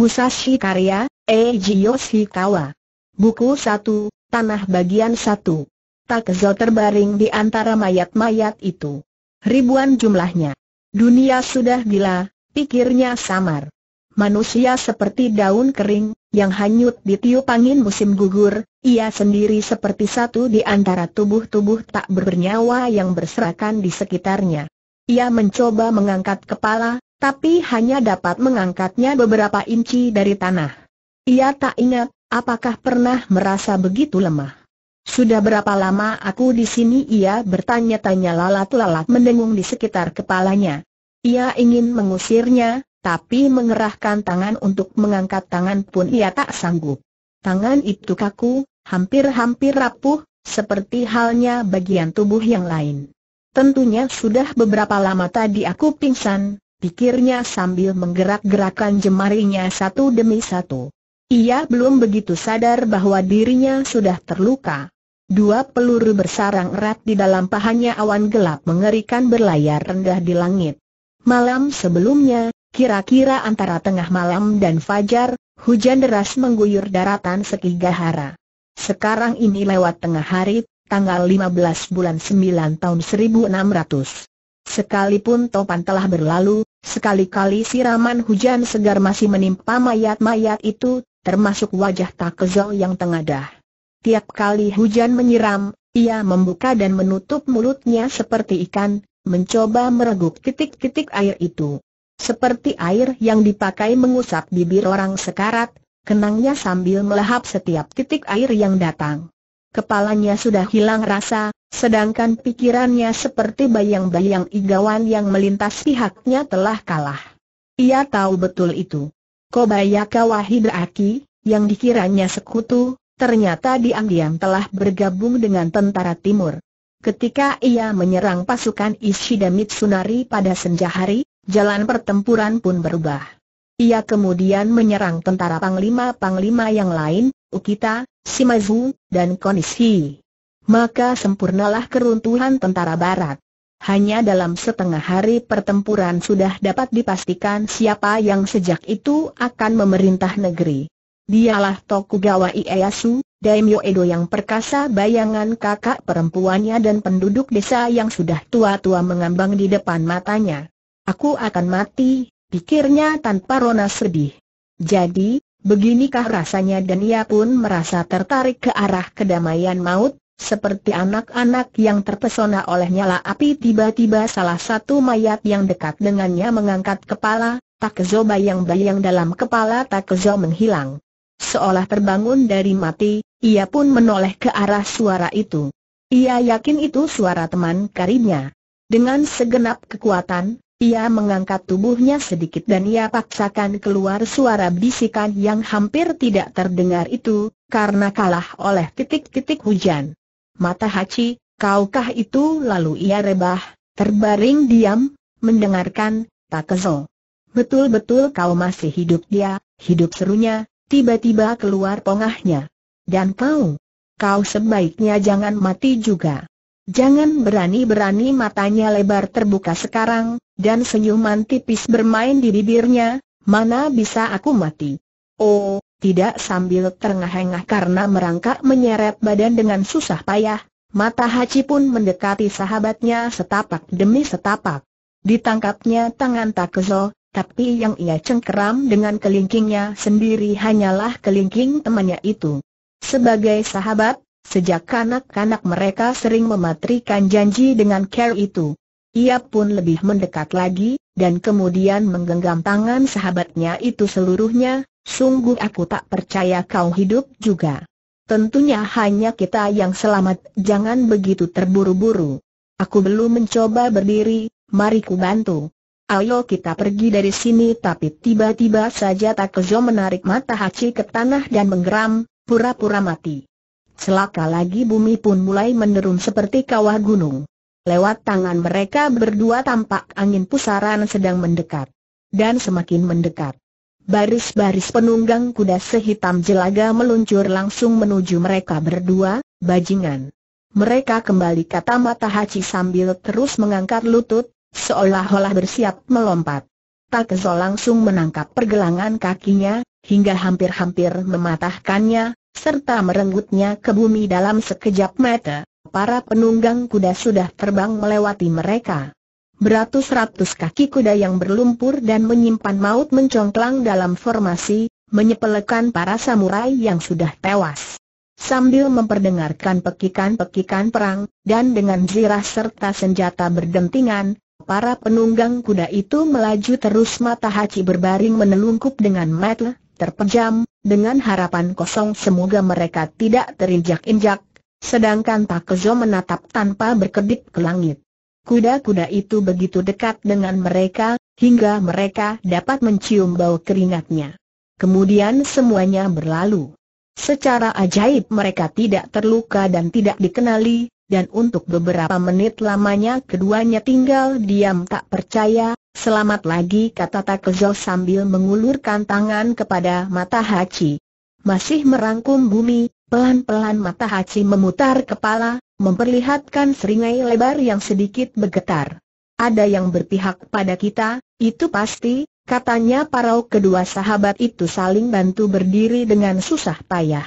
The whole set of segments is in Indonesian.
Musashi Karya, Eiji Yoshikawa. Buku 1, Tanah Bagian 1. Takezo terbaring di antara mayat-mayat itu. Ribuan jumlahnya. Dunia sudah gila, pikirnya samar. Manusia seperti daun kering, yang hanyut di tiup angin musim gugur, ia sendiri seperti satu di antara tubuh-tubuh tak bernyawa yang berserakan di sekitarnya. Ia mencoba mengangkat kepala, tapi hanya dapat mengangkatnya beberapa inci dari tanah. Ia tak ingat, apakah pernah merasa begitu lemah. Sudah berapa lama aku di sini ia bertanya-tanya lalat-lalat mendengung di sekitar kepalanya. Ia ingin mengusirnya, tapi mengerahkan tangan untuk mengangkat tangan pun ia tak sanggup. Tangan itu kaku, hampir-hampir rapuh, seperti halnya bagian tubuh yang lain. Tentunya sudah beberapa lama tadi aku pingsan, pikirnya sambil menggerak-gerakkan jemarinya satu demi satu. Ia belum begitu sadar bahwa dirinya sudah terluka. Dua peluru bersarang erat di dalam pahanya awan gelap mengerikan berlayar rendah di langit. Malam sebelumnya, kira-kira antara tengah malam dan fajar, hujan deras mengguyur daratan Sekigahara. Sekarang ini lewat tengah hari, tanggal 15 bulan 9 tahun 1600. Sekalipun topan telah berlalu, sekali-kali siraman hujan segar masih menimpa mayat-mayat itu, termasuk wajah Takezo yang tengadah. Tiap kali hujan menyiram, ia membuka dan menutup mulutnya seperti ikan, mencoba mereguk titik-titik air itu. Seperti air yang dipakai mengusap bibir orang sekarat, kenangnya sambil melahap setiap titik air yang datang kepalanya sudah hilang rasa, sedangkan pikirannya seperti bayang-bayang igawan yang melintas pihaknya telah kalah. Ia tahu betul itu. Kobayaka Wahidaki, yang dikiranya sekutu, ternyata diam-diam telah bergabung dengan tentara timur. Ketika ia menyerang pasukan Ishida Mitsunari pada senja hari, jalan pertempuran pun berubah. Ia kemudian menyerang tentara panglima-panglima yang lain, Ukita, Simazu, dan Konishi. Maka sempurnalah keruntuhan tentara barat. Hanya dalam setengah hari pertempuran sudah dapat dipastikan siapa yang sejak itu akan memerintah negeri. Dialah Tokugawa Ieyasu, Daimyo Edo yang perkasa bayangan kakak perempuannya dan penduduk desa yang sudah tua-tua mengambang di depan matanya. Aku akan mati, pikirnya tanpa rona sedih. Jadi, Beginikah rasanya dan ia pun merasa tertarik ke arah kedamaian maut, seperti anak-anak yang terpesona oleh nyala api tiba-tiba salah satu mayat yang dekat dengannya mengangkat kepala, Takezo bayang-bayang dalam kepala Takezo menghilang. Seolah terbangun dari mati, ia pun menoleh ke arah suara itu. Ia yakin itu suara teman karibnya. Dengan segenap kekuatan, ia mengangkat tubuhnya sedikit dan ia paksakan keluar suara bisikan yang hampir tidak terdengar itu, karena kalah oleh titik-titik hujan. Mata Hachi, kaukah itu? Lalu ia rebah, terbaring diam, mendengarkan, tak Betul-betul kau masih hidup dia, hidup serunya, tiba-tiba keluar pongahnya. Dan kau, kau sebaiknya jangan mati juga. Jangan berani-berani matanya lebar terbuka sekarang, dan senyuman tipis bermain di bibirnya, mana bisa aku mati? Oh, tidak sambil terengah-engah karena merangkak menyeret badan dengan susah payah, mata Haji pun mendekati sahabatnya setapak demi setapak. Ditangkapnya tangan Takezo, tapi yang ia cengkeram dengan kelingkingnya sendiri hanyalah kelingking temannya itu. Sebagai sahabat, sejak kanak-kanak mereka sering mematrikan janji dengan care itu. Ia pun lebih mendekat lagi, dan kemudian menggenggam tangan sahabatnya itu seluruhnya, sungguh aku tak percaya kau hidup juga. Tentunya hanya kita yang selamat, jangan begitu terburu-buru. Aku belum mencoba berdiri, mari ku bantu. Ayo kita pergi dari sini tapi tiba-tiba saja Takezo menarik mata Hachi ke tanah dan menggeram, pura-pura mati. Selaka lagi bumi pun mulai menderum seperti kawah gunung lewat tangan mereka berdua tampak angin pusaran sedang mendekat. Dan semakin mendekat. Baris-baris penunggang kuda sehitam jelaga meluncur langsung menuju mereka berdua, bajingan. Mereka kembali kata mata Haji sambil terus mengangkat lutut, seolah-olah bersiap melompat. Tak Takezo langsung menangkap pergelangan kakinya, hingga hampir-hampir mematahkannya, serta merenggutnya ke bumi dalam sekejap mata para penunggang kuda sudah terbang melewati mereka. Beratus-ratus kaki kuda yang berlumpur dan menyimpan maut mencongklang dalam formasi, menyepelekan para samurai yang sudah tewas. Sambil memperdengarkan pekikan-pekikan perang, dan dengan zirah serta senjata berdentingan, para penunggang kuda itu melaju terus mata Haji berbaring menelungkup dengan metel, terpejam, dengan harapan kosong semoga mereka tidak terinjak-injak, Sedangkan Takezo menatap tanpa berkedip ke langit. Kuda-kuda itu begitu dekat dengan mereka, hingga mereka dapat mencium bau keringatnya. Kemudian semuanya berlalu. Secara ajaib mereka tidak terluka dan tidak dikenali, dan untuk beberapa menit lamanya keduanya tinggal diam tak percaya, selamat lagi kata Takezo sambil mengulurkan tangan kepada mata Hachi. Masih merangkum bumi, Pelan-pelan mata Hachi memutar kepala, memperlihatkan seringai lebar yang sedikit bergetar. Ada yang berpihak pada kita, itu pasti, katanya parau kedua sahabat itu saling bantu berdiri dengan susah payah.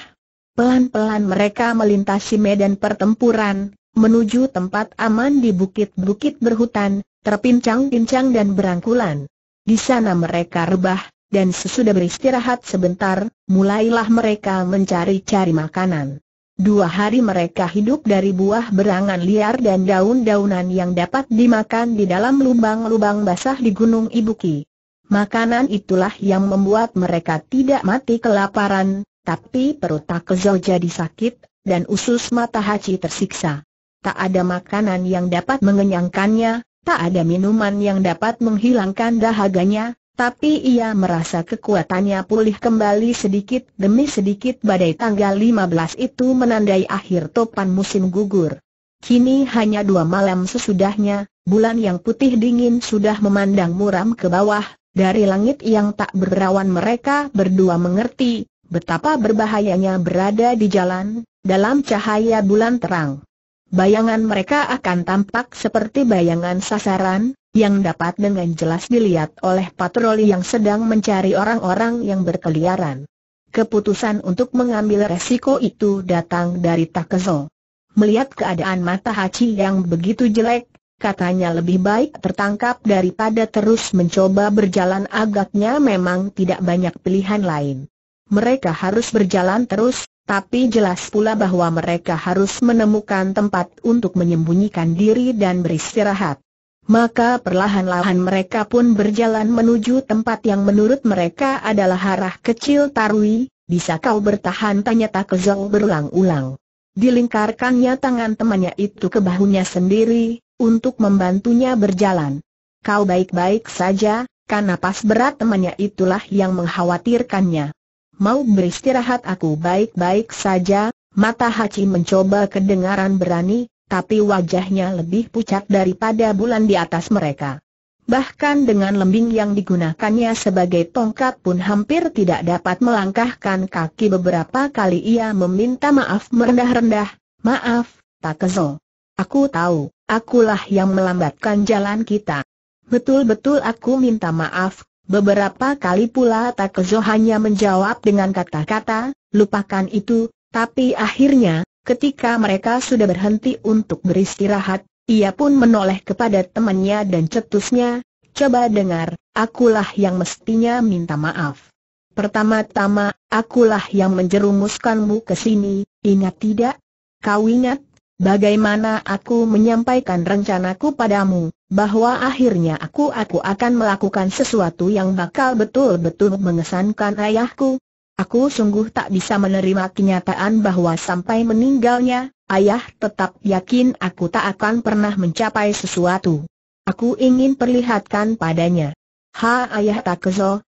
Pelan-pelan mereka melintasi medan pertempuran, menuju tempat aman di bukit-bukit berhutan, terpincang-pincang dan berangkulan. Di sana mereka rebah, dan sesudah beristirahat sebentar, mulailah mereka mencari-cari makanan. Dua hari mereka hidup dari buah berangan liar dan daun-daunan yang dapat dimakan di dalam lubang-lubang basah di Gunung Ibuki. Makanan itulah yang membuat mereka tidak mati kelaparan, tapi perut tak jadi sakit, dan usus mata haji tersiksa. Tak ada makanan yang dapat mengenyangkannya, tak ada minuman yang dapat menghilangkan dahaganya, tapi ia merasa kekuatannya pulih kembali sedikit demi sedikit badai tanggal 15 itu menandai akhir topan musim gugur. Kini hanya dua malam sesudahnya, bulan yang putih dingin sudah memandang muram ke bawah, dari langit yang tak berawan mereka berdua mengerti, betapa berbahayanya berada di jalan, dalam cahaya bulan terang. Bayangan mereka akan tampak seperti bayangan sasaran, yang dapat dengan jelas dilihat oleh patroli yang sedang mencari orang-orang yang berkeliaran. Keputusan untuk mengambil resiko itu datang dari Takezo. Melihat keadaan mata Hachi yang begitu jelek, katanya lebih baik tertangkap daripada terus mencoba berjalan agaknya memang tidak banyak pilihan lain. Mereka harus berjalan terus, tapi jelas pula bahwa mereka harus menemukan tempat untuk menyembunyikan diri dan beristirahat. Maka perlahan-lahan mereka pun berjalan menuju tempat yang menurut mereka adalah arah kecil Tarui. bisa kau bertahan tanya Tak berulang-ulang. Dilingkarkannya tangan temannya itu ke bahunya sendiri, untuk membantunya berjalan. Kau baik-baik saja, kan napas berat temannya itulah yang mengkhawatirkannya. Mau beristirahat aku baik-baik saja, mata Hachi mencoba kedengaran berani, tapi wajahnya lebih pucat daripada bulan di atas mereka. Bahkan dengan lembing yang digunakannya sebagai tongkat pun hampir tidak dapat melangkahkan kaki beberapa kali ia meminta maaf merendah-rendah, maaf, tak Kezo. Aku tahu, akulah yang melambatkan jalan kita. Betul-betul aku minta maaf, beberapa kali pula Tak hanya menjawab dengan kata-kata, lupakan itu, tapi akhirnya, Ketika mereka sudah berhenti untuk beristirahat, ia pun menoleh kepada temannya dan cetusnya, coba dengar, akulah yang mestinya minta maaf. Pertama-tama, akulah yang menjerumuskanmu ke sini, ingat tidak? Kau ingat, bagaimana aku menyampaikan rencanaku padamu, bahwa akhirnya aku aku akan melakukan sesuatu yang bakal betul-betul mengesankan ayahku, Aku sungguh tak bisa menerima kenyataan bahwa sampai meninggalnya, ayah tetap yakin aku tak akan pernah mencapai sesuatu. Aku ingin perlihatkan padanya. Ha ayah tak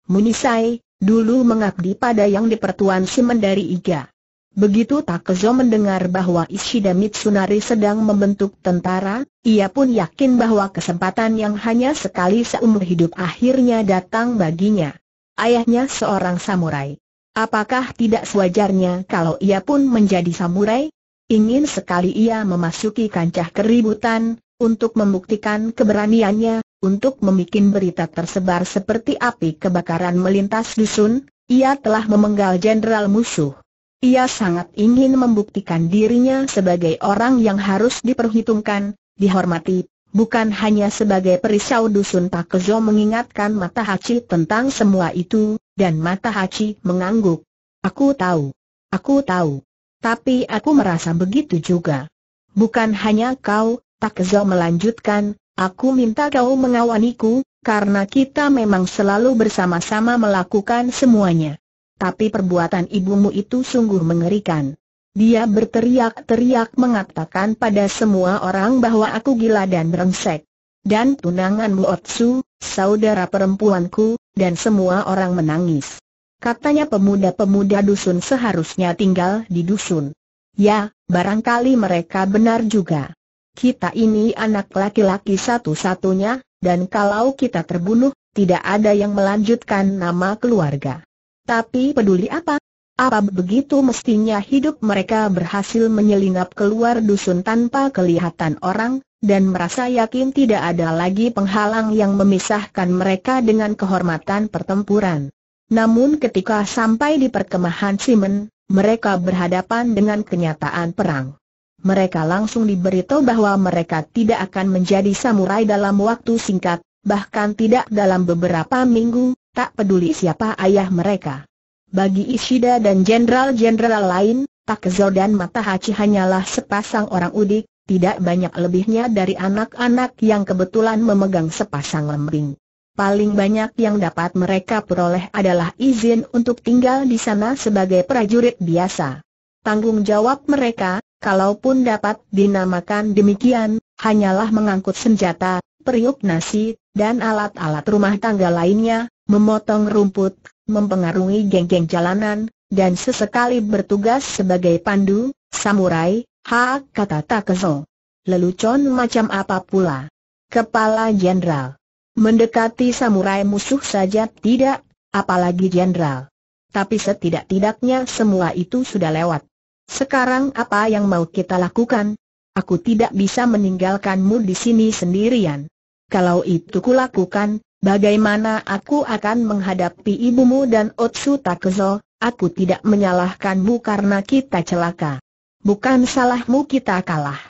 Munisai, dulu mengabdi pada yang dipertuan semen dari Iga. Begitu Takezo mendengar bahwa Ishida Mitsunari sedang membentuk tentara, ia pun yakin bahwa kesempatan yang hanya sekali seumur hidup akhirnya datang baginya. Ayahnya seorang samurai. Apakah tidak sewajarnya kalau ia pun menjadi samurai? Ingin sekali ia memasuki kancah keributan, untuk membuktikan keberaniannya, untuk membuat berita tersebar seperti api kebakaran melintas dusun, ia telah memenggal jenderal musuh. Ia sangat ingin membuktikan dirinya sebagai orang yang harus diperhitungkan, dihormati, bukan hanya sebagai perisau dusun Kezo mengingatkan Mata Hachi tentang semua itu, dan mata Hachi mengangguk. Aku tahu. Aku tahu. Tapi aku merasa begitu juga. Bukan hanya kau, Takzo melanjutkan, aku minta kau mengawaniku, karena kita memang selalu bersama-sama melakukan semuanya. Tapi perbuatan ibumu itu sungguh mengerikan. Dia berteriak-teriak mengatakan pada semua orang bahwa aku gila dan rengsek. Dan tunanganmu Muotsu, saudara perempuanku, dan semua orang menangis. Katanya pemuda-pemuda dusun seharusnya tinggal di dusun. Ya, barangkali mereka benar juga. Kita ini anak laki-laki satu-satunya, dan kalau kita terbunuh, tidak ada yang melanjutkan nama keluarga. Tapi peduli apa? Apa begitu mestinya hidup mereka berhasil menyelinap keluar dusun tanpa kelihatan orang, dan merasa yakin tidak ada lagi penghalang yang memisahkan mereka dengan kehormatan pertempuran. Namun ketika sampai di perkemahan Simon, mereka berhadapan dengan kenyataan perang. Mereka langsung diberitahu bahwa mereka tidak akan menjadi samurai dalam waktu singkat, bahkan tidak dalam beberapa minggu, tak peduli siapa ayah mereka. Bagi Ishida dan jenderal-jenderal lain, Takezo dan Matahachi hanyalah sepasang orang udik, tidak banyak lebihnya dari anak-anak yang kebetulan memegang sepasang lembing. Paling banyak yang dapat mereka peroleh adalah izin untuk tinggal di sana sebagai prajurit biasa. Tanggung jawab mereka, kalaupun dapat dinamakan demikian, hanyalah mengangkut senjata, periuk nasi, dan alat-alat rumah tangga lainnya, memotong rumput, mempengaruhi geng-geng jalanan, dan sesekali bertugas sebagai pandu, samurai, Ha, kata Takeso. Lelucon macam apa pula? Kepala Jenderal. Mendekati samurai musuh saja tidak, apalagi Jenderal. Tapi setidak-tidaknya semua itu sudah lewat. Sekarang apa yang mau kita lakukan? Aku tidak bisa meninggalkanmu di sini sendirian. Kalau itu kulakukan, bagaimana aku akan menghadapi ibumu dan Otsu Takezo? Aku tidak menyalahkanmu karena kita celaka. Bukan salahmu kita kalah.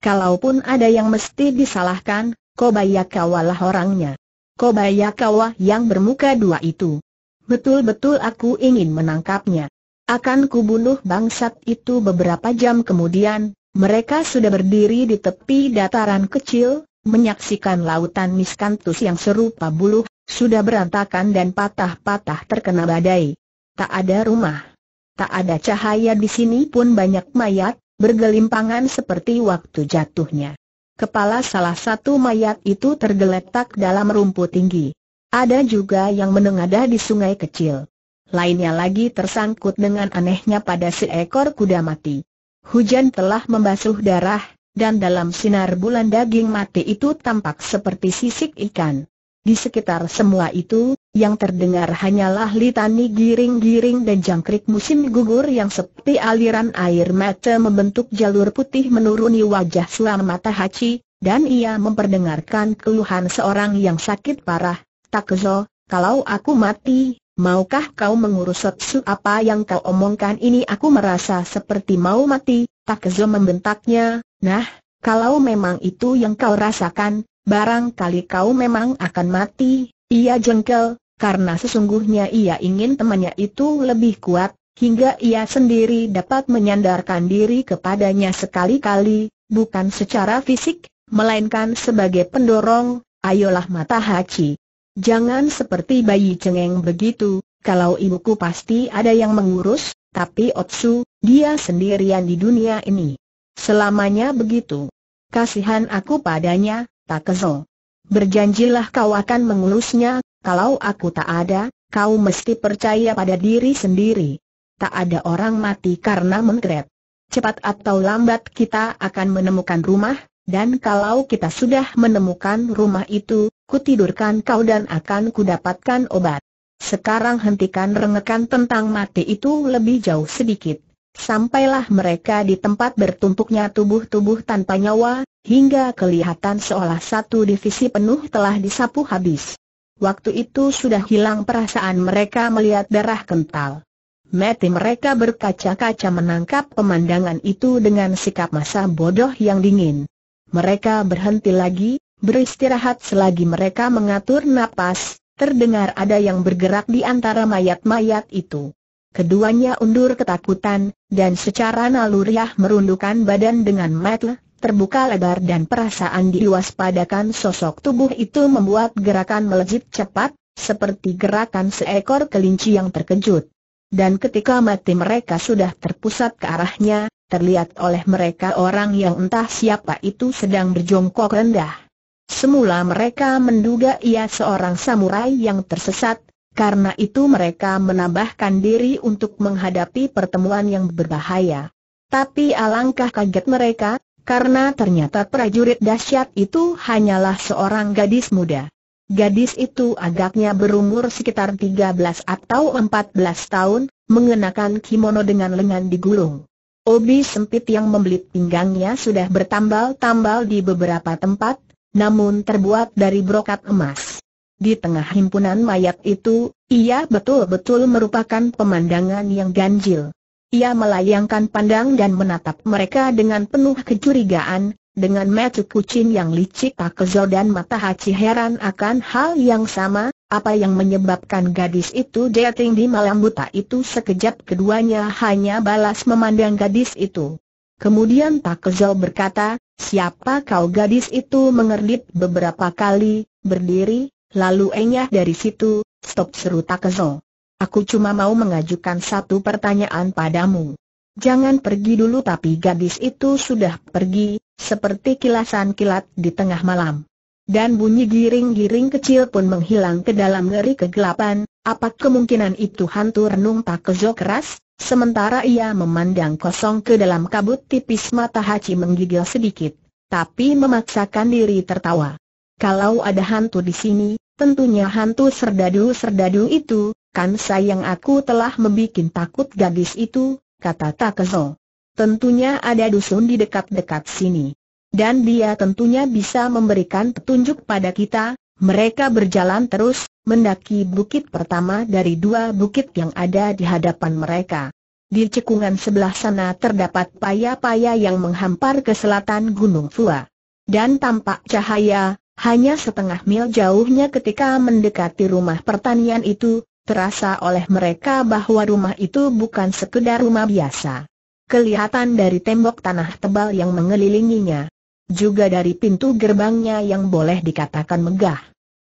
Kalaupun ada yang mesti disalahkan, lah orangnya. Kobayakawa yang bermuka dua itu. Betul-betul aku ingin menangkapnya. Akan kubunuh bangsat itu beberapa jam kemudian, mereka sudah berdiri di tepi dataran kecil, menyaksikan lautan miskantus yang serupa buluh, sudah berantakan dan patah-patah terkena badai. Tak ada rumah. Tak ada cahaya di sini pun banyak mayat, bergelimpangan seperti waktu jatuhnya. Kepala salah satu mayat itu tergeletak dalam rumput tinggi. Ada juga yang menengadah di sungai kecil. Lainnya lagi tersangkut dengan anehnya pada seekor kuda mati. Hujan telah membasuh darah, dan dalam sinar bulan daging mati itu tampak seperti sisik ikan. Di sekitar semua itu, yang terdengar hanyalah litani giring-giring dan jangkrik musim gugur yang seperti aliran air mata membentuk jalur putih menuruni wajah selam Mata Haji, dan ia memperdengarkan keluhan seorang yang sakit parah, Takezo, kalau aku mati, maukah kau mengurus sesu apa yang kau omongkan ini aku merasa seperti mau mati, Takezo membentaknya, nah, kalau memang itu yang kau rasakan, barangkali kau memang akan mati, ia jengkel, karena sesungguhnya ia ingin temannya itu lebih kuat, hingga ia sendiri dapat menyandarkan diri kepadanya sekali-kali, bukan secara fisik, melainkan sebagai pendorong, ayolah mata haci. Jangan seperti bayi cengeng begitu, kalau ibuku pasti ada yang mengurus, tapi Otsu, dia sendirian di dunia ini. Selamanya begitu. Kasihan aku padanya, tak kesel. Berjanjilah kau akan mengurusnya, kalau aku tak ada, kau mesti percaya pada diri sendiri. Tak ada orang mati karena mengkret. Cepat atau lambat kita akan menemukan rumah, dan kalau kita sudah menemukan rumah itu, kutidurkan kau dan akan kudapatkan obat. Sekarang hentikan rengekan tentang mati itu lebih jauh sedikit. Sampailah mereka di tempat bertumpuknya tubuh-tubuh tanpa nyawa, hingga kelihatan seolah satu divisi penuh telah disapu habis. Waktu itu sudah hilang perasaan mereka melihat darah kental. Mati mereka berkaca-kaca menangkap pemandangan itu dengan sikap masa bodoh yang dingin. Mereka berhenti lagi, beristirahat selagi mereka mengatur napas, terdengar ada yang bergerak di antara mayat-mayat itu. Keduanya undur ketakutan, dan secara naluriah merundukkan badan dengan mata terbuka lebar dan perasaan diwaspadakan sosok tubuh itu membuat gerakan melejit cepat, seperti gerakan seekor kelinci yang terkejut. Dan ketika mati mereka sudah terpusat ke arahnya, terlihat oleh mereka orang yang entah siapa itu sedang berjongkok rendah. Semula mereka menduga ia seorang samurai yang tersesat, karena itu mereka menambahkan diri untuk menghadapi pertemuan yang berbahaya. Tapi alangkah kaget mereka, karena ternyata prajurit dahsyat itu hanyalah seorang gadis muda. Gadis itu agaknya berumur sekitar 13 atau 14 tahun, mengenakan kimono dengan lengan digulung. Obi sempit yang membelit pinggangnya sudah bertambal-tambal di beberapa tempat, namun terbuat dari brokat emas. Di tengah himpunan mayat itu, ia betul-betul merupakan pemandangan yang ganjil. Ia melayangkan pandang dan menatap mereka dengan penuh kecurigaan, dengan mata kucing yang licik Takezo dan mata Hachi heran akan hal yang sama, apa yang menyebabkan gadis itu dating di malam buta itu sekejap keduanya hanya balas memandang gadis itu. Kemudian Takezo berkata, siapa kau gadis itu mengerdip beberapa kali, berdiri, lalu enyah dari situ, stop seru Takezo. Aku cuma mau mengajukan satu pertanyaan padamu. Jangan pergi dulu tapi gadis itu sudah pergi, seperti kilasan kilat di tengah malam. Dan bunyi giring-giring kecil pun menghilang ke dalam ngeri kegelapan, apa kemungkinan itu hantu renung tak kezo keras? Sementara ia memandang kosong ke dalam kabut tipis mata Haji menggigil sedikit, tapi memaksakan diri tertawa. Kalau ada hantu di sini, tentunya hantu serdadu-serdadu itu, kan sayang aku telah membuat takut gadis itu, kata Takezo. Tentunya ada dusun di dekat-dekat sini. Dan dia tentunya bisa memberikan petunjuk pada kita, mereka berjalan terus, mendaki bukit pertama dari dua bukit yang ada di hadapan mereka. Di cekungan sebelah sana terdapat paya-paya yang menghampar ke selatan Gunung Fua. Dan tampak cahaya, hanya setengah mil jauhnya ketika mendekati rumah pertanian itu, terasa oleh mereka bahwa rumah itu bukan sekedar rumah biasa. Kelihatan dari tembok tanah tebal yang mengelilinginya. Juga dari pintu gerbangnya yang boleh dikatakan megah.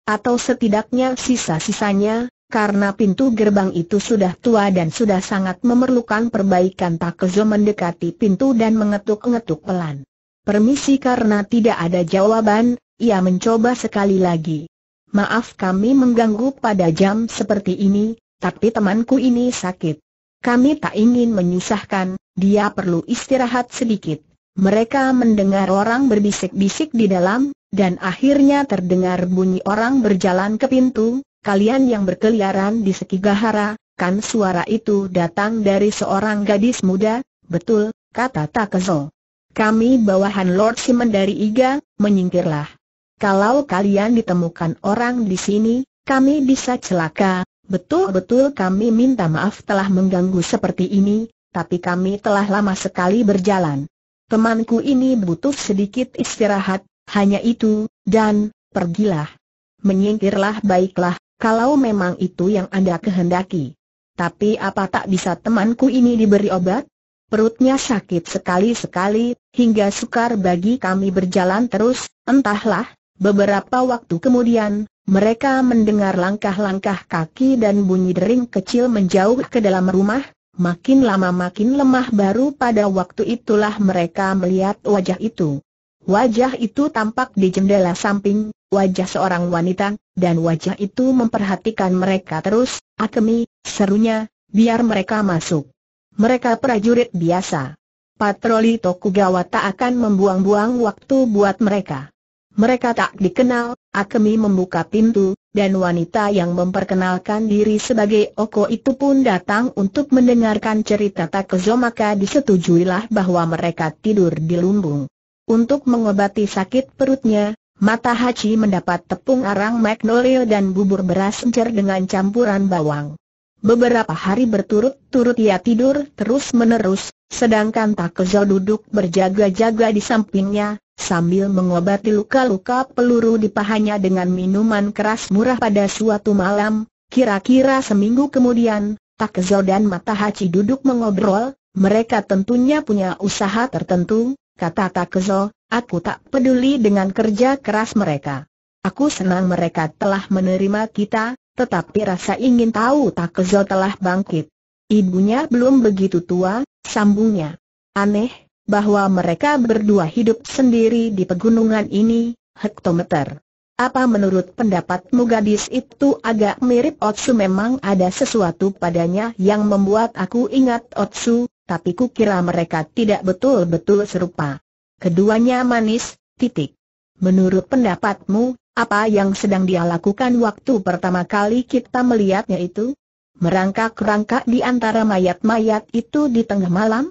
Atau setidaknya sisa-sisanya, karena pintu gerbang itu sudah tua dan sudah sangat memerlukan perbaikan Takezo mendekati pintu dan mengetuk-ngetuk pelan. Permisi karena tidak ada jawaban, ia mencoba sekali lagi. Maaf kami mengganggu pada jam seperti ini, tapi temanku ini sakit. Kami tak ingin menyusahkan, dia perlu istirahat sedikit. Mereka mendengar orang berbisik-bisik di dalam, dan akhirnya terdengar bunyi orang berjalan ke pintu, kalian yang berkeliaran di sekigahara, kan suara itu datang dari seorang gadis muda, betul, kata Takezo. Kami bawahan Lord Simon dari Iga, menyingkirlah. Kalau kalian ditemukan orang di sini, kami bisa celaka, betul-betul kami minta maaf telah mengganggu seperti ini, tapi kami telah lama sekali berjalan. Temanku ini butuh sedikit istirahat, hanya itu, dan, pergilah. Menyingkirlah baiklah, kalau memang itu yang Anda kehendaki. Tapi apa tak bisa temanku ini diberi obat? Perutnya sakit sekali-sekali, hingga sukar bagi kami berjalan terus, entahlah, Beberapa waktu kemudian, mereka mendengar langkah-langkah kaki dan bunyi dering kecil menjauh ke dalam rumah, makin lama makin lemah baru pada waktu itulah mereka melihat wajah itu. Wajah itu tampak di jendela samping, wajah seorang wanita, dan wajah itu memperhatikan mereka terus, Akemi, serunya, biar mereka masuk. Mereka prajurit biasa. Patroli Tokugawa tak akan membuang-buang waktu buat mereka. Mereka tak dikenal, Akemi membuka pintu, dan wanita yang memperkenalkan diri sebagai Oko itu pun datang untuk mendengarkan cerita Takezo maka disetujuilah bahwa mereka tidur di lumbung. Untuk mengobati sakit perutnya, Mata Hachi mendapat tepung arang magnolia dan bubur beras encer dengan campuran bawang. Beberapa hari berturut-turut ia tidur terus-menerus, sedangkan Takezo duduk berjaga-jaga di sampingnya, sambil mengobati luka-luka peluru di pahanya dengan minuman keras murah pada suatu malam, kira-kira seminggu kemudian, Takzo dan Matahachi duduk mengobrol, mereka tentunya punya usaha tertentu, kata Takzo, aku tak peduli dengan kerja keras mereka. Aku senang mereka telah menerima kita, tetapi rasa ingin tahu Takzo telah bangkit. Ibunya belum begitu tua, sambungnya. Aneh, bahwa mereka berdua hidup sendiri di pegunungan ini, hektometer. Apa menurut pendapatmu gadis itu agak mirip Otsu memang ada sesuatu padanya yang membuat aku ingat Otsu, tapi kukira mereka tidak betul-betul serupa. Keduanya manis, titik. Menurut pendapatmu, apa yang sedang dia lakukan waktu pertama kali kita melihatnya itu? Merangkak-rangkak di antara mayat-mayat itu di tengah malam?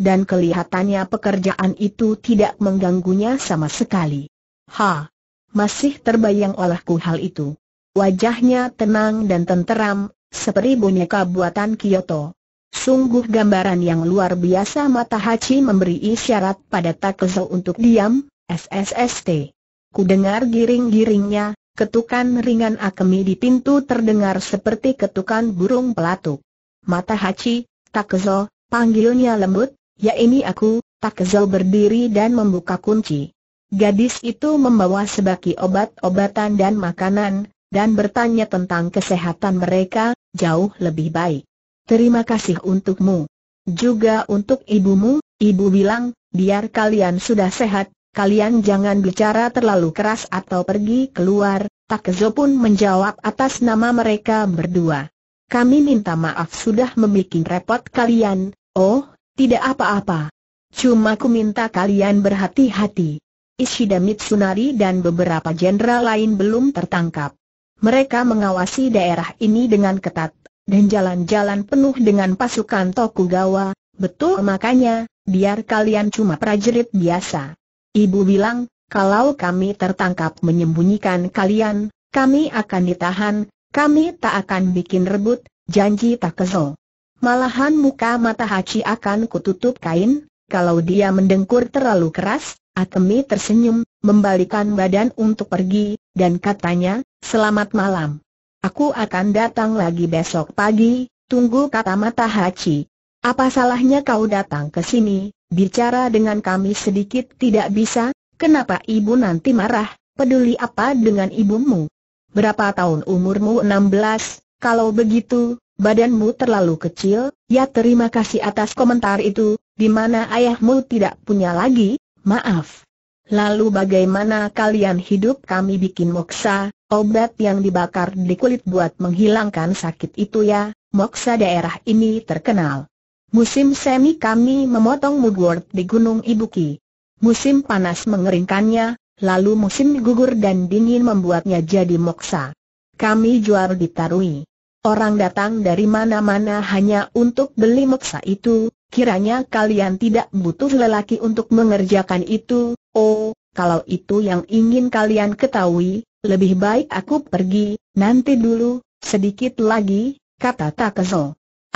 dan kelihatannya pekerjaan itu tidak mengganggunya sama sekali. Ha! Masih terbayang olehku hal itu. Wajahnya tenang dan tenteram, seperti boneka buatan Kyoto. Sungguh gambaran yang luar biasa mata Hachi memberi isyarat pada Takezo untuk diam, SSST. Ku dengar giring-giringnya, ketukan ringan Akemi di pintu terdengar seperti ketukan burung pelatuk. Mata Hachi, Takezo, panggilnya lembut, Ya ini aku, tak berdiri dan membuka kunci. Gadis itu membawa sebaki obat-obatan dan makanan, dan bertanya tentang kesehatan mereka, jauh lebih baik. Terima kasih untukmu. Juga untuk ibumu, ibu bilang, biar kalian sudah sehat, kalian jangan bicara terlalu keras atau pergi keluar, tak kezo pun menjawab atas nama mereka berdua. Kami minta maaf sudah membuat repot kalian, oh, tidak apa-apa. Cuma ku minta kalian berhati-hati. Ishida Mitsunari dan beberapa jenderal lain belum tertangkap. Mereka mengawasi daerah ini dengan ketat, dan jalan-jalan penuh dengan pasukan Tokugawa, betul makanya, biar kalian cuma prajurit biasa. Ibu bilang, kalau kami tertangkap menyembunyikan kalian, kami akan ditahan, kami tak akan bikin rebut, janji tak kesel. Malahan muka mata Haji akan kututup kain, kalau dia mendengkur terlalu keras, Atemi tersenyum, membalikan badan untuk pergi, dan katanya, selamat malam. Aku akan datang lagi besok pagi, tunggu kata mata Haji. Apa salahnya kau datang ke sini, bicara dengan kami sedikit tidak bisa, kenapa ibu nanti marah, peduli apa dengan ibumu? Berapa tahun umurmu 16, kalau begitu, badanmu terlalu kecil, ya terima kasih atas komentar itu, di mana ayahmu tidak punya lagi, maaf. Lalu bagaimana kalian hidup kami bikin moksa, obat yang dibakar di kulit buat menghilangkan sakit itu ya, moksa daerah ini terkenal. Musim semi kami memotong mugwort di Gunung Ibuki. Musim panas mengeringkannya, lalu musim gugur dan dingin membuatnya jadi moksa. Kami jual di Tarui. Orang datang dari mana-mana hanya untuk beli meksa itu, kiranya kalian tidak butuh lelaki untuk mengerjakan itu, oh, kalau itu yang ingin kalian ketahui, lebih baik aku pergi, nanti dulu, sedikit lagi, kata Tak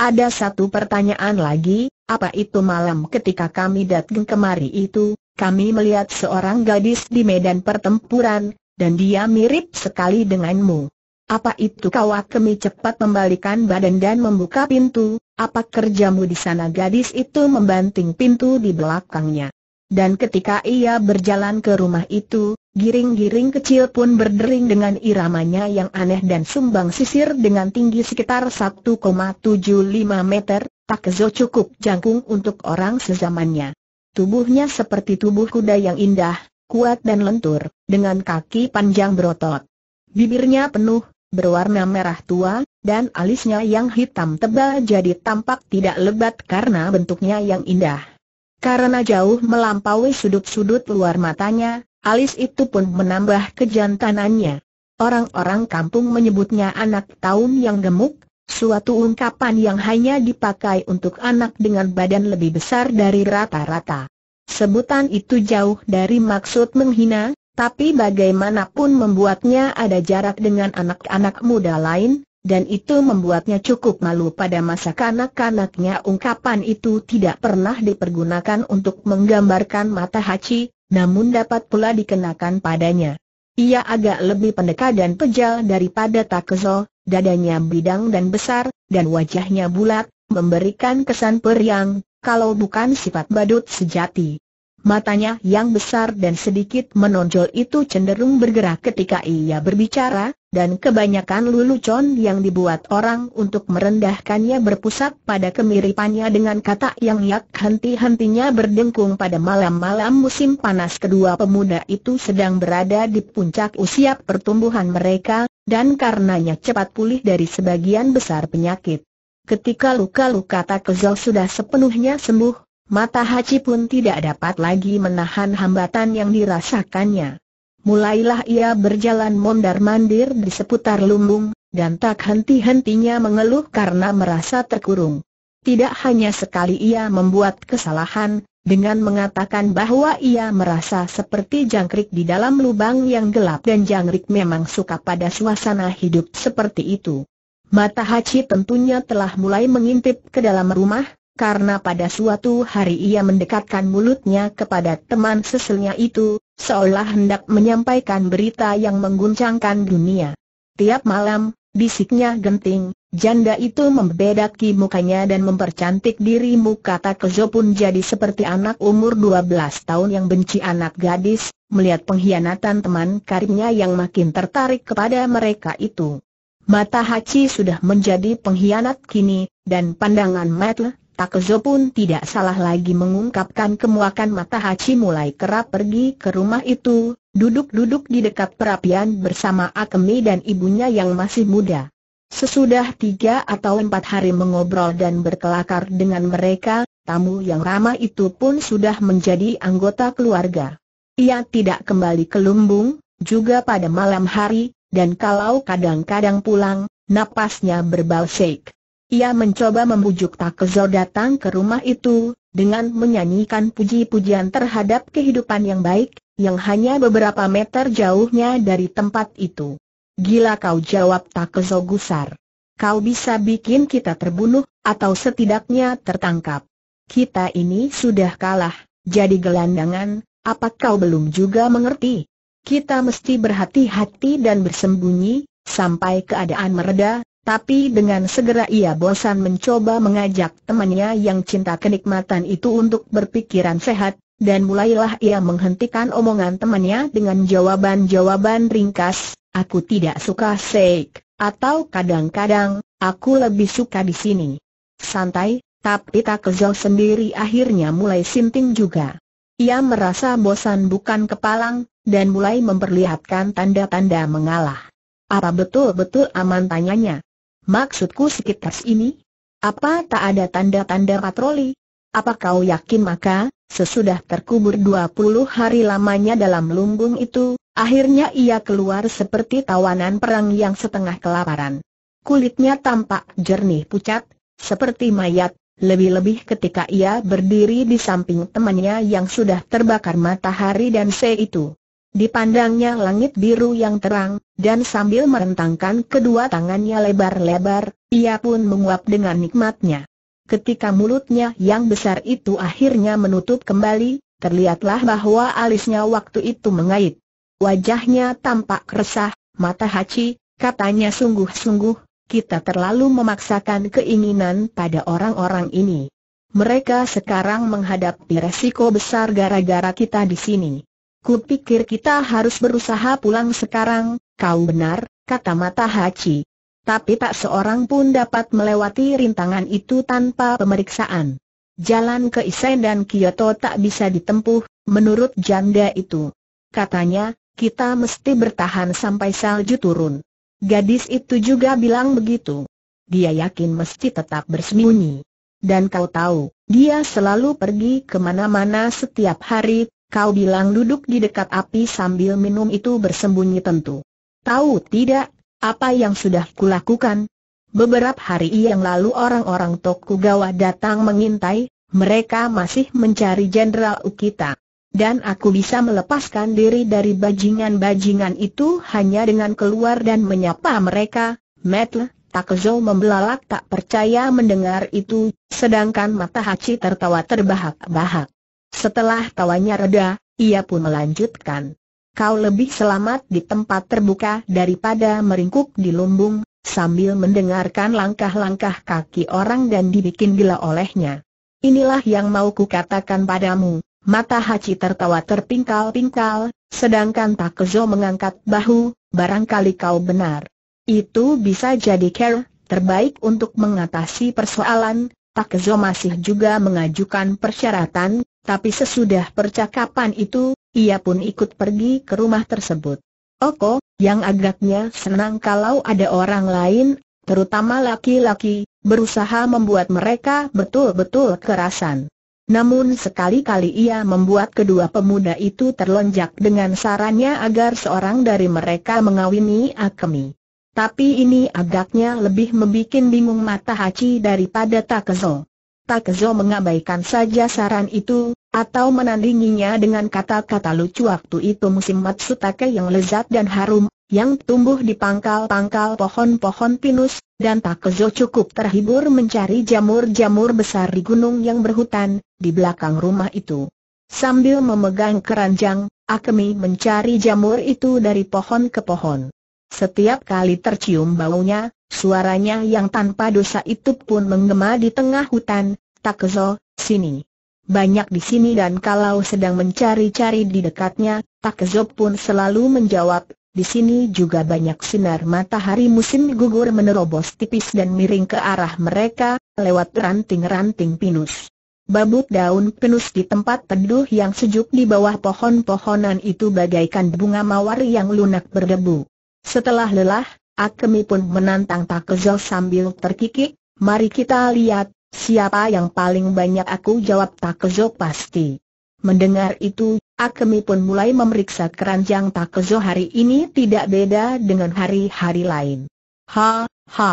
Ada satu pertanyaan lagi, apa itu malam ketika kami datang kemari itu, kami melihat seorang gadis di medan pertempuran, dan dia mirip sekali denganmu. Apa itu Kami cepat membalikan badan dan membuka pintu, apa kerjamu di sana gadis itu membanting pintu di belakangnya. Dan ketika ia berjalan ke rumah itu, giring-giring kecil pun berdering dengan iramanya yang aneh dan sumbang sisir dengan tinggi sekitar 1,75 meter, tak Takezo cukup jangkung untuk orang sezamannya. Tubuhnya seperti tubuh kuda yang indah, kuat dan lentur, dengan kaki panjang berotot. Bibirnya penuh, berwarna merah tua, dan alisnya yang hitam tebal jadi tampak tidak lebat karena bentuknya yang indah. Karena jauh melampaui sudut-sudut luar matanya, alis itu pun menambah kejantanannya. Orang-orang kampung menyebutnya anak tahun yang gemuk, suatu ungkapan yang hanya dipakai untuk anak dengan badan lebih besar dari rata-rata. Sebutan itu jauh dari maksud menghina, tapi bagaimanapun membuatnya ada jarak dengan anak-anak muda lain, dan itu membuatnya cukup malu pada masa kanak-kanaknya ungkapan itu tidak pernah dipergunakan untuk menggambarkan mata Hachi, namun dapat pula dikenakan padanya. Ia agak lebih pendekar dan pejal daripada Takezo, dadanya bidang dan besar, dan wajahnya bulat, memberikan kesan periang, kalau bukan sifat badut sejati. Matanya yang besar dan sedikit menonjol itu cenderung bergerak ketika ia berbicara, dan kebanyakan lulucon yang dibuat orang untuk merendahkannya berpusat pada kemiripannya dengan kata yang yak henti-hentinya berdengkung pada malam-malam musim panas kedua pemuda itu sedang berada di puncak usia pertumbuhan mereka, dan karenanya cepat pulih dari sebagian besar penyakit. Ketika luka-luka tak sudah sepenuhnya sembuh, Mata Haji pun tidak dapat lagi menahan hambatan yang dirasakannya. Mulailah ia berjalan mondar-mandir di seputar lumbung, dan tak henti-hentinya mengeluh karena merasa terkurung. Tidak hanya sekali ia membuat kesalahan, dengan mengatakan bahwa ia merasa seperti jangkrik di dalam lubang yang gelap dan jangkrik memang suka pada suasana hidup seperti itu. Mata Haji tentunya telah mulai mengintip ke dalam rumah, karena pada suatu hari ia mendekatkan mulutnya kepada teman seselnya itu, seolah hendak menyampaikan berita yang mengguncangkan dunia. Tiap malam, bisiknya genting, janda itu membedaki mukanya dan mempercantik dirimu kata Kejo pun jadi seperti anak umur 12 tahun yang benci anak gadis, melihat pengkhianatan teman karibnya yang makin tertarik kepada mereka itu. Mata Hachi sudah menjadi pengkhianat kini, dan pandangan Matle Takzo pun tidak salah lagi mengungkapkan kemuakan mata Hachi mulai kerap pergi ke rumah itu, duduk-duduk di dekat perapian bersama Akemi dan ibunya yang masih muda. Sesudah tiga atau empat hari mengobrol dan berkelakar dengan mereka, tamu yang ramah itu pun sudah menjadi anggota keluarga. Ia tidak kembali ke lumbung, juga pada malam hari, dan kalau kadang-kadang pulang, napasnya berbau seik. Ia mencoba membujuk Takezo datang ke rumah itu, dengan menyanyikan puji-pujian terhadap kehidupan yang baik, yang hanya beberapa meter jauhnya dari tempat itu. Gila kau jawab Takezo gusar. Kau bisa bikin kita terbunuh, atau setidaknya tertangkap. Kita ini sudah kalah, jadi gelandangan, apa kau belum juga mengerti? Kita mesti berhati-hati dan bersembunyi, sampai keadaan mereda, tapi dengan segera ia bosan mencoba mengajak temannya yang cinta kenikmatan itu untuk berpikiran sehat, dan mulailah ia menghentikan omongan temannya dengan jawaban-jawaban ringkas, aku tidak suka seik, atau kadang-kadang, aku lebih suka di sini. Santai, tapi tak kezal sendiri akhirnya mulai sinting juga. Ia merasa bosan bukan kepalang, dan mulai memperlihatkan tanda-tanda mengalah. Apa betul-betul aman tanyanya? Maksudku sekitar sini. Apa tak ada tanda-tanda patroli? Apa kau yakin maka, sesudah terkubur 20 hari lamanya dalam lumbung itu, akhirnya ia keluar seperti tawanan perang yang setengah kelaparan. Kulitnya tampak jernih pucat, seperti mayat, lebih-lebih ketika ia berdiri di samping temannya yang sudah terbakar matahari dan se itu. Dipandangnya langit biru yang terang, dan sambil merentangkan kedua tangannya lebar-lebar, ia pun menguap dengan nikmatnya. Ketika mulutnya yang besar itu akhirnya menutup kembali, terlihatlah bahwa alisnya waktu itu mengait. Wajahnya tampak resah, mata haci, katanya sungguh-sungguh, kita terlalu memaksakan keinginan pada orang-orang ini. Mereka sekarang menghadapi resiko besar gara-gara kita di sini. Kupikir kita harus berusaha pulang sekarang, kau benar, kata Mata Haji. Tapi tak seorang pun dapat melewati rintangan itu tanpa pemeriksaan. Jalan ke Isen dan Kyoto tak bisa ditempuh, menurut janda itu. Katanya, kita mesti bertahan sampai salju turun. Gadis itu juga bilang begitu. Dia yakin mesti tetap bersembunyi. Dan kau tahu, dia selalu pergi kemana-mana setiap hari, Kau bilang duduk di dekat api sambil minum itu bersembunyi tentu. Tahu tidak, apa yang sudah kulakukan? Beberapa hari yang lalu orang-orang Tokugawa datang mengintai, mereka masih mencari Jenderal Ukita. Dan aku bisa melepaskan diri dari bajingan-bajingan itu hanya dengan keluar dan menyapa mereka, Metle, Takzo membelalak tak percaya mendengar itu, sedangkan mata Hachi tertawa terbahak-bahak. Setelah tawanya reda, ia pun melanjutkan. Kau lebih selamat di tempat terbuka daripada meringkuk di lumbung, sambil mendengarkan langkah-langkah kaki orang dan dibikin gila olehnya. Inilah yang mau kukatakan padamu. Mata Haji tertawa terpingkal-pingkal, sedangkan Takezo mengangkat bahu, barangkali kau benar. Itu bisa jadi care terbaik untuk mengatasi persoalan, Takezo masih juga mengajukan persyaratan, tapi sesudah percakapan itu, ia pun ikut pergi ke rumah tersebut. Oko, yang agaknya senang kalau ada orang lain, terutama laki-laki, berusaha membuat mereka betul-betul kerasan. Namun sekali-kali ia membuat kedua pemuda itu terlonjak dengan sarannya agar seorang dari mereka mengawini Akemi. Tapi ini agaknya lebih membuat bingung mata Hachi daripada Takezo. Takezo mengabaikan saja saran itu, atau menandinginya dengan kata-kata lucu waktu itu musim Matsutake yang lezat dan harum, yang tumbuh di pangkal-pangkal pohon-pohon pinus, dan Takezo cukup terhibur mencari jamur-jamur besar di gunung yang berhutan, di belakang rumah itu. Sambil memegang keranjang, Akemi mencari jamur itu dari pohon ke pohon. Setiap kali tercium baunya, Suaranya yang tanpa dosa itu pun menggema di tengah hutan, Takezo, sini. Banyak di sini dan kalau sedang mencari-cari di dekatnya, Takezo pun selalu menjawab, di sini juga banyak sinar matahari musim gugur menerobos tipis dan miring ke arah mereka, lewat ranting-ranting pinus. Babut daun pinus di tempat teduh yang sejuk di bawah pohon-pohonan itu bagaikan bunga mawar yang lunak berdebu. Setelah lelah, Akemi pun menantang Takezo sambil terkikik, mari kita lihat, siapa yang paling banyak aku jawab Takezo pasti. Mendengar itu, Akemi pun mulai memeriksa keranjang Takezo hari ini tidak beda dengan hari-hari lain. Ha, ha,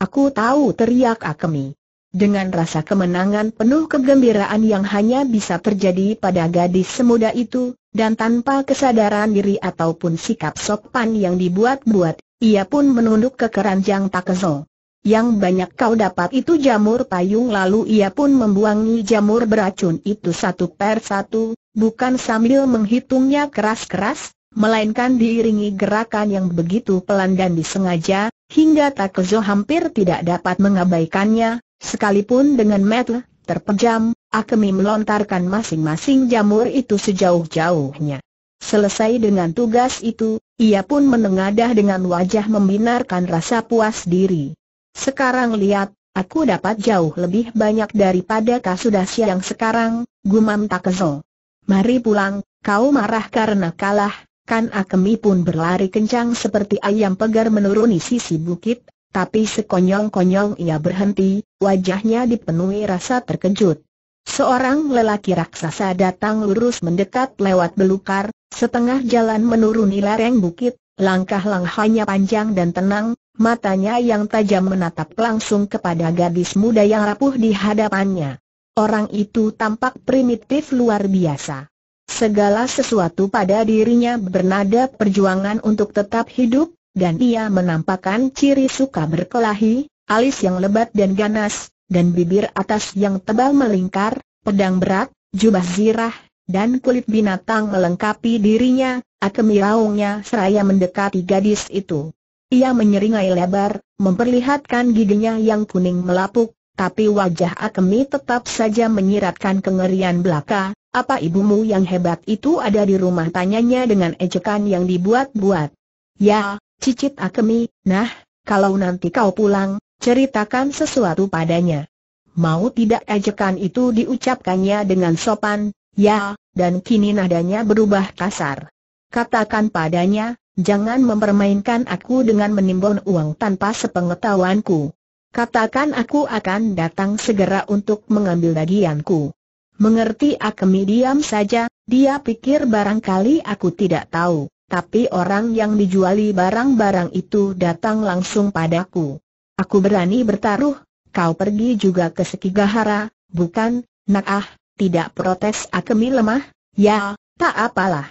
aku tahu teriak Akemi. Dengan rasa kemenangan penuh kegembiraan yang hanya bisa terjadi pada gadis semuda itu, dan tanpa kesadaran diri ataupun sikap sopan yang dibuat-buat ia pun menunduk ke keranjang takezo. Yang banyak kau dapat itu jamur payung lalu ia pun membuangi jamur beracun itu satu per satu, bukan sambil menghitungnya keras-keras, melainkan diiringi gerakan yang begitu pelan dan disengaja, hingga Takezo hampir tidak dapat mengabaikannya, sekalipun dengan metel, terpejam, Akemi melontarkan masing-masing jamur itu sejauh-jauhnya. Selesai dengan tugas itu, ia pun menengadah dengan wajah membinarkan rasa puas diri. Sekarang lihat, aku dapat jauh lebih banyak daripada Kasudasi yang sekarang, gumam Takezo. Mari pulang, kau marah karena kalah, kan Akemi pun berlari kencang seperti ayam pegar menuruni sisi bukit, tapi sekonyong-konyong ia berhenti, wajahnya dipenuhi rasa terkejut. Seorang lelaki raksasa datang lurus mendekat lewat belukar, setengah jalan menuruni lereng bukit, langkah langkahnya panjang dan tenang, matanya yang tajam menatap langsung kepada gadis muda yang rapuh di hadapannya. Orang itu tampak primitif luar biasa. Segala sesuatu pada dirinya bernada perjuangan untuk tetap hidup, dan ia menampakkan ciri suka berkelahi, alis yang lebat dan ganas, dan bibir atas yang tebal melingkar, pedang berat, jubah zirah, dan kulit binatang melengkapi dirinya, Akemi akemiraungnya seraya mendekati gadis itu. Ia menyeringai lebar, memperlihatkan giginya yang kuning melapuk, tapi wajah Akemi tetap saja menyiratkan kengerian belaka, apa ibumu yang hebat itu ada di rumah tanyanya dengan ejekan yang dibuat-buat. Ya, cicit Akemi, nah, kalau nanti kau pulang, ceritakan sesuatu padanya. Mau tidak ejekan itu diucapkannya dengan sopan, ya, dan kini nadanya berubah kasar. Katakan padanya, jangan mempermainkan aku dengan menimbun uang tanpa sepengetahuanku. Katakan aku akan datang segera untuk mengambil bagianku. Mengerti Akemi diam saja, dia pikir barangkali aku tidak tahu, tapi orang yang dijuali barang-barang itu datang langsung padaku. Aku berani bertaruh, kau pergi juga ke Sekigahara, bukan, nak ah, tidak protes Akemi lemah, ya, tak apalah.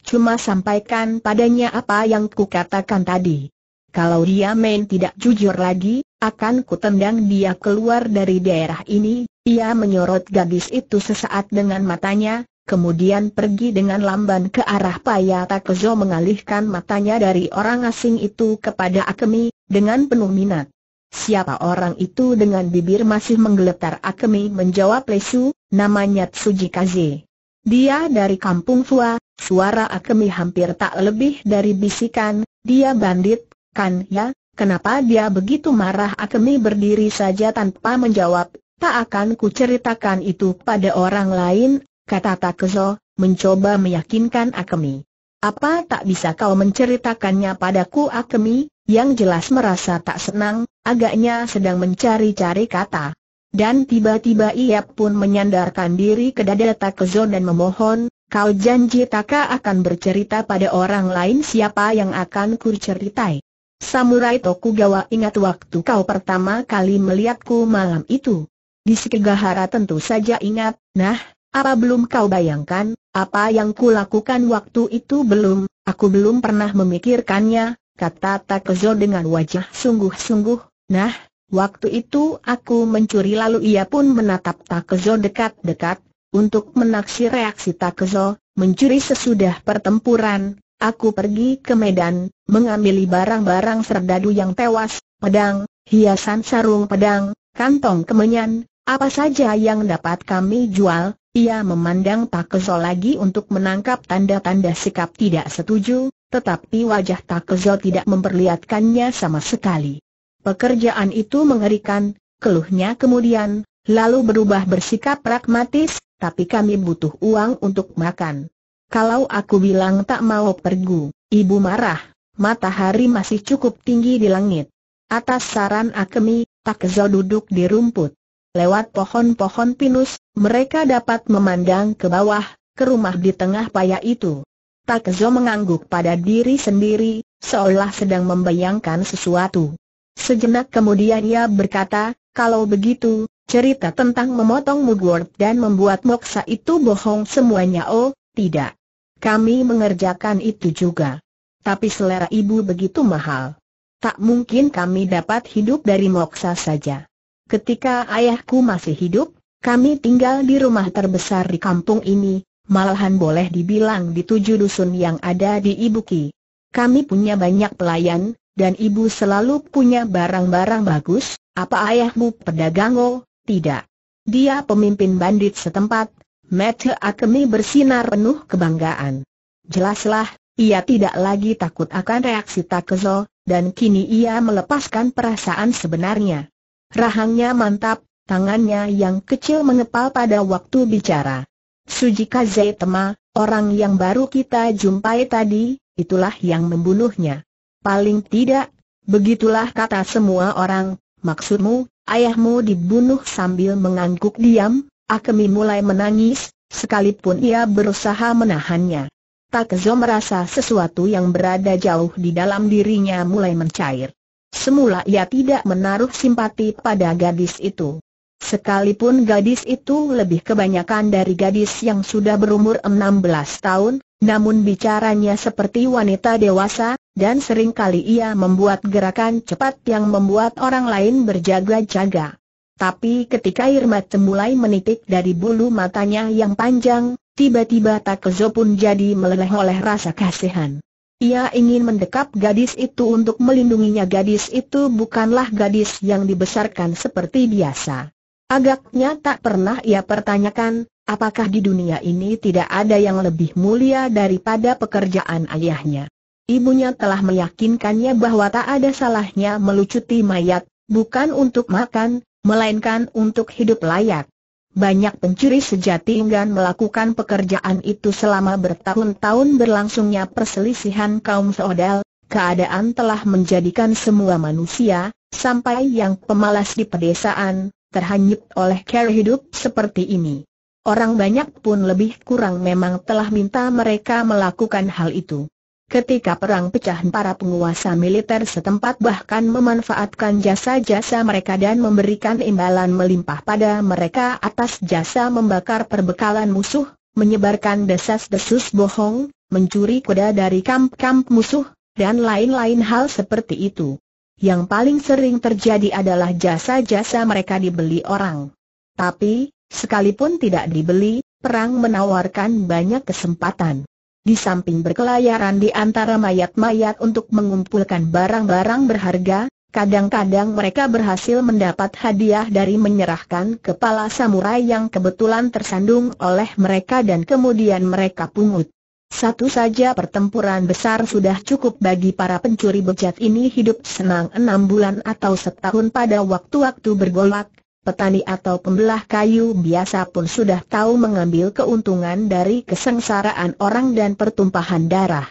Cuma sampaikan padanya apa yang kukatakan tadi. Kalau dia main tidak jujur lagi, akan kutendang dia keluar dari daerah ini, ia menyorot gadis itu sesaat dengan matanya, kemudian pergi dengan lamban ke arah Paya Takezo mengalihkan matanya dari orang asing itu kepada Akemi, dengan penuh minat. Siapa orang itu dengan bibir masih menggeletar Akemi menjawab Lesu, namanya Tsuji Kaze. Dia dari kampung Fua, suara Akemi hampir tak lebih dari bisikan, dia bandit, kan ya, kenapa dia begitu marah Akemi berdiri saja tanpa menjawab, tak akan ku ceritakan itu pada orang lain, kata Takezo, mencoba meyakinkan Akemi. Apa tak bisa kau menceritakannya padaku Akemi? yang jelas merasa tak senang, agaknya sedang mencari-cari kata. Dan tiba-tiba ia pun menyandarkan diri ke dada Takezo dan memohon, kau janji Taka akan bercerita pada orang lain siapa yang akan kuceritai. Samurai Tokugawa ingat waktu kau pertama kali melihatku malam itu. Di Sekigahara tentu saja ingat, nah, apa belum kau bayangkan, apa yang kulakukan waktu itu belum, aku belum pernah memikirkannya, kata Takezo dengan wajah sungguh-sungguh, nah, waktu itu aku mencuri lalu ia pun menatap Takezo dekat-dekat, untuk menaksir reaksi Takezo, mencuri sesudah pertempuran, aku pergi ke medan, mengambil barang-barang serdadu yang tewas, pedang, hiasan sarung pedang, kantong kemenyan, apa saja yang dapat kami jual, ia memandang Takezo lagi untuk menangkap tanda-tanda sikap tidak setuju, tetapi wajah Takezo tidak memperlihatkannya sama sekali. Pekerjaan itu mengerikan, keluhnya kemudian, lalu berubah bersikap pragmatis, tapi kami butuh uang untuk makan. Kalau aku bilang tak mau pergi, ibu marah, matahari masih cukup tinggi di langit. Atas saran Akemi, Takezo duduk di rumput. Lewat pohon-pohon pinus, mereka dapat memandang ke bawah, ke rumah di tengah paya itu. Takezo mengangguk pada diri sendiri, seolah sedang membayangkan sesuatu. Sejenak kemudian ia berkata, kalau begitu, cerita tentang memotong mugwort dan membuat moksa itu bohong semuanya oh, tidak. Kami mengerjakan itu juga. Tapi selera ibu begitu mahal. Tak mungkin kami dapat hidup dari moksa saja. Ketika ayahku masih hidup, kami tinggal di rumah terbesar di kampung ini, malahan boleh dibilang di tujuh dusun yang ada di Ibuki. Kami punya banyak pelayan, dan ibu selalu punya barang-barang bagus, apa ayahmu pedagang oh, tidak. Dia pemimpin bandit setempat, mata Akemi bersinar penuh kebanggaan. Jelaslah, ia tidak lagi takut akan reaksi Takezo, dan kini ia melepaskan perasaan sebenarnya. Rahangnya mantap, tangannya yang kecil mengepal pada waktu bicara. Sujika Tema, orang yang baru kita jumpai tadi, itulah yang membunuhnya. Paling tidak, begitulah kata semua orang, maksudmu, ayahmu dibunuh sambil mengangguk diam, Akemi mulai menangis, sekalipun ia berusaha menahannya. Takzo merasa sesuatu yang berada jauh di dalam dirinya mulai mencair. Semula ia tidak menaruh simpati pada gadis itu. Sekalipun gadis itu lebih kebanyakan dari gadis yang sudah berumur 16 tahun, namun bicaranya seperti wanita dewasa, dan seringkali ia membuat gerakan cepat yang membuat orang lain berjaga-jaga. Tapi ketika Irma mulai menitik dari bulu matanya yang panjang, tiba-tiba Takezo pun jadi meleleh oleh rasa kasihan. Ia ingin mendekap gadis itu untuk melindunginya gadis itu bukanlah gadis yang dibesarkan seperti biasa. Agaknya tak pernah ia pertanyakan, apakah di dunia ini tidak ada yang lebih mulia daripada pekerjaan ayahnya. Ibunya telah meyakinkannya bahwa tak ada salahnya melucuti mayat, bukan untuk makan, melainkan untuk hidup layak. Banyak pencuri sejati enggan melakukan pekerjaan itu selama bertahun-tahun berlangsungnya perselisihan kaum seodal. keadaan telah menjadikan semua manusia, sampai yang pemalas di pedesaan, terhanyut oleh cara hidup seperti ini. Orang banyak pun lebih kurang memang telah minta mereka melakukan hal itu. Ketika perang pecah para penguasa militer setempat bahkan memanfaatkan jasa-jasa mereka dan memberikan imbalan melimpah pada mereka atas jasa membakar perbekalan musuh, menyebarkan desas-desus bohong, mencuri kuda dari kamp-kamp musuh, dan lain-lain hal seperti itu yang paling sering terjadi adalah jasa-jasa mereka dibeli orang. Tapi, sekalipun tidak dibeli, perang menawarkan banyak kesempatan. Di samping berkelayaran di antara mayat-mayat untuk mengumpulkan barang-barang berharga, Kadang-kadang mereka berhasil mendapat hadiah dari menyerahkan kepala samurai yang kebetulan tersandung oleh mereka dan kemudian mereka pungut. Satu saja pertempuran besar sudah cukup bagi para pencuri bejat ini hidup senang enam bulan atau setahun pada waktu-waktu bergolak, petani atau pembelah kayu biasa pun sudah tahu mengambil keuntungan dari kesengsaraan orang dan pertumpahan darah.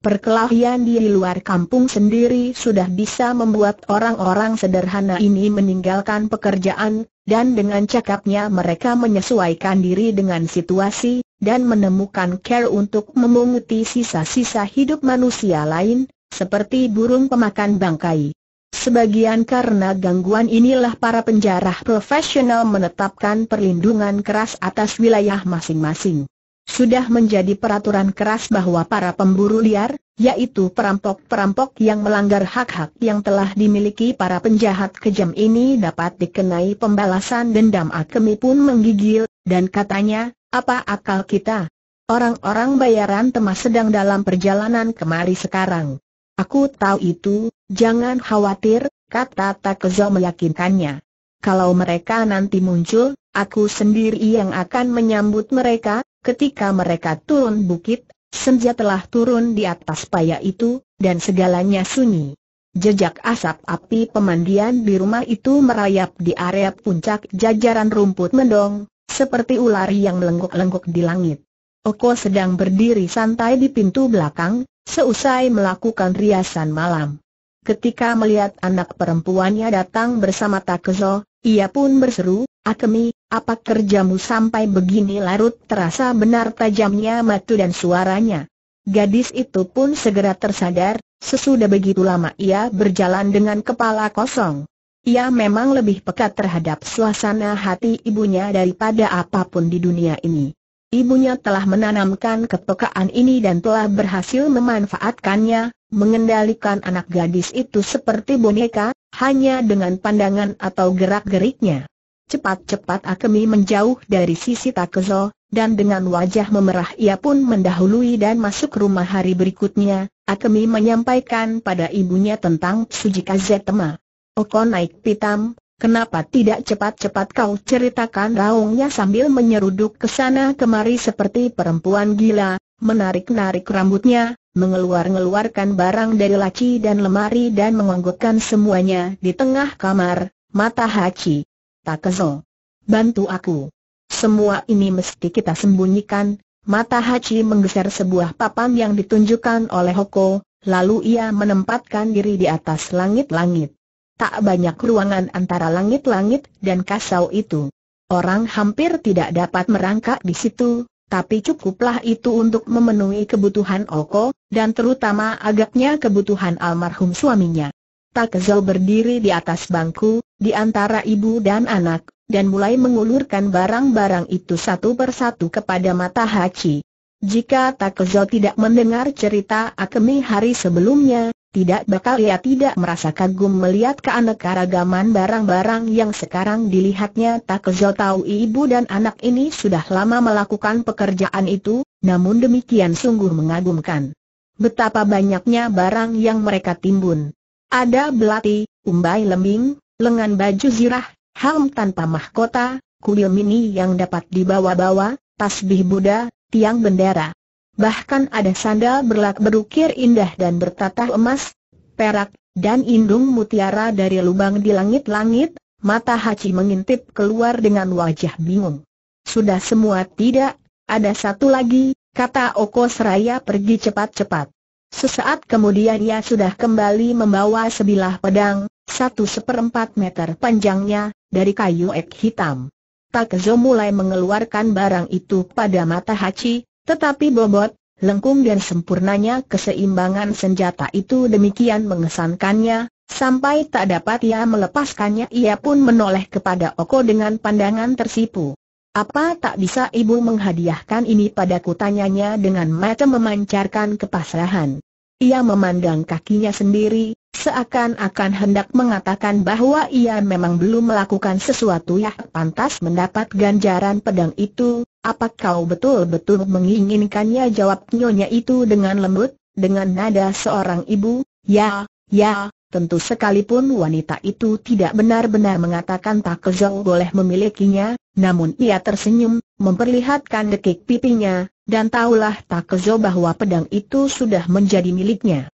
Perkelahian di luar kampung sendiri sudah bisa membuat orang-orang sederhana ini meninggalkan pekerjaan, dan dengan cakapnya mereka menyesuaikan diri dengan situasi, dan menemukan care untuk memunguti sisa-sisa hidup manusia lain, seperti burung pemakan bangkai. Sebagian karena gangguan inilah para penjarah profesional menetapkan perlindungan keras atas wilayah masing-masing. Sudah menjadi peraturan keras bahwa para pemburu liar, yaitu perampok-perampok yang melanggar hak-hak yang telah dimiliki para penjahat kejam ini dapat dikenai pembalasan dendam Akemi pun menggigil, dan katanya, apa akal kita? Orang-orang bayaran temas sedang dalam perjalanan kemari sekarang. Aku tahu itu, jangan khawatir, kata Takezo meyakinkannya. Kalau mereka nanti muncul, aku sendiri yang akan menyambut mereka, ketika mereka turun bukit, senja telah turun di atas paya itu, dan segalanya sunyi. Jejak asap api pemandian di rumah itu merayap di area puncak jajaran rumput mendong, seperti ular yang melengguk-lengguk di langit. Oko sedang berdiri santai di pintu belakang, seusai melakukan riasan malam. Ketika melihat anak perempuannya datang bersama Takezo, ia pun berseru, Akemi, apa kerjamu sampai begini larut terasa benar tajamnya matu dan suaranya. Gadis itu pun segera tersadar, sesudah begitu lama ia berjalan dengan kepala kosong. Ia memang lebih peka terhadap suasana hati ibunya daripada apapun di dunia ini. Ibunya telah menanamkan kepekaan ini dan telah berhasil memanfaatkannya, mengendalikan anak gadis itu seperti boneka, hanya dengan pandangan atau gerak-geriknya. Cepat-cepat Akemi menjauh dari sisi Takezo, dan dengan wajah memerah ia pun mendahului dan masuk rumah hari berikutnya, Akemi menyampaikan pada ibunya tentang Sujika Zetema. Oko naik pitam, kenapa tidak cepat-cepat kau ceritakan raungnya sambil menyeruduk ke sana kemari seperti perempuan gila, menarik-narik rambutnya, mengeluarkan ngeluarkan barang dari laci dan lemari dan mengonggokkan semuanya di tengah kamar, mata Hachi. Tak kesel. Bantu aku. Semua ini mesti kita sembunyikan. Mata Hachi menggeser sebuah papan yang ditunjukkan oleh Hoko, lalu ia menempatkan diri di atas langit-langit tak banyak ruangan antara langit-langit dan kasau itu. Orang hampir tidak dapat merangkak di situ, tapi cukuplah itu untuk memenuhi kebutuhan Oko, dan terutama agaknya kebutuhan almarhum suaminya. Tak berdiri di atas bangku, di antara ibu dan anak, dan mulai mengulurkan barang-barang itu satu persatu kepada mata Hachi. Jika Takzel tidak mendengar cerita Akemi hari sebelumnya, tidak bakal ia tidak merasa kagum melihat keanekaragaman barang-barang yang sekarang dilihatnya tak kezal tahu ibu dan anak ini sudah lama melakukan pekerjaan itu, namun demikian sungguh mengagumkan. Betapa banyaknya barang yang mereka timbun. Ada belati, umbai lembing, lengan baju zirah, helm tanpa mahkota, kuil mini yang dapat dibawa-bawa, tasbih Buddha, tiang bendera bahkan ada sandal berlak berukir indah dan bertata emas, perak, dan indung mutiara dari lubang di langit-langit, mata Haji mengintip keluar dengan wajah bingung. Sudah semua tidak, ada satu lagi, kata Oko Seraya pergi cepat-cepat. Sesaat kemudian ia sudah kembali membawa sebilah pedang, satu seperempat meter panjangnya, dari kayu ek hitam. Takzo mulai mengeluarkan barang itu pada mata Hachi, tetapi bobot, lengkung dan sempurnanya keseimbangan senjata itu demikian mengesankannya, sampai tak dapat ia melepaskannya ia pun menoleh kepada Oko dengan pandangan tersipu. Apa tak bisa ibu menghadiahkan ini padaku tanyanya dengan mata memancarkan kepasrahan. Ia memandang kakinya sendiri, seakan-akan hendak mengatakan bahwa ia memang belum melakukan sesuatu yang pantas mendapat ganjaran pedang itu, apa kau betul-betul menginginkannya jawab nyonya itu dengan lembut, dengan nada seorang ibu, ya, ya, tentu sekalipun wanita itu tidak benar-benar mengatakan tak boleh memilikinya, namun ia tersenyum, memperlihatkan dekik pipinya, dan tahulah tak bahwa pedang itu sudah menjadi miliknya.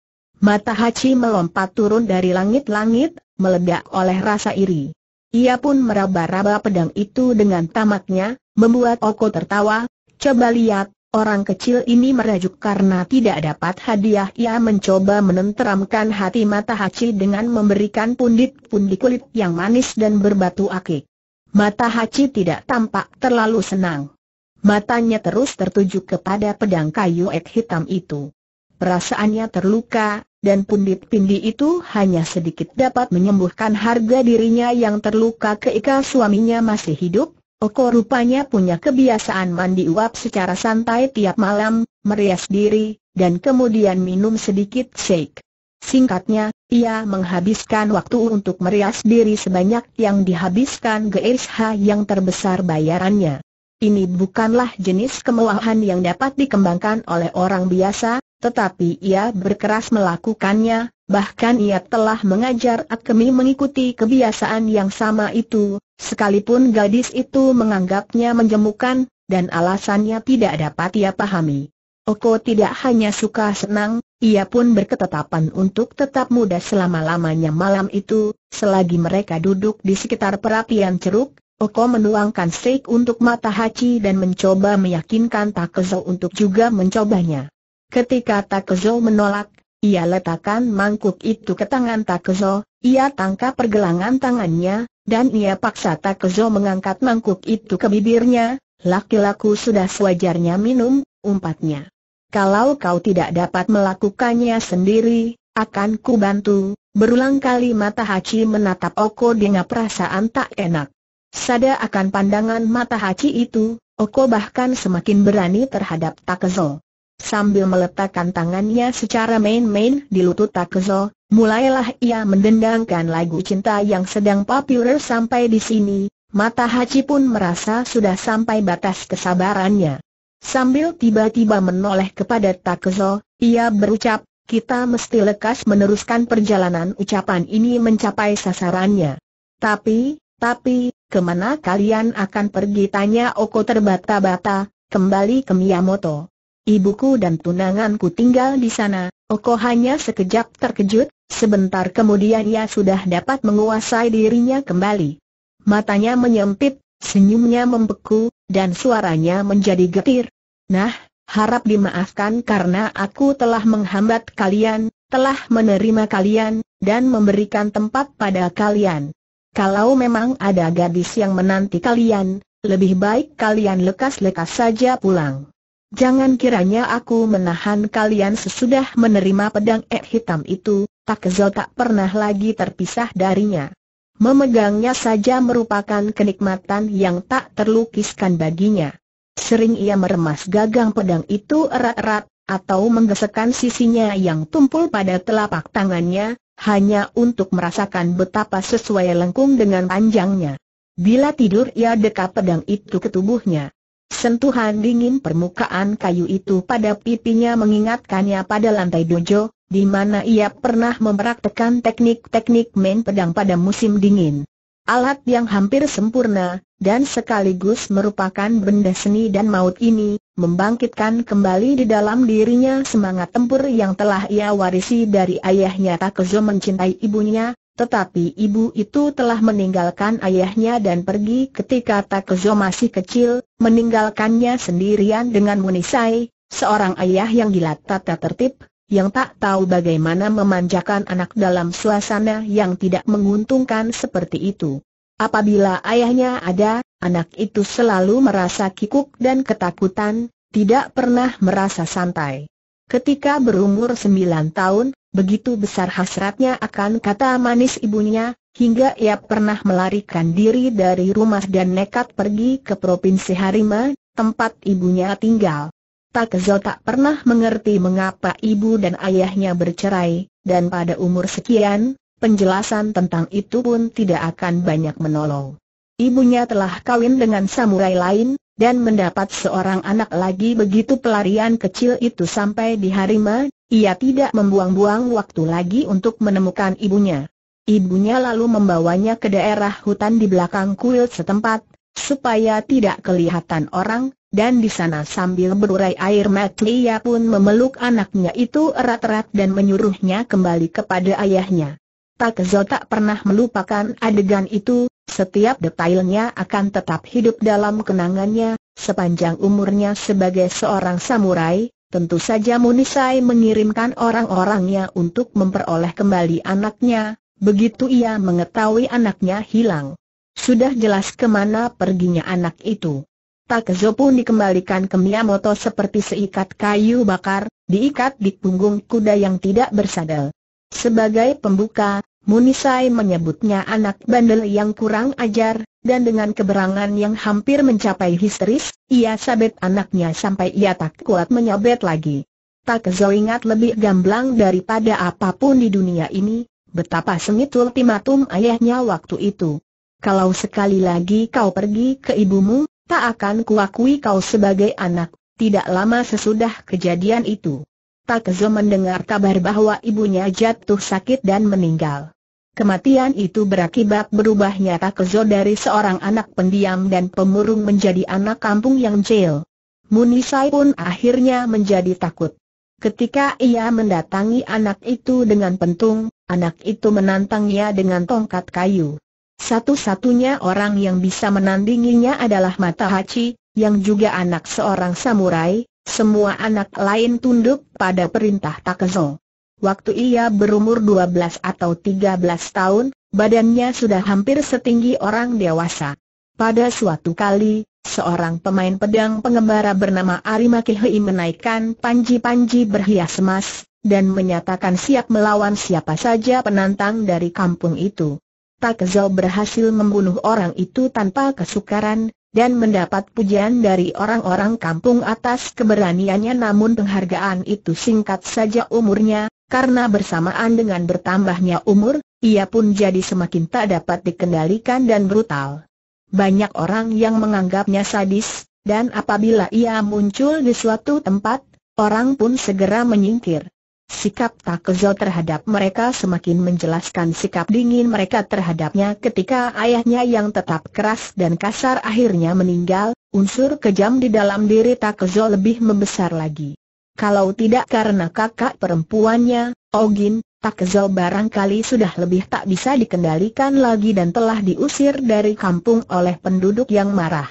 Mata Hachi melompat turun dari langit-langit, meledak oleh rasa iri. Ia pun meraba-raba pedang itu dengan tamaknya, membuat Oko tertawa. Coba lihat, orang kecil ini merajuk karena tidak dapat hadiah. Ia mencoba menenteramkan hati Mata Hachi dengan memberikan pundit-pundi kulit yang manis dan berbatu akik. Mata Hachi tidak tampak terlalu senang. Matanya terus tertuju kepada pedang kayu ek hitam itu. Perasaannya terluka, dan pundi-pundi itu hanya sedikit dapat menyembuhkan harga dirinya yang terluka keika suaminya masih hidup, Oko rupanya punya kebiasaan mandi uap secara santai tiap malam, merias diri, dan kemudian minum sedikit shake. Singkatnya, ia menghabiskan waktu untuk merias diri sebanyak yang dihabiskan GSH yang terbesar bayarannya. Ini bukanlah jenis kemewahan yang dapat dikembangkan oleh orang biasa, tetapi ia berkeras melakukannya, bahkan ia telah mengajar Akemi mengikuti kebiasaan yang sama itu, sekalipun gadis itu menganggapnya menjemukan, dan alasannya tidak dapat ia pahami. Oko tidak hanya suka senang, ia pun berketetapan untuk tetap muda selama-lamanya malam itu, selagi mereka duduk di sekitar perapian ceruk, Oko menuangkan steak untuk mata Hachi dan mencoba meyakinkan Takezo untuk juga mencobanya. Ketika Takezo menolak, ia letakkan mangkuk itu ke tangan Takezo, ia tangkap pergelangan tangannya, dan ia paksa Takezo mengangkat mangkuk itu ke bibirnya, laki laki sudah sewajarnya minum, umpatnya. Kalau kau tidak dapat melakukannya sendiri, akan ku bantu, berulang kali mata Hachi menatap Oko dengan perasaan tak enak. Sada akan pandangan mata Hachi itu, Oko bahkan semakin berani terhadap Takezo. Sambil meletakkan tangannya secara main-main di lutut Takezo, mulailah ia mendendangkan lagu cinta yang sedang populer sampai di sini, mata Hachi pun merasa sudah sampai batas kesabarannya. Sambil tiba-tiba menoleh kepada Takezo, ia berucap, kita mesti lekas meneruskan perjalanan ucapan ini mencapai sasarannya. Tapi, tapi, Kemana kalian akan pergi? Tanya Oko terbata-bata, kembali ke Miyamoto. Ibuku dan tunanganku tinggal di sana, Oko hanya sekejap terkejut, sebentar kemudian ia sudah dapat menguasai dirinya kembali. Matanya menyempit, senyumnya membeku, dan suaranya menjadi getir. Nah, harap dimaafkan karena aku telah menghambat kalian, telah menerima kalian, dan memberikan tempat pada kalian. Kalau memang ada gadis yang menanti kalian, lebih baik kalian lekas-lekas saja pulang. Jangan kiranya aku menahan kalian sesudah menerima pedang ek hitam itu, tak tak pernah lagi terpisah darinya. Memegangnya saja merupakan kenikmatan yang tak terlukiskan baginya. Sering ia meremas gagang pedang itu erat-erat, atau menggesekkan sisinya yang tumpul pada telapak tangannya, hanya untuk merasakan betapa sesuai lengkung dengan panjangnya. Bila tidur ia dekat pedang itu ke tubuhnya. Sentuhan dingin permukaan kayu itu pada pipinya mengingatkannya pada lantai dojo, di mana ia pernah mempraktekan teknik-teknik main pedang pada musim dingin. Alat yang hampir sempurna, dan sekaligus merupakan benda seni dan maut ini, membangkitkan kembali di dalam dirinya semangat tempur yang telah ia warisi dari ayahnya Takezo mencintai ibunya, tetapi ibu itu telah meninggalkan ayahnya dan pergi ketika Takezo masih kecil, meninggalkannya sendirian dengan Munisai, seorang ayah yang gila tata tertib, yang tak tahu bagaimana memanjakan anak dalam suasana yang tidak menguntungkan seperti itu. Apabila ayahnya ada, Anak itu selalu merasa kikuk dan ketakutan, tidak pernah merasa santai. Ketika berumur sembilan tahun, begitu besar hasratnya akan kata manis ibunya, hingga ia pernah melarikan diri dari rumah dan nekat pergi ke Provinsi Harima, tempat ibunya tinggal. Takezo tak pernah mengerti mengapa ibu dan ayahnya bercerai, dan pada umur sekian, penjelasan tentang itu pun tidak akan banyak menolong. Ibunya telah kawin dengan samurai lain, dan mendapat seorang anak lagi begitu pelarian kecil itu sampai di Harima, ia tidak membuang-buang waktu lagi untuk menemukan ibunya. Ibunya lalu membawanya ke daerah hutan di belakang kuil setempat, supaya tidak kelihatan orang, dan di sana sambil berurai air mata ia pun memeluk anaknya itu erat-erat dan menyuruhnya kembali kepada ayahnya. Takezo tak pernah melupakan adegan itu, setiap detailnya akan tetap hidup dalam kenangannya, sepanjang umurnya sebagai seorang samurai, tentu saja Munisai mengirimkan orang-orangnya untuk memperoleh kembali anaknya, begitu ia mengetahui anaknya hilang. Sudah jelas kemana perginya anak itu. Takezo pun dikembalikan ke Miyamoto seperti seikat kayu bakar, diikat di punggung kuda yang tidak bersadel. Sebagai pembuka, Munisai menyebutnya anak bandel yang kurang ajar, dan dengan keberangan yang hampir mencapai histeris, ia sabet anaknya sampai ia tak kuat menyabet lagi. Tak ingat lebih gamblang daripada apapun di dunia ini, betapa sengit ultimatum ayahnya waktu itu. Kalau sekali lagi kau pergi ke ibumu, tak akan kuakui kau sebagai anak, tidak lama sesudah kejadian itu. Tak mendengar kabar bahwa ibunya jatuh sakit dan meninggal. Kematian itu berakibat berubah berubahnya Takezo dari seorang anak pendiam dan pemurung menjadi anak kampung yang jail. Munisai pun akhirnya menjadi takut. Ketika ia mendatangi anak itu dengan pentung, anak itu menantangnya dengan tongkat kayu. Satu-satunya orang yang bisa menandinginya adalah Mata Matahachi, yang juga anak seorang samurai, semua anak lain tunduk pada perintah Takezo. Waktu ia berumur 12 atau 13 tahun, badannya sudah hampir setinggi orang dewasa. Pada suatu kali, seorang pemain pedang pengembara bernama Arima Kihei menaikkan panji-panji berhias emas, dan menyatakan siap melawan siapa saja penantang dari kampung itu. Tak berhasil membunuh orang itu tanpa kesukaran, dan mendapat pujian dari orang-orang kampung atas keberaniannya namun penghargaan itu singkat saja umurnya, karena bersamaan dengan bertambahnya umur, ia pun jadi semakin tak dapat dikendalikan dan brutal. Banyak orang yang menganggapnya sadis, dan apabila ia muncul di suatu tempat, orang pun segera menyingkir. Sikap Takezo terhadap mereka semakin menjelaskan sikap dingin mereka terhadapnya ketika ayahnya yang tetap keras dan kasar akhirnya meninggal, unsur kejam di dalam diri Takezo lebih membesar lagi. Kalau tidak karena kakak perempuannya, Ogin, tak barangkali sudah lebih tak bisa dikendalikan lagi dan telah diusir dari kampung oleh penduduk yang marah.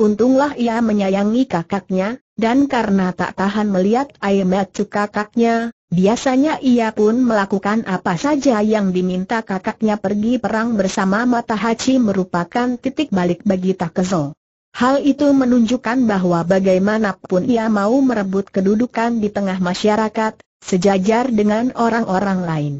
Untunglah ia menyayangi kakaknya, dan karena tak tahan melihat air mata kakaknya, Biasanya ia pun melakukan apa saja yang diminta kakaknya pergi perang bersama Matahachi merupakan titik balik bagi Takezo. Hal itu menunjukkan bahwa bagaimanapun ia mau merebut kedudukan di tengah masyarakat, sejajar dengan orang-orang lain.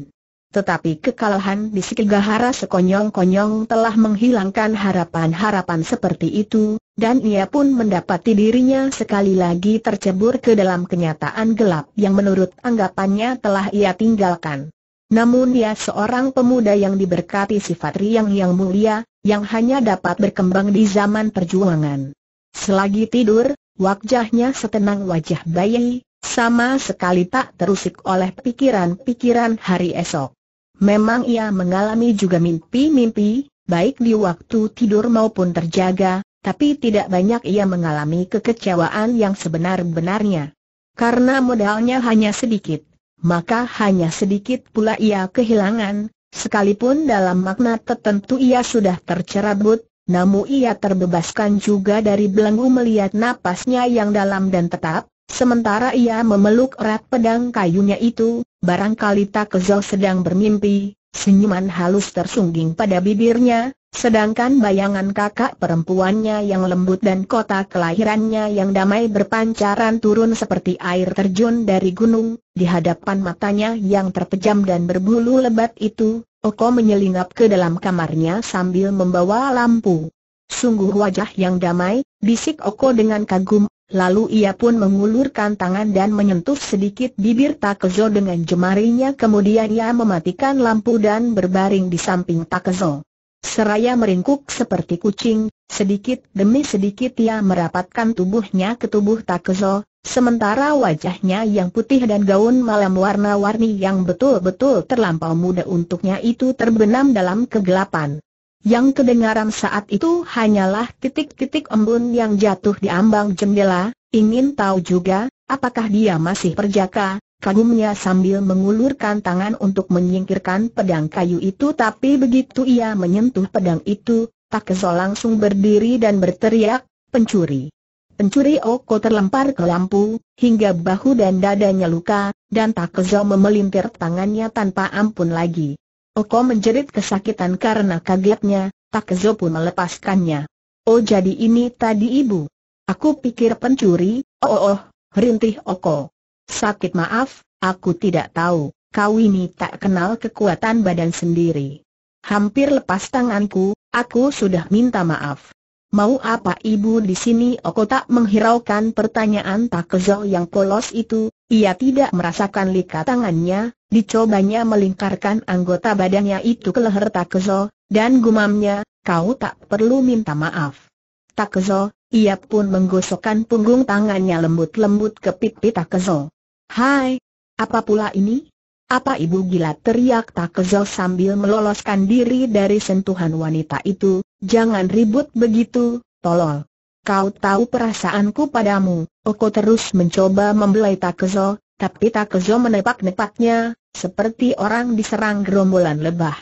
Tetapi kekalahan di Sikigahara sekonyong-konyong telah menghilangkan harapan-harapan seperti itu, dan ia pun mendapati dirinya sekali lagi tercebur ke dalam kenyataan gelap yang menurut anggapannya telah ia tinggalkan. Namun ia seorang pemuda yang diberkati sifat riang yang mulia, yang hanya dapat berkembang di zaman perjuangan. Selagi tidur, wajahnya setenang wajah bayi, sama sekali tak terusik oleh pikiran-pikiran hari esok. Memang ia mengalami juga mimpi-mimpi, baik di waktu tidur maupun terjaga, tapi tidak banyak ia mengalami kekecewaan yang sebenar-benarnya. Karena modalnya hanya sedikit, maka hanya sedikit pula ia kehilangan, Sekalipun dalam makna tertentu ia sudah tercerabut, namun ia terbebaskan juga dari belenggu melihat napasnya yang dalam dan tetap, sementara ia memeluk erat pedang kayunya itu, barangkali tak kezal sedang bermimpi, Senyuman halus tersungging pada bibirnya, sedangkan bayangan kakak perempuannya yang lembut dan kota kelahirannya yang damai berpancaran turun seperti air terjun dari gunung, di hadapan matanya yang terpejam dan berbulu lebat itu, Oko menyelinap ke dalam kamarnya sambil membawa lampu. Sungguh wajah yang damai, bisik Oko dengan kagum, Lalu ia pun mengulurkan tangan dan menyentuh sedikit bibir Takezo dengan jemarinya kemudian ia mematikan lampu dan berbaring di samping Takezo. Seraya meringkuk seperti kucing, sedikit demi sedikit ia merapatkan tubuhnya ke tubuh Takezo, sementara wajahnya yang putih dan gaun malam warna-warni yang betul-betul terlampau muda untuknya itu terbenam dalam kegelapan. Yang kedengaran saat itu hanyalah titik-titik embun yang jatuh di ambang jendela, ingin tahu juga, apakah dia masih perjaka, kagumnya sambil mengulurkan tangan untuk menyingkirkan pedang kayu itu tapi begitu ia menyentuh pedang itu, Kezo langsung berdiri dan berteriak, pencuri. Pencuri Oko terlempar ke lampu, hingga bahu dan dadanya luka, dan Kezo memelintir tangannya tanpa ampun lagi. Oko menjerit kesakitan karena kagetnya, Takezo pun melepaskannya. Oh jadi ini tadi ibu. Aku pikir pencuri, oh oh, oh rintih Oko. Sakit maaf, aku tidak tahu, kau ini tak kenal kekuatan badan sendiri. Hampir lepas tanganku, aku sudah minta maaf. Mau apa ibu di sini? Oko tak menghiraukan pertanyaan Takezo yang polos itu, ia tidak merasakan lika tangannya, Dicobanya melingkarkan anggota badannya itu ke leher Takezo, dan gumamnya, kau tak perlu minta maaf. Takezo, ia pun menggosokkan punggung tangannya lembut-lembut ke pipi Takezo. Hai, apa pula ini? Apa ibu gila teriak Takezo sambil meloloskan diri dari sentuhan wanita itu, jangan ribut begitu, tolol. Kau tahu perasaanku padamu, Oko terus mencoba membelai Takezo, tapi Takezo menepak-nepaknya, seperti orang diserang gerombolan lebah.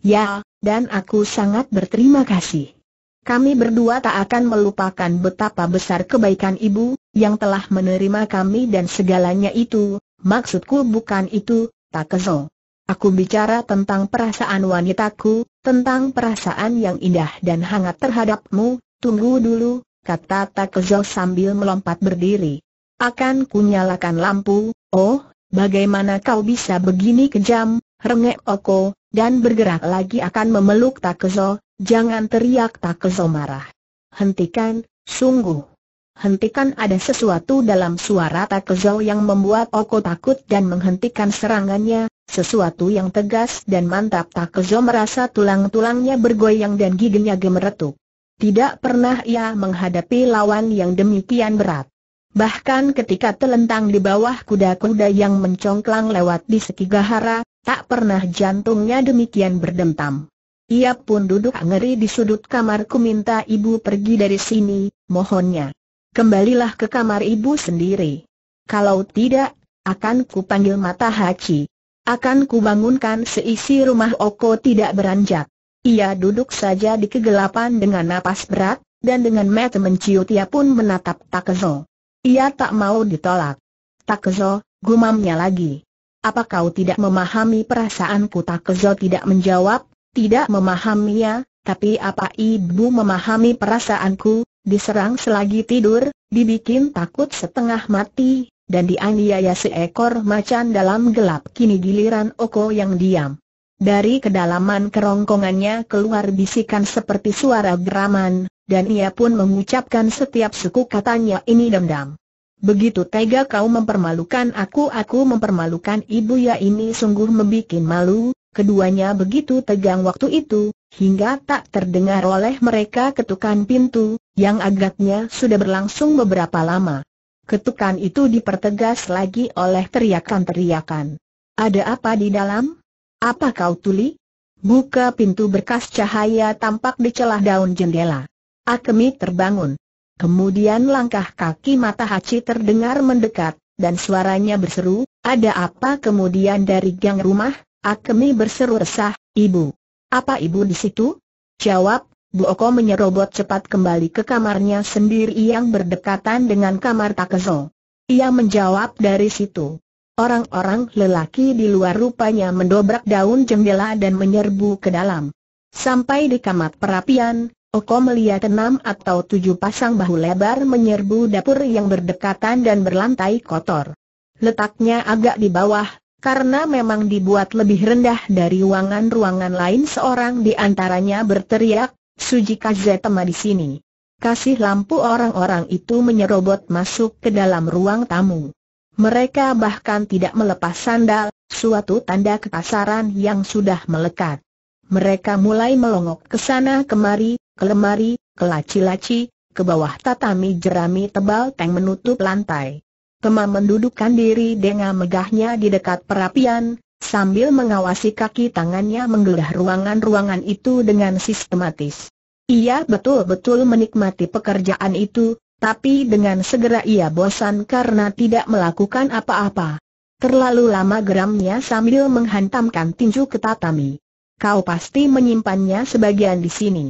Ya, dan aku sangat berterima kasih. Kami berdua tak akan melupakan betapa besar kebaikan ibu, yang telah menerima kami dan segalanya itu, maksudku bukan itu, Takezo. Aku bicara tentang perasaan wanitaku, tentang perasaan yang indah dan hangat terhadapmu, tunggu dulu, kata Takezo sambil melompat berdiri. Akan kunyalakan lampu, Oh, bagaimana kau bisa begini kejam, rengek Oko, dan bergerak lagi akan memeluk Takezo, jangan teriak Takezo marah. Hentikan, sungguh. Hentikan ada sesuatu dalam suara Takezo yang membuat Oko takut dan menghentikan serangannya, sesuatu yang tegas dan mantap Takezo merasa tulang-tulangnya bergoyang dan giginya gemeretuk. Tidak pernah ia menghadapi lawan yang demikian berat. Bahkan ketika telentang di bawah kuda-kuda yang mencongklang lewat di sekigahara, tak pernah jantungnya demikian berdentam. Ia pun duduk ngeri di sudut kamarku minta ibu pergi dari sini, mohonnya. Kembalilah ke kamar ibu sendiri. Kalau tidak, akan ku panggil mata haji. Akan ku bangunkan seisi rumah Oko tidak beranjak. Ia duduk saja di kegelapan dengan napas berat, dan dengan mata menciut ia pun menatap Takezo. Ia tak mau ditolak. Tak gumamnya lagi. Apa kau tidak memahami perasaanku? Tak tidak menjawab, tidak memahaminya, tapi apa ibu memahami perasaanku? Diserang selagi tidur, dibikin takut setengah mati, dan dianiaya seekor macan dalam gelap kini giliran Oko yang diam. Dari kedalaman kerongkongannya keluar bisikan seperti suara geraman, dan ia pun mengucapkan setiap suku katanya ini dendam. Begitu tega kau mempermalukan aku aku mempermalukan ibu ya ini sungguh membuat malu, keduanya begitu tegang waktu itu, hingga tak terdengar oleh mereka ketukan pintu, yang agaknya sudah berlangsung beberapa lama. Ketukan itu dipertegas lagi oleh teriakan-teriakan. Ada apa di dalam? Apa kau tuli? Buka pintu berkas cahaya tampak di celah daun jendela. Akemi terbangun. Kemudian langkah kaki mata Matahachi terdengar mendekat, dan suaranya berseru, ada apa kemudian dari gang rumah? Akemi berseru resah, ibu. Apa ibu di situ? Jawab, Bu Oko menyerobot cepat kembali ke kamarnya sendiri yang berdekatan dengan kamar Takezo. Ia menjawab dari situ. Orang-orang lelaki di luar rupanya mendobrak daun jendela dan menyerbu ke dalam. Sampai di kamar perapian, Oko melihat enam atau tujuh pasang bahu lebar menyerbu dapur yang berdekatan dan berlantai kotor. Letaknya agak di bawah, karena memang dibuat lebih rendah dari ruangan-ruangan lain seorang di antaranya berteriak, Suji Kazetema di sini. Kasih lampu orang-orang itu menyerobot masuk ke dalam ruang tamu. Mereka bahkan tidak melepas sandal, suatu tanda kekasaran yang sudah melekat. Mereka mulai melongok ke sana kemari, ke lemari, ke laci-laci, ke bawah tatami jerami tebal tank menutup lantai. Tema mendudukkan diri dengan megahnya di dekat perapian, sambil mengawasi kaki tangannya menggelah ruangan-ruangan itu dengan sistematis. Ia betul-betul menikmati pekerjaan itu, tapi dengan segera ia bosan karena tidak melakukan apa-apa. Terlalu lama geramnya sambil menghantamkan tinju ke tatami. Kau pasti menyimpannya sebagian di sini.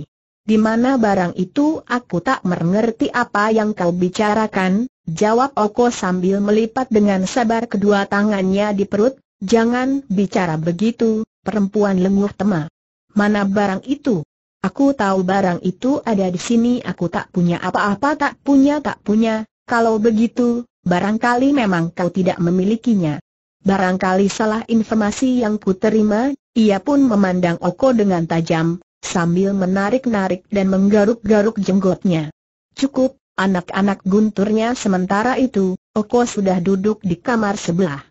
Di mana barang itu aku tak mengerti apa yang kau bicarakan, jawab Oko sambil melipat dengan sabar kedua tangannya di perut, jangan bicara begitu, perempuan lenguh tema. Mana barang itu? Aku tahu barang itu ada di sini aku tak punya apa-apa tak punya tak punya, kalau begitu, barangkali memang kau tidak memilikinya. Barangkali salah informasi yang ku terima, ia pun memandang Oko dengan tajam, sambil menarik-narik dan menggaruk-garuk jenggotnya. Cukup, anak-anak gunturnya sementara itu, Oko sudah duduk di kamar sebelah.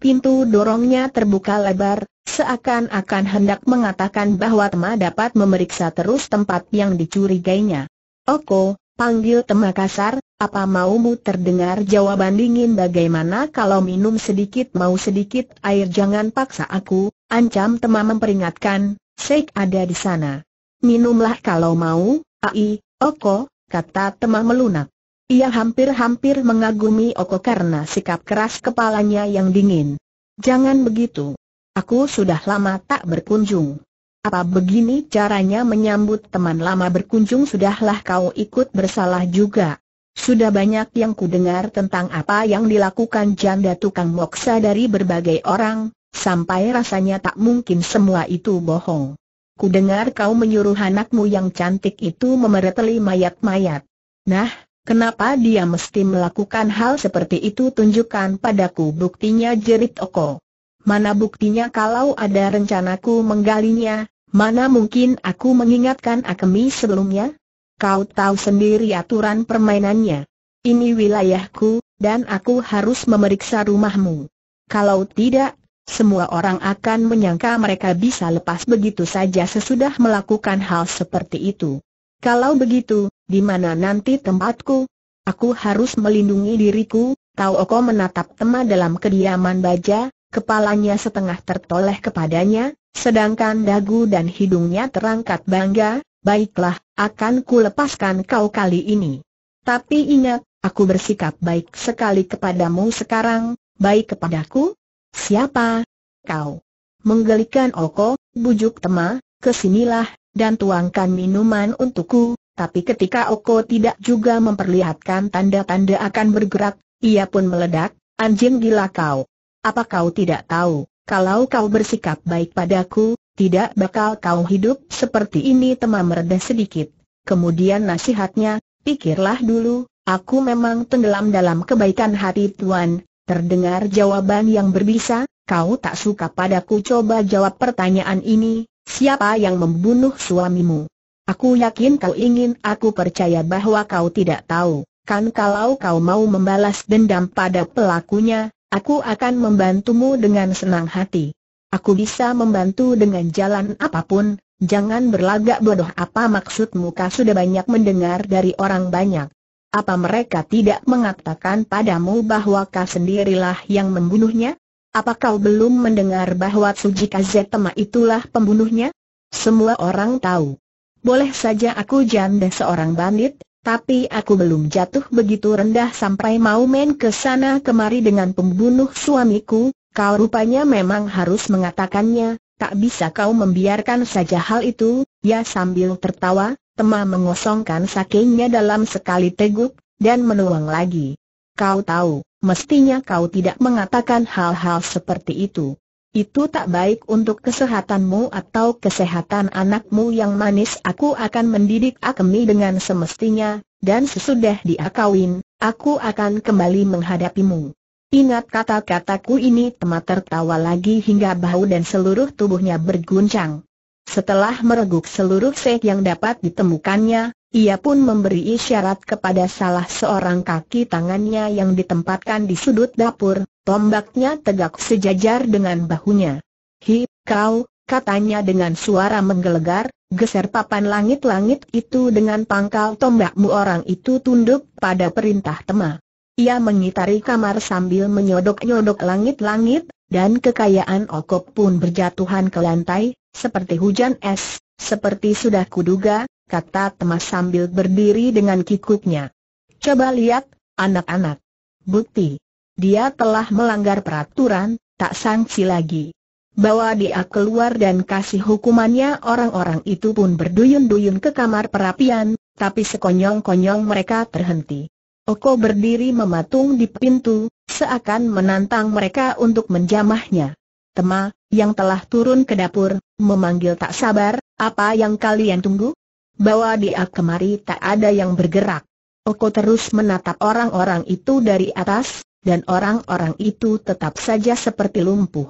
Pintu dorongnya terbuka lebar, seakan-akan hendak mengatakan bahwa Tema dapat memeriksa terus tempat yang dicurigainya. Oko, panggil Tema kasar, apa maumu terdengar jawaban dingin bagaimana kalau minum sedikit mau sedikit air jangan paksa aku, ancam Tema memperingatkan, Sek ada di sana. Minumlah kalau mau, Ai, Oko, kata teman melunak. Ia hampir-hampir mengagumi Oko karena sikap keras kepalanya yang dingin. Jangan begitu. Aku sudah lama tak berkunjung. Apa begini caranya menyambut teman lama berkunjung sudahlah kau ikut bersalah juga. Sudah banyak yang kudengar tentang apa yang dilakukan janda tukang moksa dari berbagai orang, sampai rasanya tak mungkin semua itu bohong. Ku dengar kau menyuruh anakmu yang cantik itu memereteli mayat-mayat. Nah, kenapa dia mesti melakukan hal seperti itu tunjukkan padaku buktinya jerit Oko. Mana buktinya kalau ada rencanaku menggalinya, mana mungkin aku mengingatkan Akemi sebelumnya? Kau tahu sendiri aturan permainannya. Ini wilayahku, dan aku harus memeriksa rumahmu. Kalau tidak, semua orang akan menyangka mereka bisa lepas begitu saja sesudah melakukan hal seperti itu. Kalau begitu, di mana nanti tempatku? Aku harus melindungi diriku, Tau Oko menatap Tema dalam kediaman baja, kepalanya setengah tertoleh kepadanya, sedangkan dagu dan hidungnya terangkat bangga, baiklah, akan ku lepaskan kau kali ini. Tapi ingat, aku bersikap baik sekali kepadamu sekarang, baik kepadaku, Siapa? Kau. Menggelikan Oko, bujuk Tema, kesinilah, dan tuangkan minuman untukku, tapi ketika Oko tidak juga memperlihatkan tanda-tanda akan bergerak, ia pun meledak, anjing gila kau. Apa kau tidak tahu, kalau kau bersikap baik padaku, tidak bakal kau hidup seperti ini Tema meredah sedikit. Kemudian nasihatnya, pikirlah dulu, aku memang tenggelam dalam kebaikan hati Tuan, Terdengar jawaban yang berbisa, kau tak suka padaku coba jawab pertanyaan ini, siapa yang membunuh suamimu? Aku yakin kau ingin aku percaya bahwa kau tidak tahu, kan kalau kau mau membalas dendam pada pelakunya, aku akan membantumu dengan senang hati. Aku bisa membantu dengan jalan apapun, jangan berlagak bodoh apa maksudmu kau sudah banyak mendengar dari orang banyak. Apa mereka tidak mengatakan padamu bahwa kau sendirilah yang membunuhnya? Apa kau belum mendengar bahwa Suji Zetema itulah pembunuhnya? Semua orang tahu. Boleh saja aku janda seorang bandit, tapi aku belum jatuh begitu rendah sampai mau main ke sana kemari dengan pembunuh suamiku, kau rupanya memang harus mengatakannya, tak bisa kau membiarkan saja hal itu, ya sambil tertawa, Tema mengosongkan sakingnya dalam sekali teguk, dan menuang lagi. Kau tahu, mestinya kau tidak mengatakan hal-hal seperti itu. Itu tak baik untuk kesehatanmu atau kesehatan anakmu yang manis Aku akan mendidik Akemi dengan semestinya, dan sesudah diakawin, aku akan kembali menghadapimu Ingat kata-kataku ini Tema tertawa lagi hingga bahu dan seluruh tubuhnya berguncang setelah mereguk seluruh sek yang dapat ditemukannya, ia pun memberi isyarat kepada salah seorang kaki tangannya yang ditempatkan di sudut dapur, tombaknya tegak sejajar dengan bahunya. Hi, kau, katanya dengan suara menggelegar, geser papan langit-langit itu dengan pangkal tombakmu orang itu tunduk pada perintah tema. Ia mengitari kamar sambil menyodok-nyodok langit-langit, dan kekayaan Okok pun berjatuhan ke lantai, seperti hujan es, seperti sudah kuduga, kata Temas sambil berdiri dengan kikuknya. Coba lihat, anak-anak. Bukti. Dia telah melanggar peraturan, tak sanksi lagi. Bawa dia keluar dan kasih hukumannya orang-orang itu pun berduyun-duyun ke kamar perapian, tapi sekonyong-konyong mereka terhenti. Oko berdiri mematung di pintu, seakan menantang mereka untuk menjamahnya. Tema, yang telah turun ke dapur, memanggil tak sabar, apa yang kalian tunggu? Bawa dia kemari tak ada yang bergerak. Oko terus menatap orang-orang itu dari atas, dan orang-orang itu tetap saja seperti lumpuh.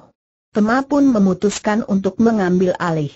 Tema pun memutuskan untuk mengambil alih.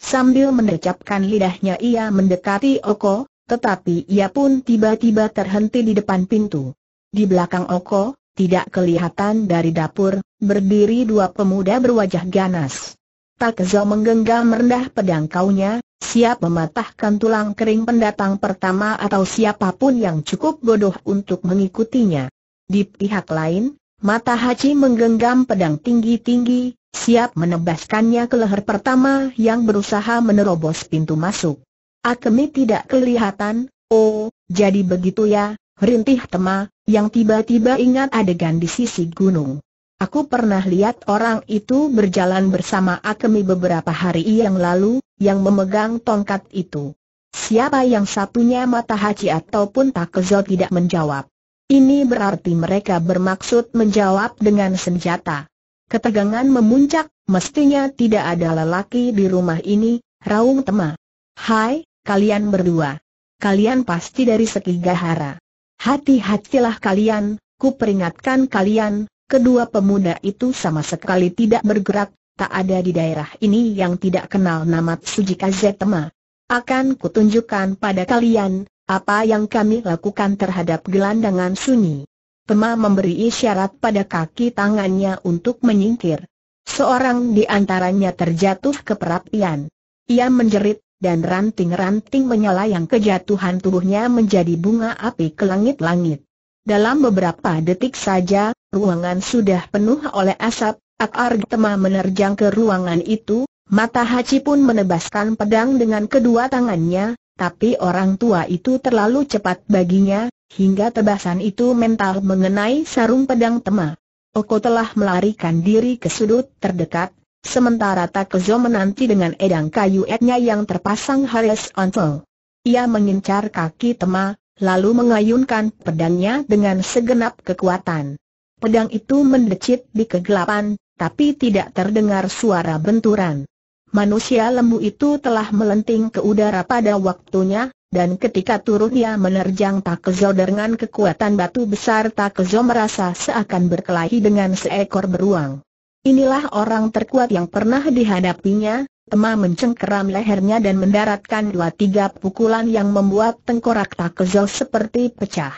Sambil mendecapkan lidahnya ia mendekati Oko, tetapi ia pun tiba-tiba terhenti di depan pintu. Di belakang Oko, tidak kelihatan dari dapur, berdiri dua pemuda berwajah ganas. Tak menggenggam rendah pedang kaunya, siap mematahkan tulang kering pendatang pertama atau siapapun yang cukup bodoh untuk mengikutinya. Di pihak lain, mata Haji menggenggam pedang tinggi-tinggi, siap menebaskannya ke leher pertama yang berusaha menerobos pintu masuk. Akemi tidak kelihatan, oh, jadi begitu ya, Rintih Tema, yang tiba-tiba ingat adegan di sisi gunung. Aku pernah lihat orang itu berjalan bersama Akemi beberapa hari yang lalu, yang memegang tongkat itu. Siapa yang satunya mata haji ataupun Takezo tidak menjawab. Ini berarti mereka bermaksud menjawab dengan senjata. Ketegangan memuncak, mestinya tidak ada lelaki di rumah ini, Raung Tema. Hai, kalian berdua. Kalian pasti dari Sekigahara. Hati-hatilah kalian, ku peringatkan kalian, kedua pemuda itu sama sekali tidak bergerak, tak ada di daerah ini yang tidak kenal nama Tsujika Zetema. Akan kutunjukkan pada kalian, apa yang kami lakukan terhadap gelandangan sunyi. Tema memberi isyarat pada kaki tangannya untuk menyingkir. Seorang di antaranya terjatuh ke perapian. Ia menjerit, dan ranting-ranting menyala yang kejatuhan tubuhnya menjadi bunga api ke langit-langit. Dalam beberapa detik saja, ruangan sudah penuh oleh asap, akar tema menerjang ke ruangan itu, mata Haji pun menebaskan pedang dengan kedua tangannya, tapi orang tua itu terlalu cepat baginya, hingga tebasan itu mental mengenai sarung pedang tema. Oko telah melarikan diri ke sudut terdekat, Sementara Takezo menanti dengan edang kayu etnya yang terpasang Hares Ontel. Ia mengincar kaki Tema, lalu mengayunkan pedangnya dengan segenap kekuatan. Pedang itu mendecit di kegelapan, tapi tidak terdengar suara benturan. Manusia lembu itu telah melenting ke udara pada waktunya, dan ketika turun ia menerjang Takezo dengan kekuatan batu besar Takezo merasa seakan berkelahi dengan seekor beruang. Inilah orang terkuat yang pernah dihadapinya, Emma mencengkeram lehernya dan mendaratkan dua tiga pukulan yang membuat tengkorak Takezo seperti pecah.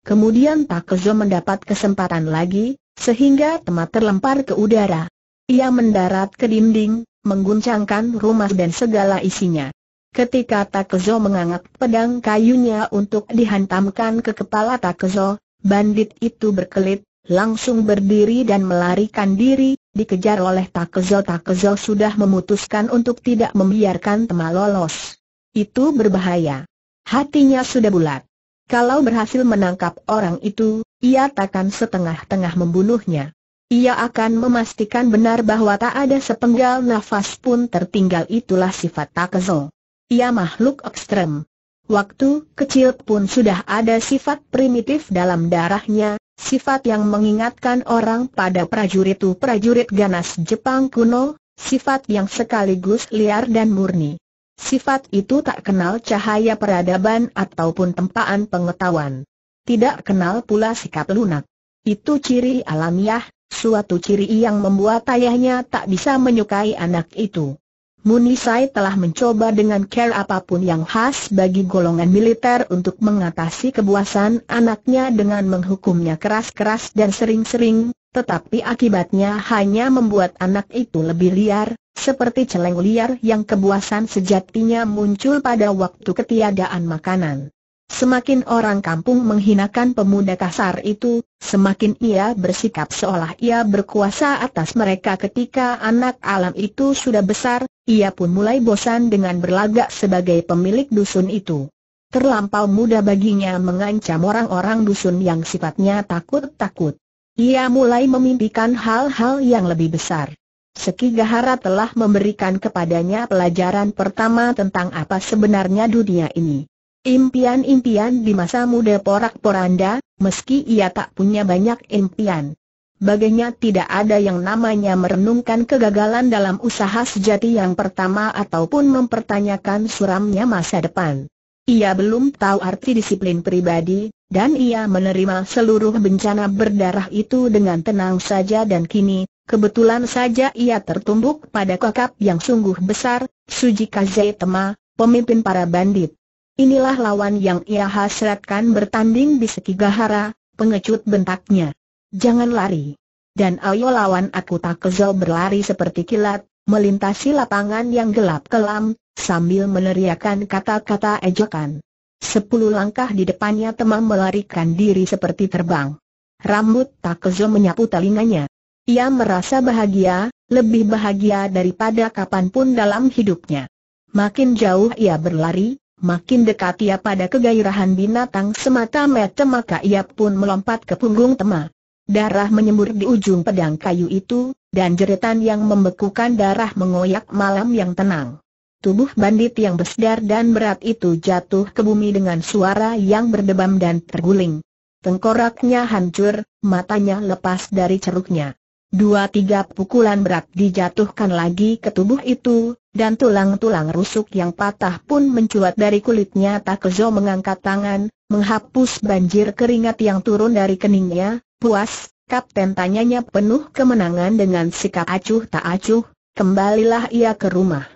Kemudian Takezo mendapat kesempatan lagi, sehingga Tema terlempar ke udara. Ia mendarat ke dinding, mengguncangkan rumah dan segala isinya. Ketika Takezo mengangkat pedang kayunya untuk dihantamkan ke kepala Takezo, bandit itu berkelit, langsung berdiri dan melarikan diri, dikejar oleh Takezo Takezo sudah memutuskan untuk tidak membiarkan Tema lolos. Itu berbahaya. Hatinya sudah bulat. Kalau berhasil menangkap orang itu, ia takkan setengah-tengah membunuhnya. Ia akan memastikan benar bahwa tak ada sepenggal nafas pun tertinggal itulah sifat Takezo. Ia makhluk ekstrem. Waktu kecil pun sudah ada sifat primitif dalam darahnya, sifat yang mengingatkan orang pada prajurit itu prajurit ganas Jepang kuno, sifat yang sekaligus liar dan murni. Sifat itu tak kenal cahaya peradaban ataupun tempaan pengetahuan. Tidak kenal pula sikap lunak. Itu ciri alamiah, suatu ciri yang membuat ayahnya tak bisa menyukai anak itu. Munisai telah mencoba dengan care apapun yang khas bagi golongan militer untuk mengatasi kebuasan anaknya dengan menghukumnya keras-keras dan sering-sering, tetapi akibatnya hanya membuat anak itu lebih liar, seperti celeng liar yang kebuasan sejatinya muncul pada waktu ketiadaan makanan. Semakin orang kampung menghinakan pemuda kasar itu, semakin ia bersikap seolah ia berkuasa atas mereka ketika anak alam itu sudah besar, ia pun mulai bosan dengan berlagak sebagai pemilik dusun itu. Terlampau mudah baginya mengancam orang-orang dusun yang sifatnya takut-takut. Ia mulai memimpikan hal-hal yang lebih besar. Sekigahara telah memberikan kepadanya pelajaran pertama tentang apa sebenarnya dunia ini. Impian-impian di masa muda porak-poranda, meski ia tak punya banyak impian. Baginya tidak ada yang namanya merenungkan kegagalan dalam usaha sejati yang pertama ataupun mempertanyakan suramnya masa depan. Ia belum tahu arti disiplin pribadi, dan ia menerima seluruh bencana berdarah itu dengan tenang saja dan kini, kebetulan saja ia tertumbuk pada kakap yang sungguh besar, Suji Kazetema, pemimpin para bandit. Inilah lawan yang ia hasratkan bertanding di Sekigahara, pengecut bentaknya. Jangan lari. Dan ayo lawan aku tak berlari seperti kilat, melintasi lapangan yang gelap kelam, sambil meneriakan kata-kata ejekan. Sepuluh langkah di depannya teman melarikan diri seperti terbang. Rambut tak menyapu telinganya. Ia merasa bahagia, lebih bahagia daripada kapanpun dalam hidupnya. Makin jauh ia berlari, Makin dekat ia pada kegairahan binatang semata-mata maka ia pun melompat ke punggung Tema. Darah menyembur di ujung pedang kayu itu, dan jeritan yang membekukan darah mengoyak malam yang tenang. Tubuh bandit yang besar dan berat itu jatuh ke bumi dengan suara yang berdebam dan terguling. Tengkoraknya hancur, matanya lepas dari ceruknya. Dua-tiga pukulan berat dijatuhkan lagi ke tubuh itu, dan tulang-tulang rusuk yang patah pun mencuat dari kulitnya Takezo mengangkat tangan, menghapus banjir keringat yang turun dari keningnya, puas, kapten tanyanya penuh kemenangan dengan sikap acuh tak acuh, kembalilah ia ke rumah.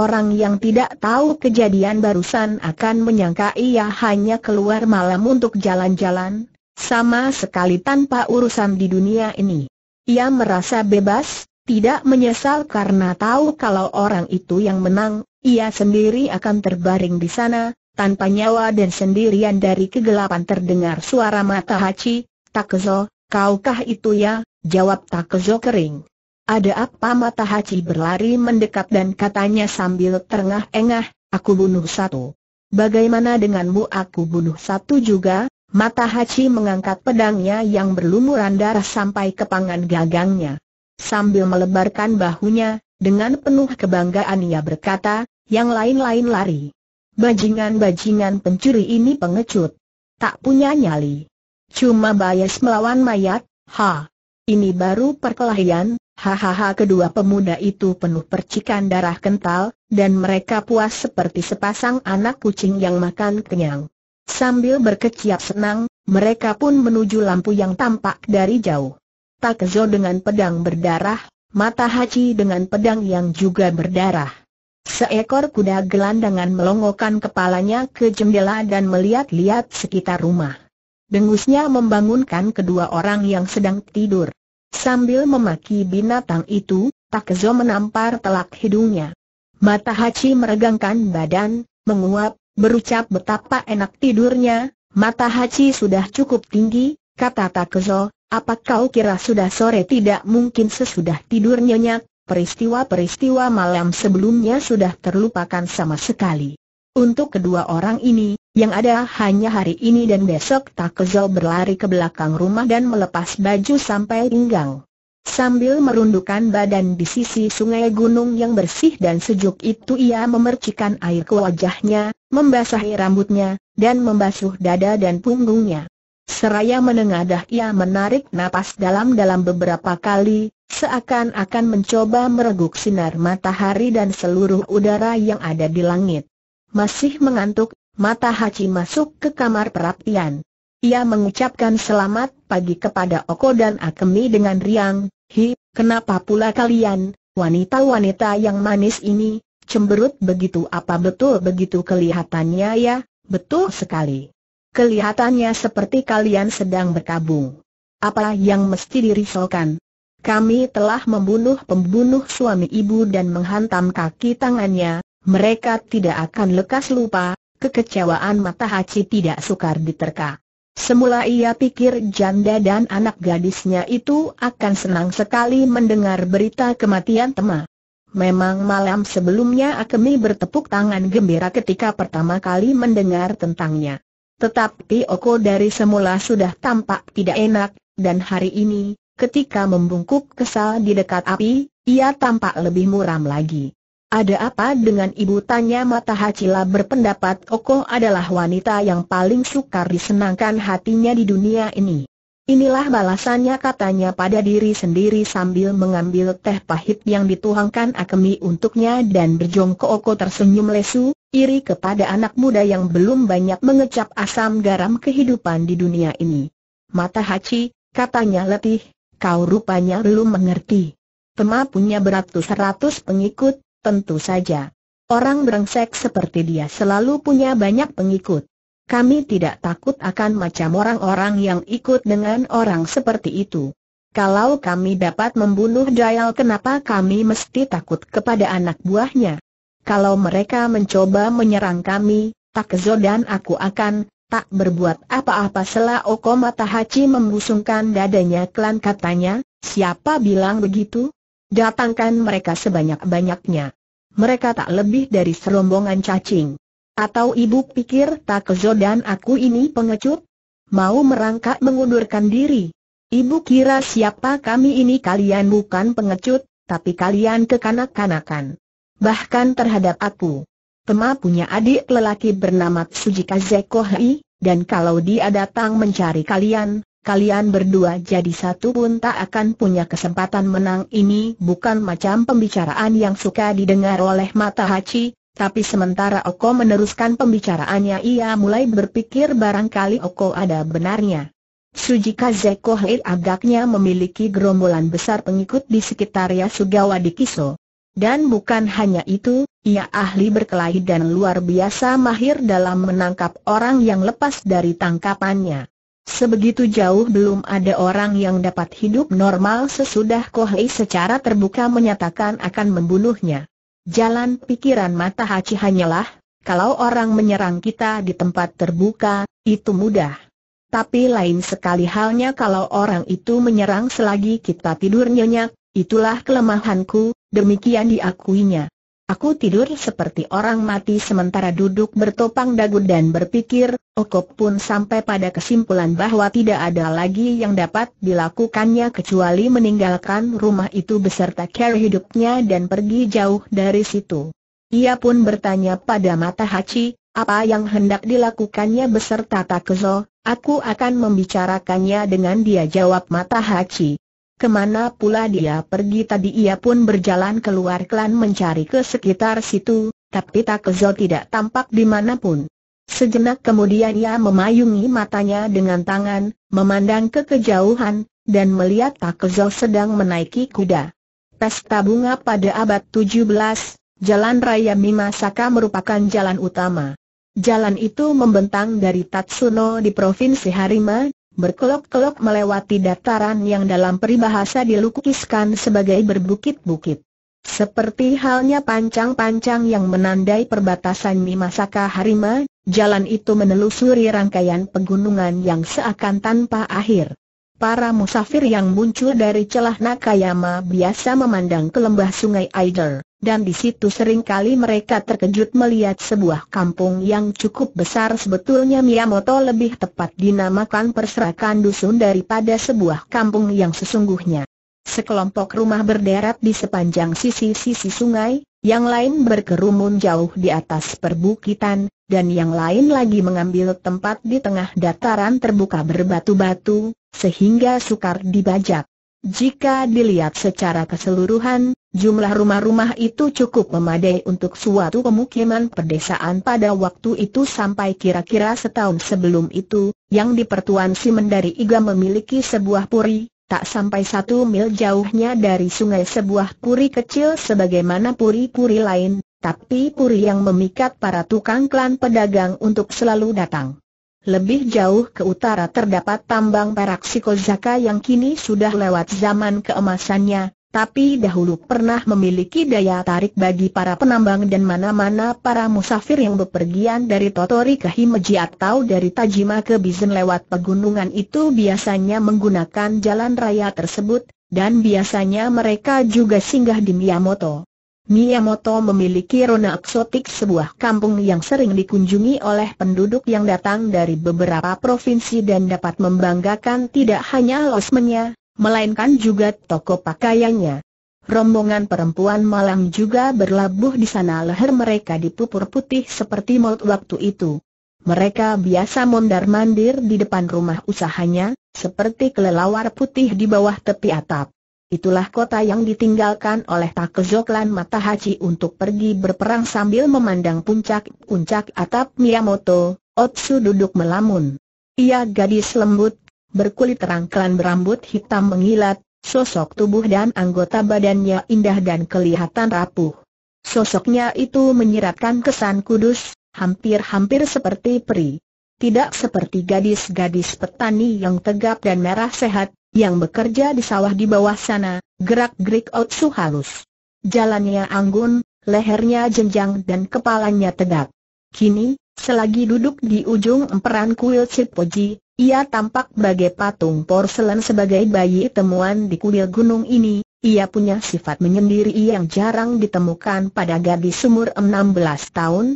Orang yang tidak tahu kejadian barusan akan menyangka ia hanya keluar malam untuk jalan-jalan, sama sekali tanpa urusan di dunia ini. Ia merasa bebas, tidak menyesal karena tahu kalau orang itu yang menang, ia sendiri akan terbaring di sana, tanpa nyawa dan sendirian dari kegelapan terdengar suara mata Hachi, Takezo, kaukah itu ya, jawab Takezo kering. Ada apa mata Hachi berlari mendekat dan katanya sambil terengah-engah, aku bunuh satu. Bagaimana denganmu aku bunuh satu juga, Mata Haji mengangkat pedangnya yang berlumuran darah sampai ke pangan gagangnya. Sambil melebarkan bahunya, dengan penuh kebanggaan ia berkata, yang lain-lain lari. Bajingan-bajingan pencuri ini pengecut. Tak punya nyali. Cuma bayas melawan mayat, ha. Ini baru perkelahian, hahaha kedua pemuda itu penuh percikan darah kental, dan mereka puas seperti sepasang anak kucing yang makan kenyang. Sambil berkeciap senang, mereka pun menuju lampu yang tampak dari jauh. Takezo dengan pedang berdarah, mata Hachi dengan pedang yang juga berdarah. Seekor kuda gelandangan melongokkan kepalanya ke jendela dan melihat-lihat sekitar rumah. Dengusnya membangunkan kedua orang yang sedang tidur. Sambil memaki binatang itu, Takezo menampar telak hidungnya. Mata Hachi meregangkan badan, menguap, berucap betapa enak tidurnya, mata Haji sudah cukup tinggi, kata Takezo, apa kau kira sudah sore tidak mungkin sesudah tidur nyenyak, peristiwa-peristiwa malam sebelumnya sudah terlupakan sama sekali. Untuk kedua orang ini, yang ada hanya hari ini dan besok Takezo berlari ke belakang rumah dan melepas baju sampai pinggang. Sambil merundukkan badan di sisi sungai gunung yang bersih dan sejuk itu ia memercikan air ke wajahnya, membasahi rambutnya, dan membasuh dada dan punggungnya. Seraya menengadah ia menarik napas dalam-dalam beberapa kali, seakan-akan mencoba mereguk sinar matahari dan seluruh udara yang ada di langit. Masih mengantuk, mata Haji masuk ke kamar perapian. Ia mengucapkan selamat pagi kepada Oko dan Akemi dengan riang, Hi, kenapa pula kalian, wanita-wanita yang manis ini, cemberut begitu apa betul begitu kelihatannya ya, betul sekali. Kelihatannya seperti kalian sedang berkabung. Apa yang mesti dirisaukan? Kami telah membunuh pembunuh suami ibu dan menghantam kaki tangannya, mereka tidak akan lekas lupa, kekecewaan mata Haji tidak sukar diterka. Semula ia pikir janda dan anak gadisnya itu akan senang sekali mendengar berita kematian Tema. Memang malam sebelumnya Akemi bertepuk tangan gembira ketika pertama kali mendengar tentangnya. Tetapi Oko dari semula sudah tampak tidak enak, dan hari ini, ketika membungkuk kesal di dekat api, ia tampak lebih muram lagi. Ada apa dengan ibu tanya mata Hacila berpendapat Oko adalah wanita yang paling sukar disenangkan hatinya di dunia ini. Inilah balasannya katanya pada diri sendiri sambil mengambil teh pahit yang dituangkan Akemi untuknya dan berjongkok Oko tersenyum lesu, iri kepada anak muda yang belum banyak mengecap asam garam kehidupan di dunia ini. Mata Haci, katanya letih, kau rupanya belum mengerti. Tema punya beratus-ratus pengikut, Tentu saja. Orang berengsek seperti dia selalu punya banyak pengikut. Kami tidak takut akan macam orang-orang yang ikut dengan orang seperti itu. Kalau kami dapat membunuh Dayal kenapa kami mesti takut kepada anak buahnya? Kalau mereka mencoba menyerang kami, tak dan aku akan tak berbuat apa-apa selah Okomatahachi membusungkan dadanya Klan katanya, siapa bilang begitu? Datangkan mereka sebanyak-banyaknya. Mereka tak lebih dari serombongan cacing. Atau ibu pikir Takezo dan aku ini pengecut? Mau merangkak mengundurkan diri? Ibu kira siapa kami ini kalian bukan pengecut, tapi kalian kekanak-kanakan. Bahkan terhadap aku. tema punya adik lelaki bernama Tsujika Zeko dan kalau dia datang mencari kalian, kalian berdua jadi satu pun tak akan punya kesempatan menang ini bukan macam pembicaraan yang suka didengar oleh mata Hachi, tapi sementara Oko meneruskan pembicaraannya ia mulai berpikir barangkali Oko ada benarnya. Sujika Zeko Hei agaknya memiliki gerombolan besar pengikut di sekitar Yasugawa di Kiso. Dan bukan hanya itu, ia ahli berkelahi dan luar biasa mahir dalam menangkap orang yang lepas dari tangkapannya. Sebegitu jauh belum ada orang yang dapat hidup normal sesudah Kohei secara terbuka menyatakan akan membunuhnya. Jalan pikiran mata Hachi hanyalah, kalau orang menyerang kita di tempat terbuka, itu mudah. Tapi lain sekali halnya kalau orang itu menyerang selagi kita tidur nyenyak, itulah kelemahanku, demikian diakuinya. Aku tidur seperti orang mati sementara duduk bertopang dagu dan berpikir, Okop pun sampai pada kesimpulan bahwa tidak ada lagi yang dapat dilakukannya kecuali meninggalkan rumah itu beserta care hidupnya dan pergi jauh dari situ. Ia pun bertanya pada Mata Hachi, apa yang hendak dilakukannya beserta Takezo, aku akan membicarakannya dengan dia jawab Mata Hachi. Kemana pula dia pergi tadi ia pun berjalan keluar klan mencari ke sekitar situ, tapi Takezo tidak tampak dimanapun. Sejenak kemudian ia memayungi matanya dengan tangan, memandang ke kejauhan, dan melihat Takezo sedang menaiki kuda. Pesta bunga pada abad 17, Jalan Raya Mimasaka merupakan jalan utama. Jalan itu membentang dari Tatsuno di Provinsi Harima, berkelok-kelok melewati dataran yang dalam peribahasa dilukiskan sebagai berbukit-bukit. Seperti halnya pancang-pancang yang menandai perbatasan Mimasaka Harima, jalan itu menelusuri rangkaian pegunungan yang seakan tanpa akhir. Para musafir yang muncul dari celah Nakayama biasa memandang ke lembah sungai Aider dan di situ seringkali mereka terkejut melihat sebuah kampung yang cukup besar sebetulnya Miyamoto lebih tepat dinamakan perserakan dusun daripada sebuah kampung yang sesungguhnya. Sekelompok rumah berderet di sepanjang sisi-sisi sungai, yang lain berkerumun jauh di atas perbukitan, dan yang lain lagi mengambil tempat di tengah dataran terbuka berbatu-batu, sehingga sukar dibajak. Jika dilihat secara keseluruhan, jumlah rumah-rumah itu cukup memadai untuk suatu pemukiman pedesaan pada waktu itu sampai kira-kira setahun sebelum itu, yang di Pertuan Simendari Iga memiliki sebuah puri, tak sampai satu mil jauhnya dari sungai sebuah puri kecil sebagaimana puri-puri lain, tapi puri yang memikat para tukang klan pedagang untuk selalu datang. Lebih jauh ke utara terdapat tambang perak Sikozaka yang kini sudah lewat zaman keemasannya, tapi dahulu pernah memiliki daya tarik bagi para penambang dan mana-mana para musafir yang bepergian dari Totori ke Himeji atau dari Tajima ke Bizen lewat pegunungan itu biasanya menggunakan jalan raya tersebut, dan biasanya mereka juga singgah di Miyamoto. Miyamoto memiliki rona eksotik sebuah kampung yang sering dikunjungi oleh penduduk yang datang dari beberapa provinsi dan dapat membanggakan tidak hanya losmennya, melainkan juga toko pakaiannya. Rombongan perempuan Malang juga berlabuh di sana leher mereka dipupur putih seperti maut waktu itu. Mereka biasa mondar-mandir di depan rumah usahanya, seperti kelelawar putih di bawah tepi atap. Itulah kota yang ditinggalkan oleh Takezoklan Matahachi untuk pergi berperang sambil memandang puncak-puncak atap Miyamoto, Otsu duduk melamun. Ia gadis lembut, berkulit terangkelan berambut hitam mengilat, sosok tubuh dan anggota badannya indah dan kelihatan rapuh. Sosoknya itu menyiratkan kesan kudus, hampir-hampir seperti peri. Tidak seperti gadis-gadis petani yang tegap dan merah sehat, yang bekerja di sawah di bawah sana, gerak-gerik Otsu halus. Jalannya anggun, lehernya jenjang dan kepalanya tegak. Kini, selagi duduk di ujung emperan kuil Cipoji, ia tampak bagai patung porselen sebagai bayi temuan di kuil gunung ini, ia punya sifat menyendiri yang jarang ditemukan pada gadis umur 16 tahun.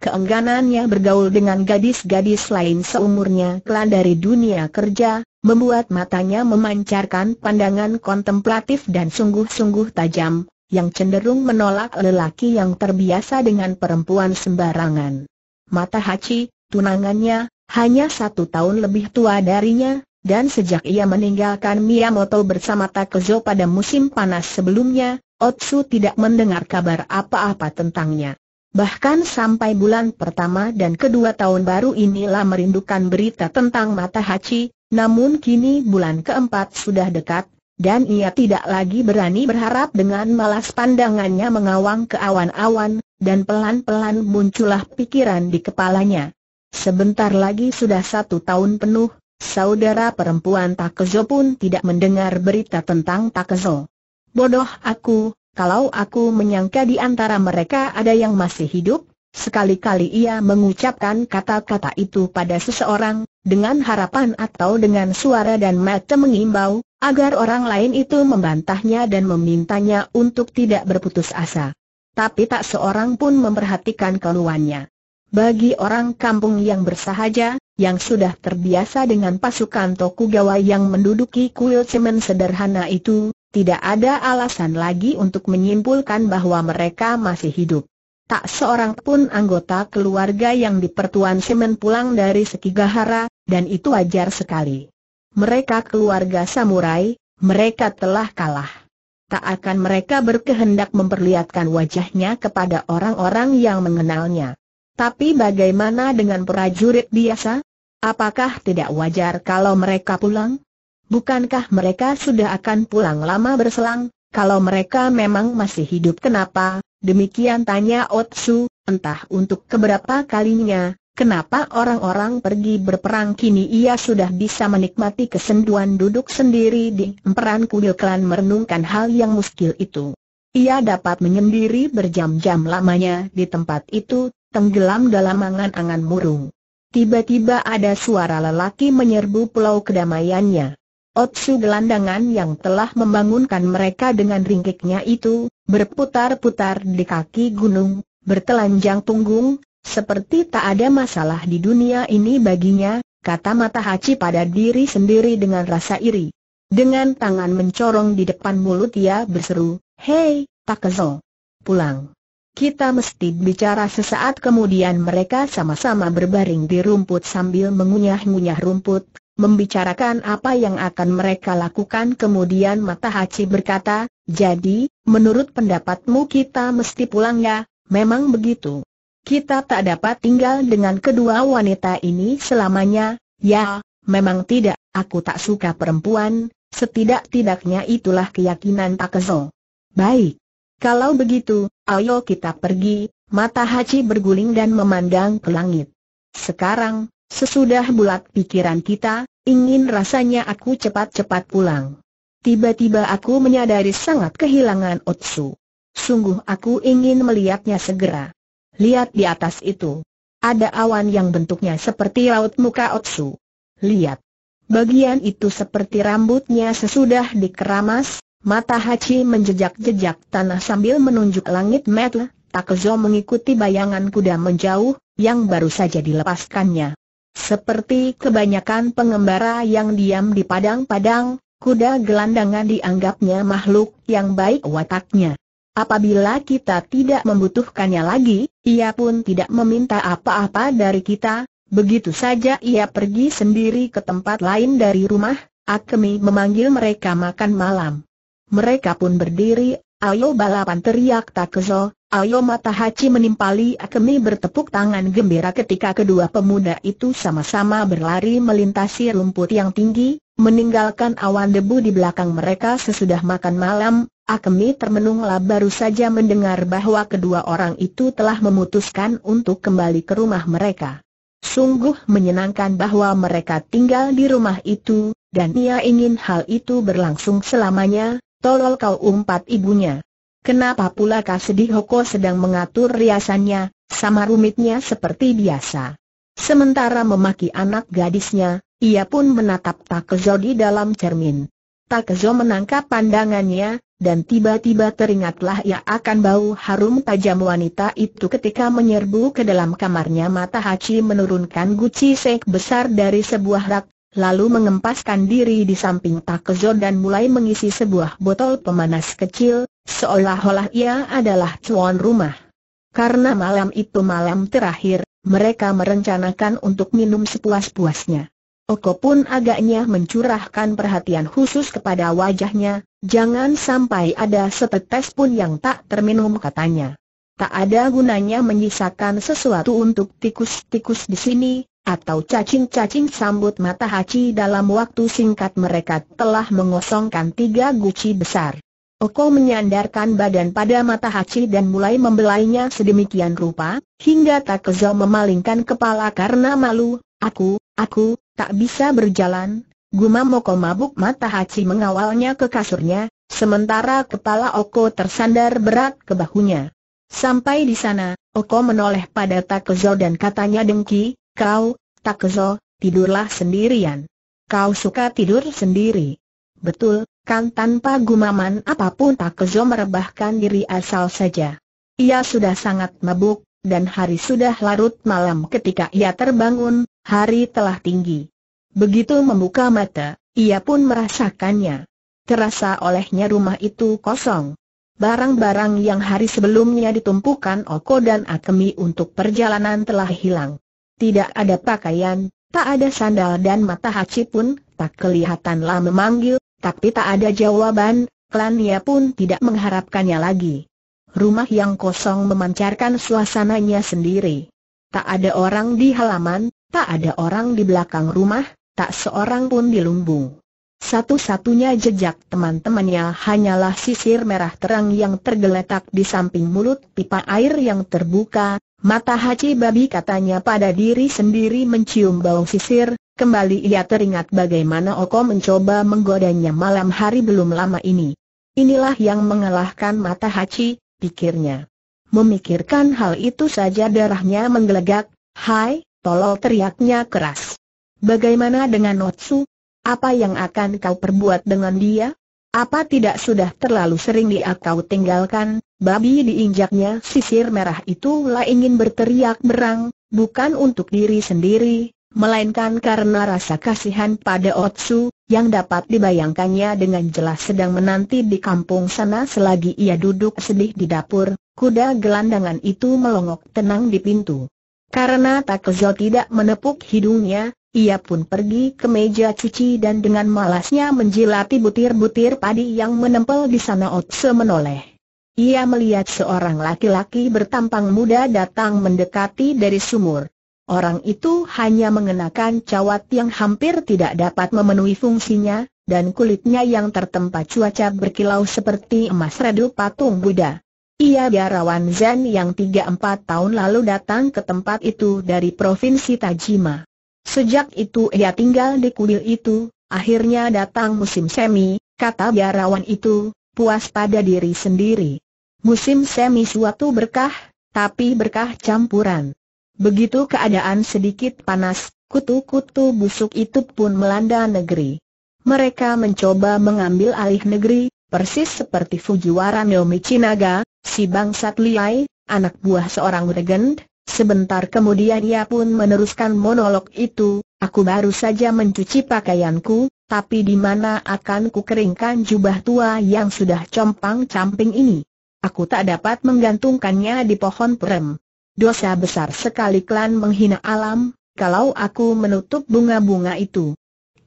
Keengganannya bergaul dengan gadis-gadis lain seumurnya kelan dari dunia kerja, membuat matanya memancarkan pandangan kontemplatif dan sungguh-sungguh tajam, yang cenderung menolak lelaki yang terbiasa dengan perempuan sembarangan. Mata Hachi, tunangannya, hanya satu tahun lebih tua darinya, dan sejak ia meninggalkan Miyamoto bersama Takezo pada musim panas sebelumnya, Otsu tidak mendengar kabar apa-apa tentangnya. Bahkan sampai bulan pertama dan kedua tahun baru inilah merindukan berita tentang mata Hachi, namun kini bulan keempat sudah dekat, dan ia tidak lagi berani berharap dengan malas pandangannya mengawang ke awan-awan, dan pelan-pelan muncullah pikiran di kepalanya. Sebentar lagi sudah satu tahun penuh, saudara perempuan Takezo pun tidak mendengar berita tentang Takezo. Bodoh aku, kalau aku menyangka di antara mereka ada yang masih hidup, Sekali-kali ia mengucapkan kata-kata itu pada seseorang, dengan harapan atau dengan suara dan mata mengimbau, agar orang lain itu membantahnya dan memintanya untuk tidak berputus asa. Tapi tak seorang pun memperhatikan keluhannya. Bagi orang kampung yang bersahaja, yang sudah terbiasa dengan pasukan Tokugawa yang menduduki kuil semen sederhana itu, tidak ada alasan lagi untuk menyimpulkan bahwa mereka masih hidup. Tak seorang pun anggota keluarga yang dipertuan Semen pulang dari Sekigahara, dan itu wajar sekali. Mereka keluarga samurai, mereka telah kalah. Tak akan mereka berkehendak memperlihatkan wajahnya kepada orang-orang yang mengenalnya. Tapi bagaimana dengan prajurit biasa? Apakah tidak wajar kalau mereka pulang? Bukankah mereka sudah akan pulang lama berselang? Kalau mereka memang masih hidup kenapa Demikian tanya Otsu, entah untuk keberapa kalinya, kenapa orang-orang pergi berperang kini ia sudah bisa menikmati kesenduan duduk sendiri di emperan kuil klan merenungkan hal yang muskil itu. Ia dapat menyendiri berjam-jam lamanya di tempat itu, tenggelam dalam angan-angan murung. Tiba-tiba ada suara lelaki menyerbu pulau kedamaiannya. Otsu gelandangan yang telah membangunkan mereka dengan ringkiknya itu, berputar-putar di kaki gunung, bertelanjang punggung, seperti tak ada masalah di dunia ini baginya, kata mata pada diri sendiri dengan rasa iri. Dengan tangan mencorong di depan mulut ia berseru, Hei, tak kesel, pulang. Kita mesti bicara sesaat kemudian mereka sama-sama berbaring di rumput sambil mengunyah-ngunyah rumput, membicarakan apa yang akan mereka lakukan kemudian mata Haji berkata, jadi, menurut pendapatmu kita mesti pulang ya, memang begitu. Kita tak dapat tinggal dengan kedua wanita ini selamanya, ya, memang tidak, aku tak suka perempuan, setidak-tidaknya itulah keyakinan Takezo. Baik. Kalau begitu, ayo kita pergi, mata Haji berguling dan memandang ke langit. Sekarang, Sesudah bulat pikiran kita, ingin rasanya aku cepat-cepat pulang. Tiba-tiba aku menyadari sangat kehilangan Otsu. Sungguh aku ingin melihatnya segera. Lihat di atas itu. Ada awan yang bentuknya seperti laut muka Otsu. Lihat. Bagian itu seperti rambutnya sesudah dikeramas, mata Hachi menjejak-jejak tanah sambil menunjuk langit metal, Takezo mengikuti bayangan kuda menjauh, yang baru saja dilepaskannya. Seperti kebanyakan pengembara yang diam di padang-padang, kuda gelandangan dianggapnya makhluk yang baik wataknya. Apabila kita tidak membutuhkannya lagi, ia pun tidak meminta apa-apa dari kita, begitu saja ia pergi sendiri ke tempat lain dari rumah, Akemi memanggil mereka makan malam. Mereka pun berdiri Ayo balapan teriak tak Ayo mata Hachi menimpali Akemi bertepuk tangan gembira ketika kedua pemuda itu sama-sama berlari melintasi rumput yang tinggi, meninggalkan awan debu di belakang mereka sesudah makan malam, Akemi termenunglah baru saja mendengar bahwa kedua orang itu telah memutuskan untuk kembali ke rumah mereka. Sungguh menyenangkan bahwa mereka tinggal di rumah itu, dan ia ingin hal itu berlangsung selamanya, Tolol kau umpat ibunya. Kenapa pula sedih Hoko sedang mengatur riasannya, sama rumitnya seperti biasa. Sementara memaki anak gadisnya, ia pun menatap Takezo di dalam cermin. Takezo menangkap pandangannya, dan tiba-tiba teringatlah ia akan bau harum tajam wanita itu ketika menyerbu ke dalam kamarnya Mata Hachi menurunkan guci sek besar dari sebuah rak, lalu mengempaskan diri di samping Pak dan mulai mengisi sebuah botol pemanas kecil, seolah-olah ia adalah tuan rumah. Karena malam itu malam terakhir, mereka merencanakan untuk minum sepuas-puasnya. Oko pun agaknya mencurahkan perhatian khusus kepada wajahnya, jangan sampai ada setetes pun yang tak terminum katanya. Tak ada gunanya menyisakan sesuatu untuk tikus-tikus di sini, atau cacing-cacing sambut mata Matahachi dalam waktu singkat mereka telah mengosongkan tiga guci besar. Oko menyandarkan badan pada mata Matahachi dan mulai membelainya sedemikian rupa, hingga Takezo memalingkan kepala karena malu, aku, aku, tak bisa berjalan. Guma Oko mabuk mata Matahachi mengawalnya ke kasurnya, sementara kepala Oko tersandar berat ke bahunya. Sampai di sana, Oko menoleh pada Takezo dan katanya dengki, Kau, Takezo, tidurlah sendirian. Kau suka tidur sendiri. Betul, kan tanpa gumaman apapun Takezo merebahkan diri asal saja. Ia sudah sangat mabuk, dan hari sudah larut malam ketika ia terbangun, hari telah tinggi. Begitu membuka mata, ia pun merasakannya. Terasa olehnya rumah itu kosong. Barang-barang yang hari sebelumnya ditumpukan Oko dan Akemi untuk perjalanan telah hilang. Tidak ada pakaian, tak ada sandal dan mata Hachi pun, tak kelihatanlah memanggil, tapi tak ada jawaban, klannya pun tidak mengharapkannya lagi. Rumah yang kosong memancarkan suasananya sendiri. Tak ada orang di halaman, tak ada orang di belakang rumah, tak seorang pun di lumbung. Satu-satunya jejak teman-temannya hanyalah sisir merah terang yang tergeletak di samping mulut pipa air yang terbuka, Mata Haji Babi katanya pada diri sendiri mencium bau sisir, kembali ia teringat bagaimana Oko mencoba menggodanya malam hari belum lama ini. Inilah yang mengalahkan mata Haji, pikirnya. Memikirkan hal itu saja darahnya menggelegak, hai, tolol teriaknya keras. Bagaimana dengan Otsu? Apa yang akan kau perbuat dengan dia? Apa tidak sudah terlalu sering dia kau tinggalkan? Babi diinjaknya sisir merah itu lah ingin berteriak berang, bukan untuk diri sendiri, melainkan karena rasa kasihan pada Otsu, yang dapat dibayangkannya dengan jelas sedang menanti di kampung sana selagi ia duduk sedih di dapur, kuda gelandangan itu melongok tenang di pintu. Karena Takezo tidak menepuk hidungnya, ia pun pergi ke meja cuci dan dengan malasnya menjilati butir-butir padi yang menempel di sana Otse menoleh. Ia melihat seorang laki-laki bertampang muda datang mendekati dari sumur. Orang itu hanya mengenakan cawat yang hampir tidak dapat memenuhi fungsinya, dan kulitnya yang tertempa cuaca berkilau seperti emas redup patung Buddha. Ia biarawan Zen yang 3-4 tahun lalu datang ke tempat itu dari Provinsi Tajima. Sejak itu ia tinggal di kuil itu, akhirnya datang musim semi, kata biarawan itu, puas pada diri sendiri. Musim semi suatu berkah, tapi berkah campuran. Begitu keadaan sedikit panas, kutu-kutu busuk itu pun melanda negeri. Mereka mencoba mengambil alih negeri, persis seperti Fujiwara no Michinaga, si bangsat Liai, anak buah seorang regent. Sebentar kemudian ia pun meneruskan monolog itu, aku baru saja mencuci pakaianku, tapi di mana akan kukeringkan jubah tua yang sudah compang-camping ini? Aku tak dapat menggantungkannya di pohon perem. Dosa besar sekali klan menghina alam, kalau aku menutup bunga-bunga itu.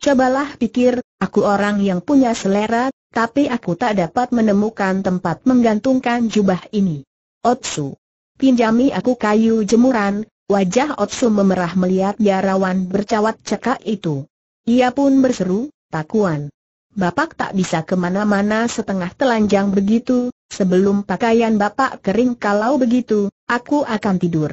Cobalah pikir, aku orang yang punya selera, tapi aku tak dapat menemukan tempat menggantungkan jubah ini. Otsu. Pinjami aku kayu jemuran, wajah Otsu memerah melihat jarawan bercawat cekak itu. Ia pun berseru, Takuan. Bapak tak bisa kemana-mana setengah telanjang begitu, Sebelum pakaian bapak kering kalau begitu, aku akan tidur.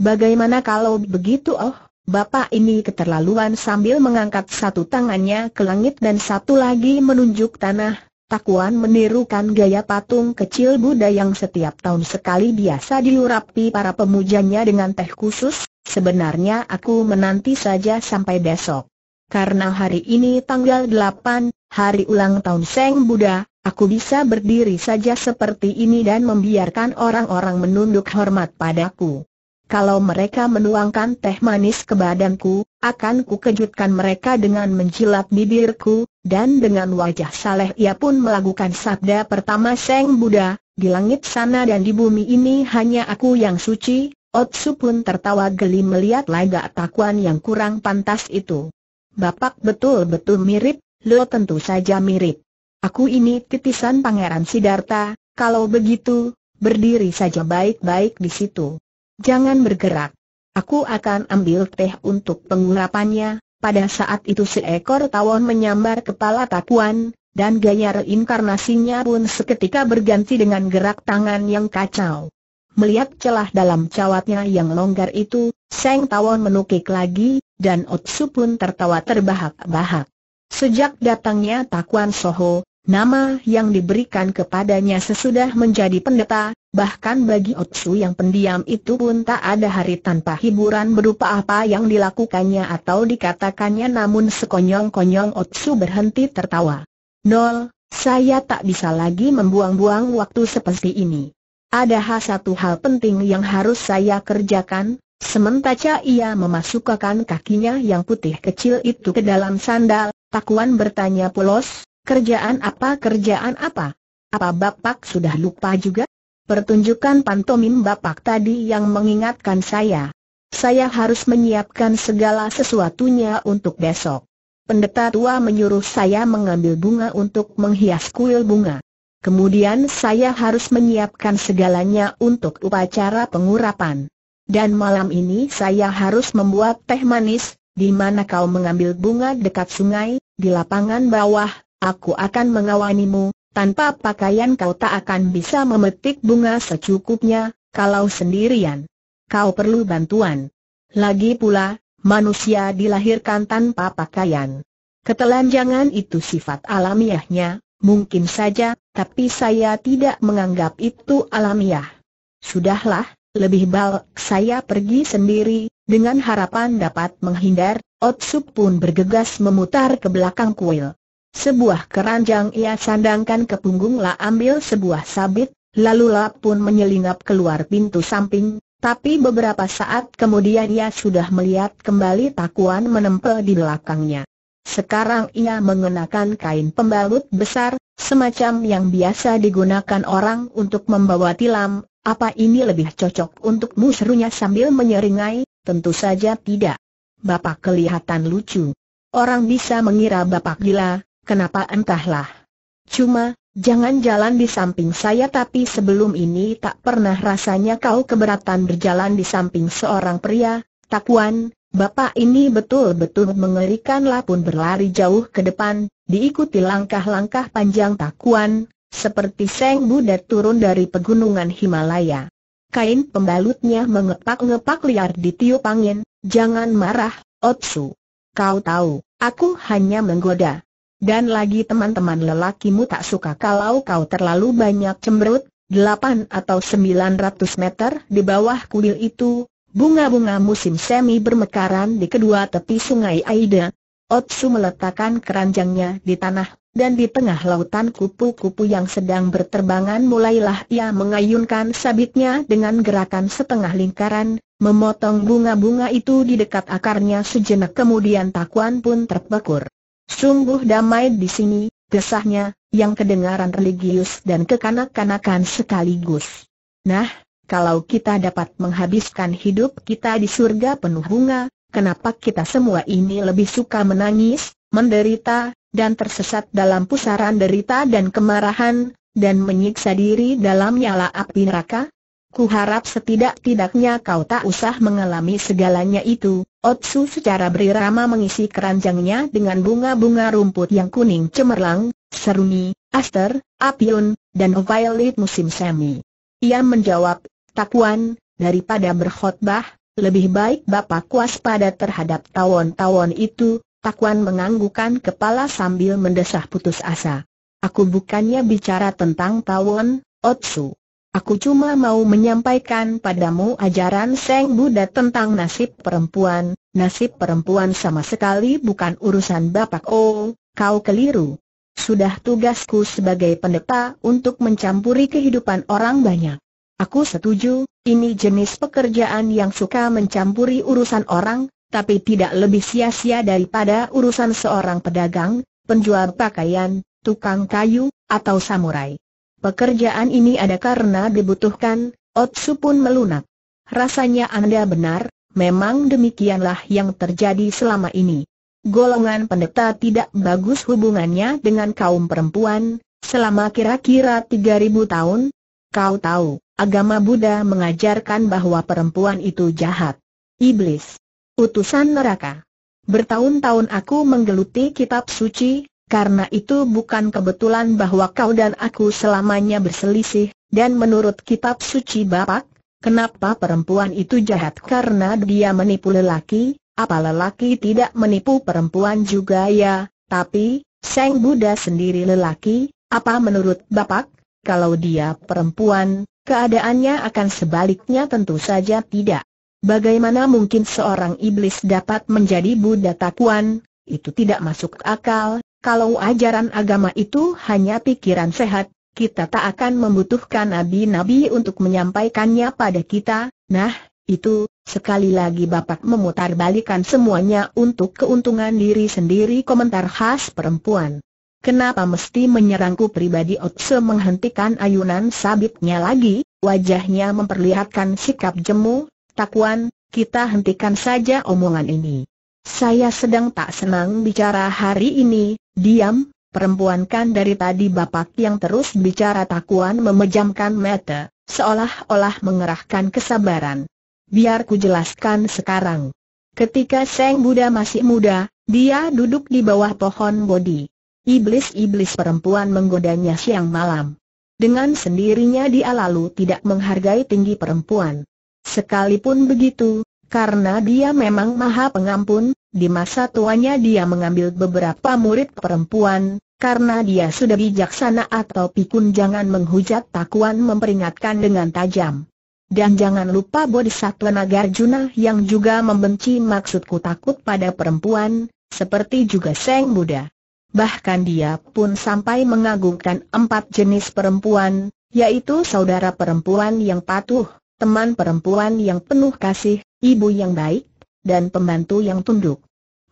Bagaimana kalau begitu oh? Bapak ini keterlaluan sambil mengangkat satu tangannya ke langit dan satu lagi menunjuk tanah. Takuan menirukan gaya patung kecil Buddha yang setiap tahun sekali biasa diurapi para pemujanya dengan teh khusus. Sebenarnya aku menanti saja sampai besok. Karena hari ini tanggal 8, hari ulang tahun Seng Buddha, Aku bisa berdiri saja seperti ini dan membiarkan orang-orang menunduk hormat padaku. Kalau mereka menuangkan teh manis ke badanku, akan kukejutkan mereka dengan menjilat bibirku, dan dengan wajah saleh ia pun melakukan sabda pertama Seng Buddha, di langit sana dan di bumi ini hanya aku yang suci, Otsu pun tertawa geli melihat lagak takuan yang kurang pantas itu. Bapak betul-betul mirip, lo tentu saja mirip. Aku ini titisan Pangeran Sidarta, kalau begitu, berdiri saja baik-baik di situ. Jangan bergerak. Aku akan ambil teh untuk pengurapannya. Pada saat itu seekor tawon menyambar kepala takuan, dan gaya reinkarnasinya pun seketika berganti dengan gerak tangan yang kacau. Melihat celah dalam cawatnya yang longgar itu, Seng Tawon menukik lagi, dan Otsu pun tertawa terbahak-bahak. Sejak datangnya Takuan Soho, Nama yang diberikan kepadanya sesudah menjadi pendeta, bahkan bagi Otsu yang pendiam itu pun tak ada hari tanpa hiburan berupa apa yang dilakukannya atau dikatakannya namun sekonyong-konyong Otsu berhenti tertawa. Nol, saya tak bisa lagi membuang-buang waktu seperti ini. Ada satu hal penting yang harus saya kerjakan, sementara ia memasukkan kakinya yang putih kecil itu ke dalam sandal, Takuan bertanya pulos. Kerjaan apa kerjaan apa? Apa Bapak sudah lupa juga? Pertunjukan pantomim Bapak tadi yang mengingatkan saya. Saya harus menyiapkan segala sesuatunya untuk besok. Pendeta tua menyuruh saya mengambil bunga untuk menghias kuil bunga. Kemudian saya harus menyiapkan segalanya untuk upacara pengurapan. Dan malam ini saya harus membuat teh manis, di mana kau mengambil bunga dekat sungai, di lapangan bawah, aku akan mengawanimu, tanpa pakaian kau tak akan bisa memetik bunga secukupnya, kalau sendirian. Kau perlu bantuan. Lagi pula, manusia dilahirkan tanpa pakaian. Ketelanjangan itu sifat alamiahnya, mungkin saja, tapi saya tidak menganggap itu alamiah. Sudahlah, lebih baik saya pergi sendiri, dengan harapan dapat menghindar, Otsup pun bergegas memutar ke belakang kuil. Sebuah keranjang ia sandangkan ke punggung La ambil sebuah sabit, lalu La pun menyelinap keluar pintu samping, tapi beberapa saat kemudian ia sudah melihat kembali takuan menempel di belakangnya. Sekarang ia mengenakan kain pembalut besar, semacam yang biasa digunakan orang untuk membawa tilam, apa ini lebih cocok untuk serunya sambil menyeringai, tentu saja tidak. Bapak kelihatan lucu. Orang bisa mengira bapak gila, kenapa entahlah. Cuma, jangan jalan di samping saya tapi sebelum ini tak pernah rasanya kau keberatan berjalan di samping seorang pria, takuan, bapak ini betul-betul mengerikan lapun berlari jauh ke depan, diikuti langkah-langkah panjang takuan, seperti Seng Buddha turun dari pegunungan Himalaya. Kain pembalutnya mengepak-ngepak liar di tiup angin, jangan marah, Otsu. Kau tahu, aku hanya menggoda. Dan lagi teman-teman lelakimu tak suka kalau kau terlalu banyak cemberut, 8 atau 900 meter di bawah kuil itu, bunga-bunga musim semi bermekaran di kedua tepi sungai Aida. Otsu meletakkan keranjangnya di tanah, dan di tengah lautan kupu-kupu yang sedang berterbangan mulailah ia mengayunkan sabitnya dengan gerakan setengah lingkaran, memotong bunga-bunga itu di dekat akarnya sejenak kemudian takuan pun terpekur. Sungguh damai di sini, desahnya, yang kedengaran religius dan kekanak-kanakan sekaligus. Nah, kalau kita dapat menghabiskan hidup kita di surga penuh bunga, kenapa kita semua ini lebih suka menangis, menderita, dan tersesat dalam pusaran derita dan kemarahan, dan menyiksa diri dalam nyala api neraka? Kuharap setidak-tidaknya kau tak usah mengalami segalanya itu. Otsu secara berirama mengisi keranjangnya dengan bunga-bunga rumput yang kuning cemerlang, seruni, aster, apion, dan violet musim semi. Ia menjawab, Takuan, daripada berkhutbah, lebih baik Bapak pada terhadap tawon-tawon itu, Takuan menganggukkan kepala sambil mendesah putus asa. Aku bukannya bicara tentang tawon, Otsu. Aku cuma mau menyampaikan padamu ajaran Seng Buddha tentang nasib perempuan, nasib perempuan sama sekali bukan urusan Bapak Oh, kau keliru. Sudah tugasku sebagai pendeta untuk mencampuri kehidupan orang banyak. Aku setuju, ini jenis pekerjaan yang suka mencampuri urusan orang, tapi tidak lebih sia-sia daripada urusan seorang pedagang, penjual pakaian, tukang kayu, atau samurai. Pekerjaan ini ada karena dibutuhkan, Otsu pun melunak. Rasanya Anda benar, memang demikianlah yang terjadi selama ini. Golongan pendeta tidak bagus hubungannya dengan kaum perempuan, selama kira-kira 3000 tahun. Kau tahu, agama Buddha mengajarkan bahwa perempuan itu jahat. Iblis. Utusan neraka. Bertahun-tahun aku menggeluti kitab suci, karena itu bukan kebetulan bahwa kau dan aku selamanya berselisih, dan menurut kitab suci Bapak, kenapa perempuan itu jahat karena dia menipu lelaki, apa lelaki tidak menipu perempuan juga ya, tapi, Seng Buddha sendiri lelaki, apa menurut Bapak, kalau dia perempuan, keadaannya akan sebaliknya tentu saja tidak. Bagaimana mungkin seorang iblis dapat menjadi Buddha takuan, itu tidak masuk akal, kalau ajaran agama itu hanya pikiran sehat, kita tak akan membutuhkan nabi-nabi untuk menyampaikannya pada kita, nah, itu, sekali lagi Bapak memutarbalikan semuanya untuk keuntungan diri sendiri komentar khas perempuan. Kenapa mesti menyerangku pribadi Otse menghentikan ayunan sabitnya lagi, wajahnya memperlihatkan sikap jemu, takuan, kita hentikan saja omongan ini. Saya sedang tak senang bicara hari ini, diam, perempuan kan dari tadi bapak yang terus bicara takuan memejamkan mata, seolah-olah mengerahkan kesabaran. Biar ku jelaskan sekarang. Ketika Seng Buddha masih muda, dia duduk di bawah pohon bodi. Iblis-iblis perempuan menggodanya siang malam. Dengan sendirinya dia lalu tidak menghargai tinggi perempuan. Sekalipun begitu, karena dia memang maha pengampun, di masa tuanya dia mengambil beberapa murid perempuan, karena dia sudah bijaksana atau pikun jangan menghujat takuan memperingatkan dengan tajam. Dan jangan lupa bodhisattva Nagarjuna yang juga membenci maksudku takut pada perempuan, seperti juga Seng Buddha. Bahkan dia pun sampai mengagungkan empat jenis perempuan, yaitu saudara perempuan yang patuh, teman perempuan yang penuh kasih, ibu yang baik, dan pembantu yang tunduk.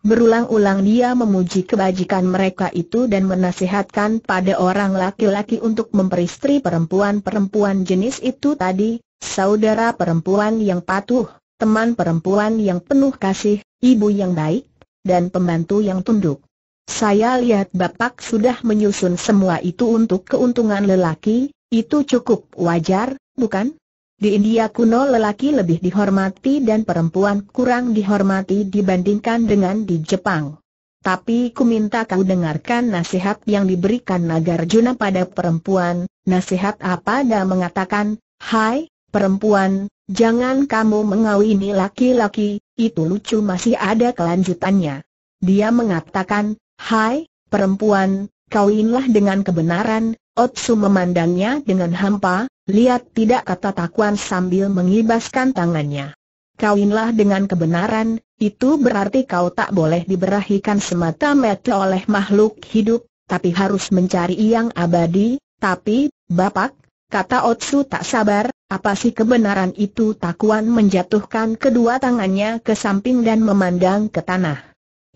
Berulang-ulang dia memuji kebajikan mereka itu dan menasihatkan pada orang laki-laki untuk memperistri perempuan-perempuan jenis itu tadi, saudara perempuan yang patuh, teman perempuan yang penuh kasih, ibu yang baik, dan pembantu yang tunduk. Saya lihat Bapak sudah menyusun semua itu untuk keuntungan lelaki, itu cukup wajar, bukan? Di India kuno lelaki lebih dihormati dan perempuan kurang dihormati dibandingkan dengan di Jepang. Tapi ku minta kau dengarkan nasihat yang diberikan Nagarjuna pada perempuan, nasihat apa dan mengatakan, Hai, perempuan, jangan kamu mengawini laki-laki, itu lucu masih ada kelanjutannya. Dia mengatakan, Hai, perempuan, kawinlah dengan kebenaran, Otsu memandangnya dengan hampa, Lihat tidak kata Takuan sambil mengibaskan tangannya. Kawinlah dengan kebenaran, itu berarti kau tak boleh diberahikan semata-mata oleh makhluk hidup, tapi harus mencari yang abadi, tapi, Bapak, kata Otsu tak sabar, apa sih kebenaran itu Takuan menjatuhkan kedua tangannya ke samping dan memandang ke tanah.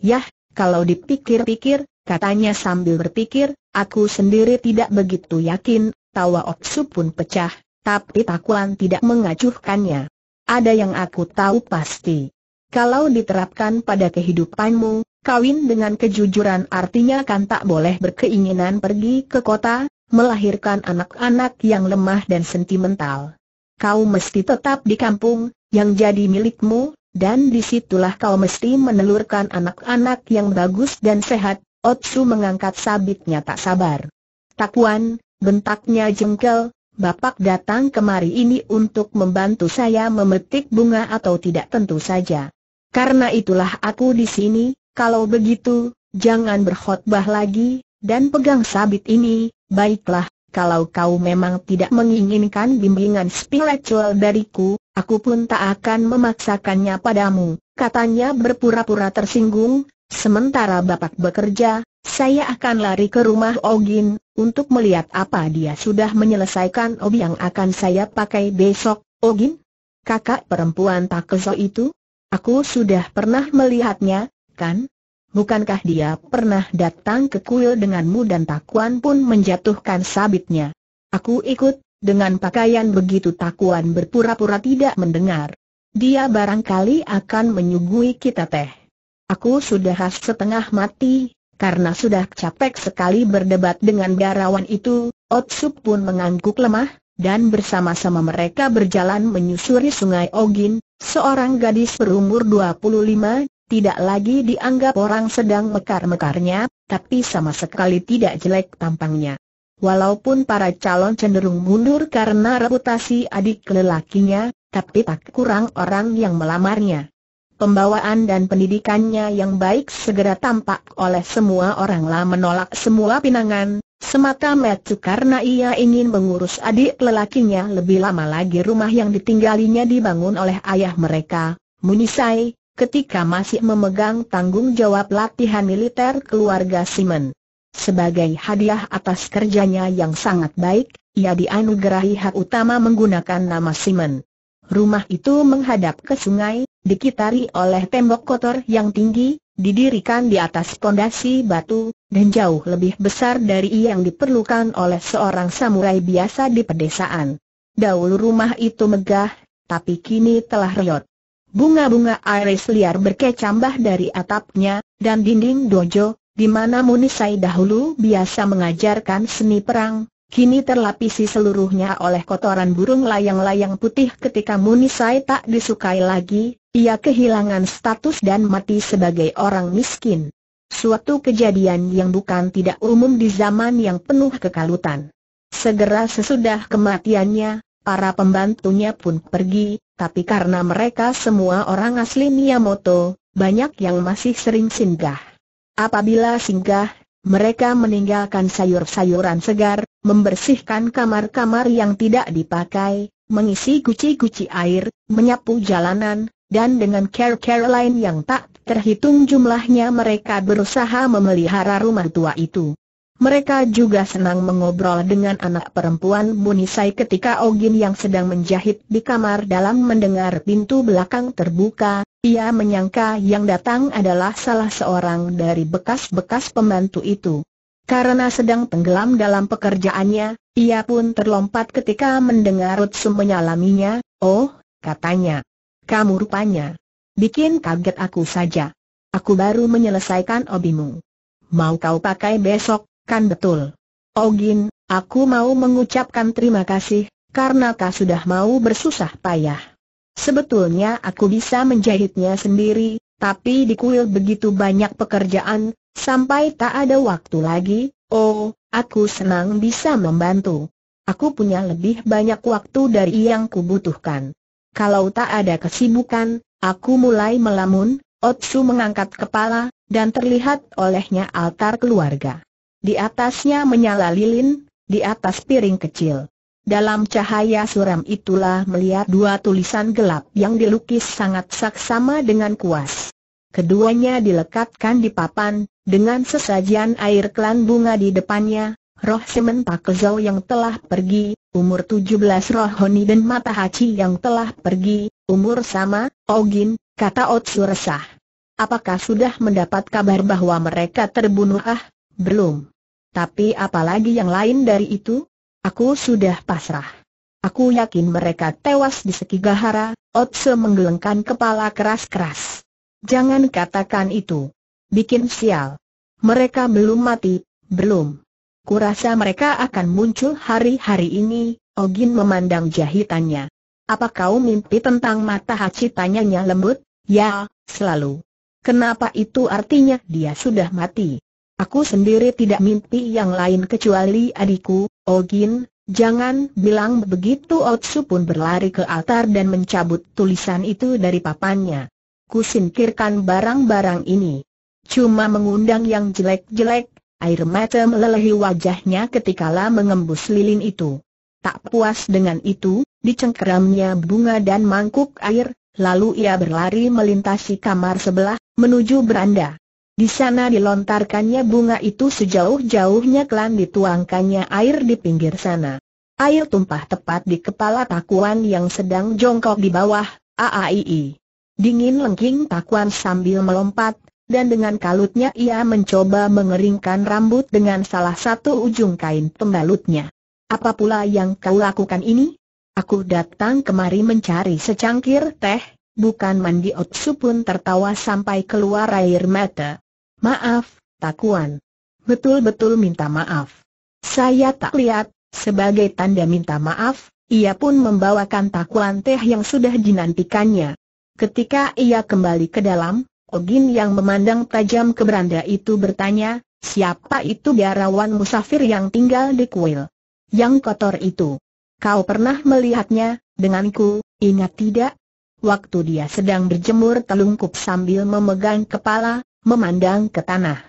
Yah, kalau dipikir-pikir, katanya sambil berpikir, aku sendiri tidak begitu yakin, tawa Otsu pun pecah, tapi Takuan tidak mengacuhkannya. Ada yang aku tahu pasti. Kalau diterapkan pada kehidupanmu, kawin dengan kejujuran artinya kan tak boleh berkeinginan pergi ke kota, melahirkan anak-anak yang lemah dan sentimental. Kau mesti tetap di kampung, yang jadi milikmu, dan disitulah kau mesti menelurkan anak-anak yang bagus dan sehat, Otsu mengangkat sabitnya tak sabar. Takuan, bentaknya jengkel, Bapak datang kemari ini untuk membantu saya memetik bunga atau tidak tentu saja. Karena itulah aku di sini, kalau begitu, jangan berkhotbah lagi, dan pegang sabit ini, baiklah, kalau kau memang tidak menginginkan bimbingan spiritual dariku, aku pun tak akan memaksakannya padamu, katanya berpura-pura tersinggung, Sementara Bapak bekerja, saya akan lari ke rumah Ogin, untuk melihat apa dia sudah menyelesaikan obi yang akan saya pakai besok, Ogin? Kakak perempuan Takeso itu? Aku sudah pernah melihatnya, kan? Bukankah dia pernah datang ke kuil denganmu dan Takuan pun menjatuhkan sabitnya? Aku ikut, dengan pakaian begitu Takuan berpura-pura tidak mendengar. Dia barangkali akan menyuguhi kita teh. Aku sudah setengah mati, karena sudah capek sekali berdebat dengan garawan itu, Otsup pun mengangguk lemah, dan bersama-sama mereka berjalan menyusuri sungai Ogin, seorang gadis berumur 25, tidak lagi dianggap orang sedang mekar-mekarnya, tapi sama sekali tidak jelek tampangnya. Walaupun para calon cenderung mundur karena reputasi adik lelakinya, tapi tak kurang orang yang melamarnya. Pembawaan dan pendidikannya yang baik segera tampak oleh semua oranglah menolak semua pinangan, semata metu karena ia ingin mengurus adik lelakinya lebih lama lagi rumah yang ditinggalinya dibangun oleh ayah mereka, Munisai, ketika masih memegang tanggung jawab latihan militer keluarga Simon. Sebagai hadiah atas kerjanya yang sangat baik, ia dianugerahi hak utama menggunakan nama Simon. Rumah itu menghadap ke sungai, dikitari oleh tembok kotor yang tinggi, didirikan di atas pondasi batu, dan jauh lebih besar dari yang diperlukan oleh seorang samurai biasa di pedesaan. Dahulu rumah itu megah, tapi kini telah reot. Bunga-bunga iris liar berkecambah dari atapnya, dan dinding dojo, di mana Munisai dahulu biasa mengajarkan seni perang, kini terlapisi seluruhnya oleh kotoran burung layang-layang putih ketika Munisai tak disukai lagi, ia kehilangan status dan mati sebagai orang miskin. Suatu kejadian yang bukan tidak umum di zaman yang penuh kekalutan. Segera sesudah kematiannya, para pembantunya pun pergi, tapi karena mereka semua orang asli Miyamoto, banyak yang masih sering singgah. Apabila singgah, mereka meninggalkan sayur-sayuran segar, membersihkan kamar-kamar yang tidak dipakai, mengisi guci-guci air, menyapu jalanan, dan dengan care-care lain yang tak terhitung jumlahnya mereka berusaha memelihara rumah tua itu. Mereka juga senang mengobrol dengan anak perempuan Bunisai ketika Ogin yang sedang menjahit di kamar dalam mendengar pintu belakang terbuka, ia menyangka yang datang adalah salah seorang dari bekas-bekas pembantu itu. Karena sedang tenggelam dalam pekerjaannya, ia pun terlompat ketika mendengar Rutsu menyalaminya, oh, katanya. Kamu rupanya. Bikin kaget aku saja. Aku baru menyelesaikan obimu. Mau kau pakai besok, kan betul. Ogin, oh aku mau mengucapkan terima kasih, karena kau sudah mau bersusah payah. Sebetulnya aku bisa menjahitnya sendiri, tapi di kuil begitu banyak pekerjaan, sampai tak ada waktu lagi, oh, aku senang bisa membantu. Aku punya lebih banyak waktu dari yang kubutuhkan. Kalau tak ada kesibukan, aku mulai melamun, Otsu mengangkat kepala, dan terlihat olehnya altar keluarga. Di atasnya menyala lilin, di atas piring kecil. Dalam cahaya suram itulah melihat dua tulisan gelap yang dilukis sangat saksama dengan kuas. Keduanya dilekatkan di papan, dengan sesajian air kelan bunga di depannya, roh Semen Pakezau yang telah pergi, umur 17 honi dan mata haci yang telah pergi, umur sama, Ogin, kata Otsu resah. Apakah sudah mendapat kabar bahwa mereka terbunuh ah? Belum. Tapi apalagi yang lain dari itu? Aku sudah pasrah. Aku yakin mereka tewas di Sekigahara, Otse menggelengkan kepala keras-keras. Jangan katakan itu. Bikin sial. Mereka belum mati, belum. Kurasa mereka akan muncul hari-hari ini, Ogin memandang jahitannya. Apa kau mimpi tentang mata Hachi tanyanya lembut? Ya, selalu. Kenapa itu artinya dia sudah mati? Aku sendiri tidak mimpi yang lain kecuali adikku, Ogin, jangan bilang begitu Otsu pun berlari ke altar dan mencabut tulisan itu dari papannya. Kusingkirkan barang-barang ini. Cuma mengundang yang jelek-jelek, air mata melelehi wajahnya ketikala mengembus lilin itu. Tak puas dengan itu, dicengkeramnya bunga dan mangkuk air, lalu ia berlari melintasi kamar sebelah, menuju beranda. Di sana dilontarkannya bunga itu sejauh-jauhnya kelan dituangkannya air di pinggir sana. Air tumpah tepat di kepala takuan yang sedang jongkok di bawah, AAII. Dingin lengking takuan sambil melompat, dan dengan kalutnya ia mencoba mengeringkan rambut dengan salah satu ujung kain pembalutnya. Apa pula yang kau lakukan ini? Aku datang kemari mencari secangkir teh, bukan mandi Otsu pun tertawa sampai keluar air mata. Maaf, Takuan. Betul-betul minta maaf. Saya tak lihat, sebagai tanda minta maaf, ia pun membawakan takuan teh yang sudah dinantikannya. Ketika ia kembali ke dalam, Ogin yang memandang tajam ke beranda itu bertanya, siapa itu biarawan musafir yang tinggal di kuil? Yang kotor itu. Kau pernah melihatnya, denganku, ingat tidak? Waktu dia sedang berjemur telungkup sambil memegang kepala, memandang ke tanah.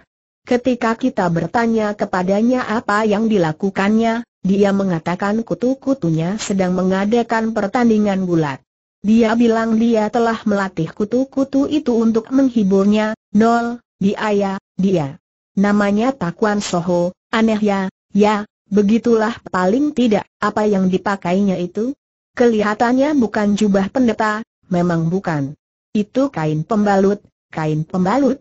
Ketika kita bertanya kepadanya apa yang dilakukannya, dia mengatakan kutu-kutunya sedang mengadakan pertandingan bulat. Dia bilang dia telah melatih kutu-kutu itu untuk menghiburnya, nol, dia dia. Namanya Takuan Soho, aneh ya, ya, begitulah paling tidak, apa yang dipakainya itu? Kelihatannya bukan jubah pendeta, memang bukan. Itu kain pembalut, kain pembalut,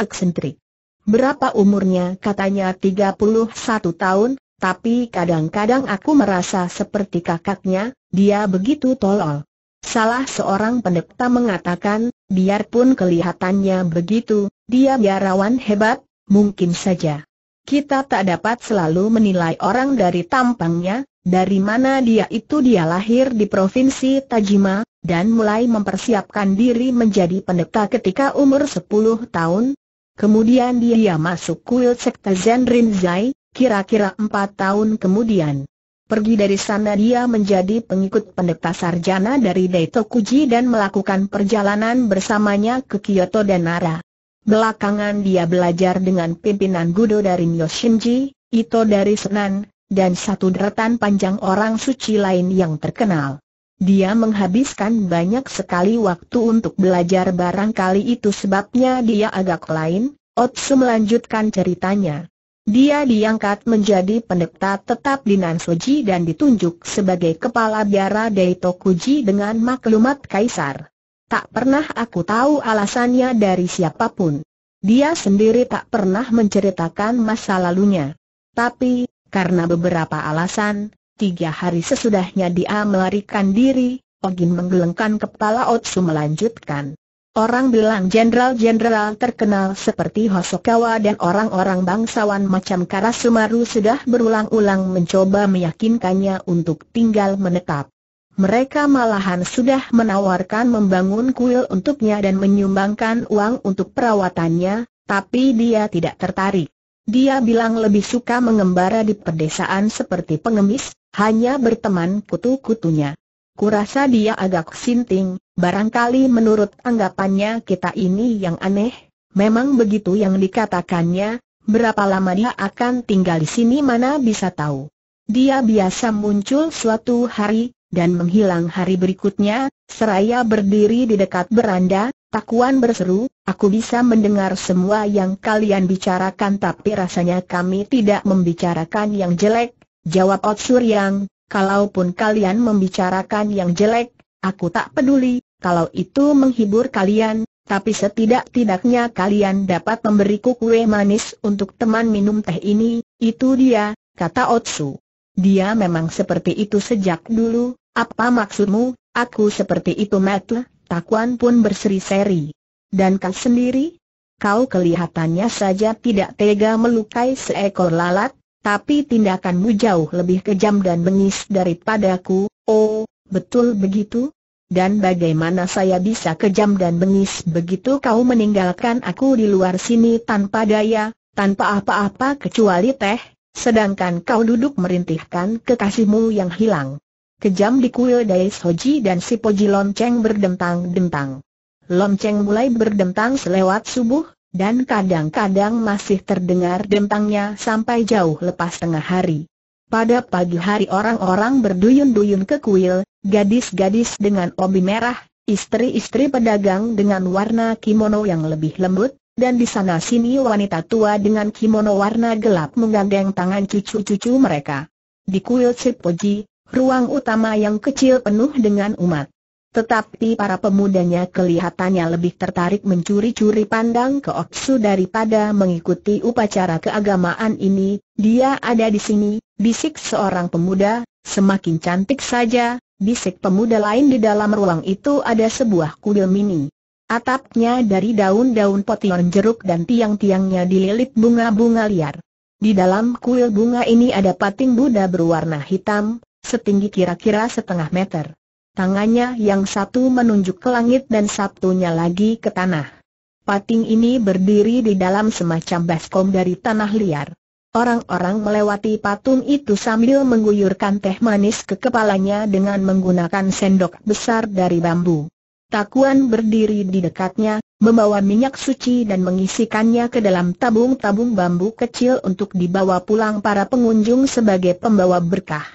eksentrik. Berapa umurnya katanya 31 tahun, tapi kadang-kadang aku merasa seperti kakaknya, dia begitu tolol. Salah seorang pendeta mengatakan, biarpun kelihatannya begitu, dia biarawan hebat, mungkin saja. Kita tak dapat selalu menilai orang dari tampangnya, dari mana dia itu dia lahir di provinsi Tajima, dan mulai mempersiapkan diri menjadi pendeta ketika umur 10 tahun, Kemudian dia masuk kuil sekte Zen Rinzai, kira-kira empat tahun kemudian. Pergi dari sana dia menjadi pengikut pendeta sarjana dari Daitokuji dan melakukan perjalanan bersamanya ke Kyoto dan Nara. Belakangan dia belajar dengan pimpinan Gudo dari Shinji, Ito dari Senan, dan satu deretan panjang orang suci lain yang terkenal. Dia menghabiskan banyak sekali waktu untuk belajar barangkali itu sebabnya dia agak lain, Otsu melanjutkan ceritanya. Dia diangkat menjadi pendeta tetap di Nansoji dan ditunjuk sebagai kepala biara Daitokuji dengan maklumat kaisar. Tak pernah aku tahu alasannya dari siapapun. Dia sendiri tak pernah menceritakan masa lalunya. Tapi, karena beberapa alasan, Tiga hari sesudahnya dia melarikan diri, Ogin menggelengkan kepala Otsu melanjutkan. Orang bilang jenderal-jenderal terkenal seperti Hosokawa dan orang-orang bangsawan macam Karasumaru sudah berulang-ulang mencoba meyakinkannya untuk tinggal menetap. Mereka malahan sudah menawarkan membangun kuil untuknya dan menyumbangkan uang untuk perawatannya, tapi dia tidak tertarik. Dia bilang lebih suka mengembara di pedesaan seperti pengemis, hanya berteman kutu-kutunya. Kurasa dia agak sinting, barangkali menurut anggapannya kita ini yang aneh, memang begitu yang dikatakannya, berapa lama dia akan tinggal di sini mana bisa tahu. Dia biasa muncul suatu hari, dan menghilang hari berikutnya, seraya berdiri di dekat beranda, Takuan berseru, aku bisa mendengar semua yang kalian bicarakan tapi rasanya kami tidak membicarakan yang jelek, Jawab Otsur yang, kalaupun kalian membicarakan yang jelek, aku tak peduli, kalau itu menghibur kalian, tapi setidak-tidaknya kalian dapat memberiku kue manis untuk teman minum teh ini, itu dia, kata Otsu. Dia memang seperti itu sejak dulu, apa maksudmu, aku seperti itu metla. takuan pun berseri-seri. Dan kau sendiri? Kau kelihatannya saja tidak tega melukai seekor lalat, tapi tindakanmu jauh lebih kejam dan bengis daripadaku, oh, betul begitu? Dan bagaimana saya bisa kejam dan bengis begitu kau meninggalkan aku di luar sini tanpa daya, tanpa apa-apa kecuali teh, sedangkan kau duduk merintihkan kekasihmu yang hilang. Kejam di kuil Dai Soji dan si Poji Lonceng berdentang-dentang. Lonceng mulai berdentang selewat subuh, dan kadang-kadang masih terdengar dentangnya sampai jauh lepas tengah hari. Pada pagi hari orang-orang berduyun-duyun ke kuil, gadis-gadis dengan obi merah, istri-istri pedagang dengan warna kimono yang lebih lembut, dan di sana sini wanita tua dengan kimono warna gelap menggandeng tangan cucu-cucu mereka. Di kuil Sipoji, ruang utama yang kecil penuh dengan umat. Tetapi para pemudanya kelihatannya lebih tertarik mencuri-curi pandang ke Oksu daripada mengikuti upacara keagamaan ini. Dia ada di sini, bisik seorang pemuda, semakin cantik saja, bisik pemuda lain di dalam ruang itu ada sebuah kuil mini. Atapnya dari daun-daun potion jeruk dan tiang-tiangnya dililit bunga-bunga liar. Di dalam kuil bunga ini ada pating Buddha berwarna hitam, setinggi kira-kira setengah meter tangannya yang satu menunjuk ke langit dan satunya lagi ke tanah. Pating ini berdiri di dalam semacam baskom dari tanah liar. Orang-orang melewati patung itu sambil mengguyurkan teh manis ke kepalanya dengan menggunakan sendok besar dari bambu. Takuan berdiri di dekatnya, membawa minyak suci dan mengisikannya ke dalam tabung-tabung bambu kecil untuk dibawa pulang para pengunjung sebagai pembawa berkah.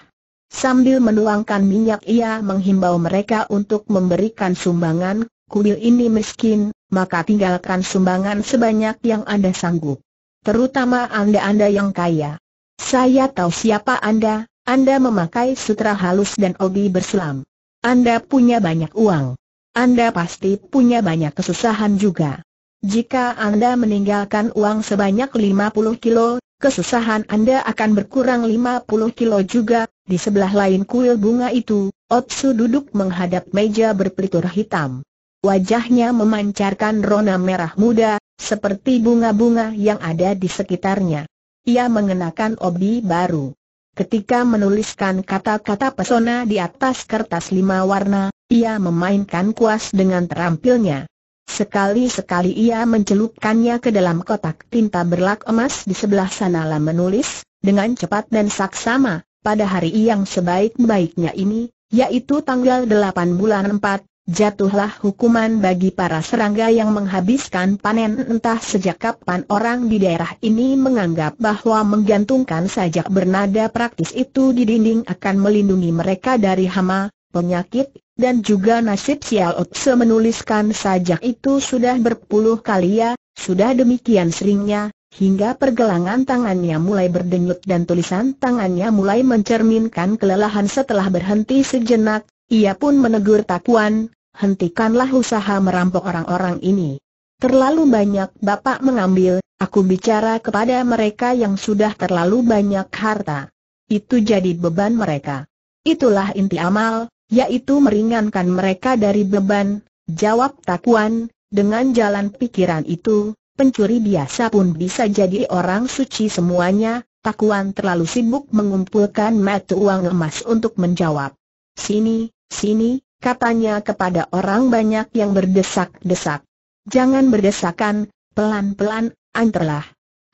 Sambil menuangkan minyak ia menghimbau mereka untuk memberikan sumbangan, kuil ini miskin, maka tinggalkan sumbangan sebanyak yang Anda sanggup. Terutama Anda-Anda yang kaya. Saya tahu siapa Anda, Anda memakai sutra halus dan obi berselam. Anda punya banyak uang. Anda pasti punya banyak kesusahan juga. Jika Anda meninggalkan uang sebanyak 50 kilo, kesusahan Anda akan berkurang 50 kilo juga. Di sebelah lain kuil bunga itu, Otsu duduk menghadap meja berpelitur hitam. Wajahnya memancarkan rona merah muda, seperti bunga-bunga yang ada di sekitarnya. Ia mengenakan obi baru. Ketika menuliskan kata-kata pesona di atas kertas lima warna, ia memainkan kuas dengan terampilnya. Sekali-sekali ia mencelupkannya ke dalam kotak tinta berlak emas di sebelah sana lalu menulis, dengan cepat dan saksama, pada hari yang sebaik-baiknya ini, yaitu tanggal 8 bulan 4, jatuhlah hukuman bagi para serangga yang menghabiskan panen entah sejak kapan orang di daerah ini menganggap bahwa menggantungkan sajak bernada praktis itu di dinding akan melindungi mereka dari hama, penyakit, dan juga nasib sial. Otse menuliskan sajak itu sudah berpuluh kali ya, sudah demikian seringnya, hingga pergelangan tangannya mulai berdenyut dan tulisan tangannya mulai mencerminkan kelelahan setelah berhenti sejenak, ia pun menegur Takuan, hentikanlah usaha merampok orang-orang ini. Terlalu banyak bapak mengambil, aku bicara kepada mereka yang sudah terlalu banyak harta. Itu jadi beban mereka. Itulah inti amal, yaitu meringankan mereka dari beban, jawab Takuan, dengan jalan pikiran itu, pencuri biasa pun bisa jadi orang suci semuanya, Takuan terlalu sibuk mengumpulkan mata uang emas untuk menjawab. Sini, sini, katanya kepada orang banyak yang berdesak-desak. Jangan berdesakan, pelan-pelan, antarlah.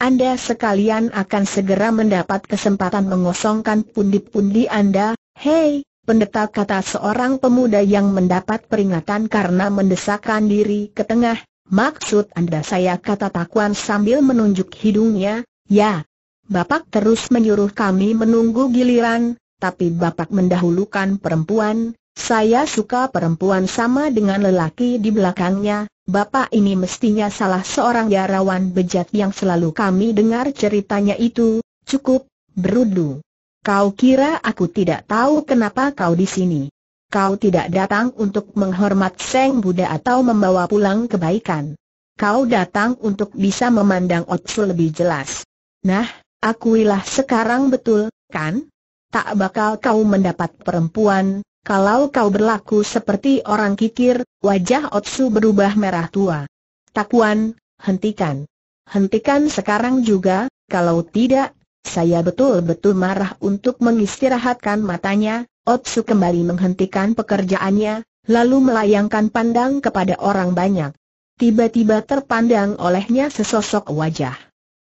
Anda sekalian akan segera mendapat kesempatan mengosongkan pundi-pundi Anda, hei, pendeta kata seorang pemuda yang mendapat peringatan karena mendesakkan diri ke tengah, maksud Anda saya kata Takuan sambil menunjuk hidungnya, ya. Bapak terus menyuruh kami menunggu giliran, tapi Bapak mendahulukan perempuan, saya suka perempuan sama dengan lelaki di belakangnya, Bapak ini mestinya salah seorang jarawan bejat yang selalu kami dengar ceritanya itu, cukup, berudu. Kau kira aku tidak tahu kenapa kau di sini? Kau tidak datang untuk menghormat Seng Buddha atau membawa pulang kebaikan. Kau datang untuk bisa memandang Otsu lebih jelas. Nah, akuilah sekarang betul, kan? Tak bakal kau mendapat perempuan, kalau kau berlaku seperti orang kikir, wajah Otsu berubah merah tua. Takuan, hentikan. Hentikan sekarang juga, kalau tidak, saya betul-betul marah untuk mengistirahatkan matanya, Otsu kembali menghentikan pekerjaannya, lalu melayangkan pandang kepada orang banyak. Tiba-tiba terpandang olehnya sesosok wajah.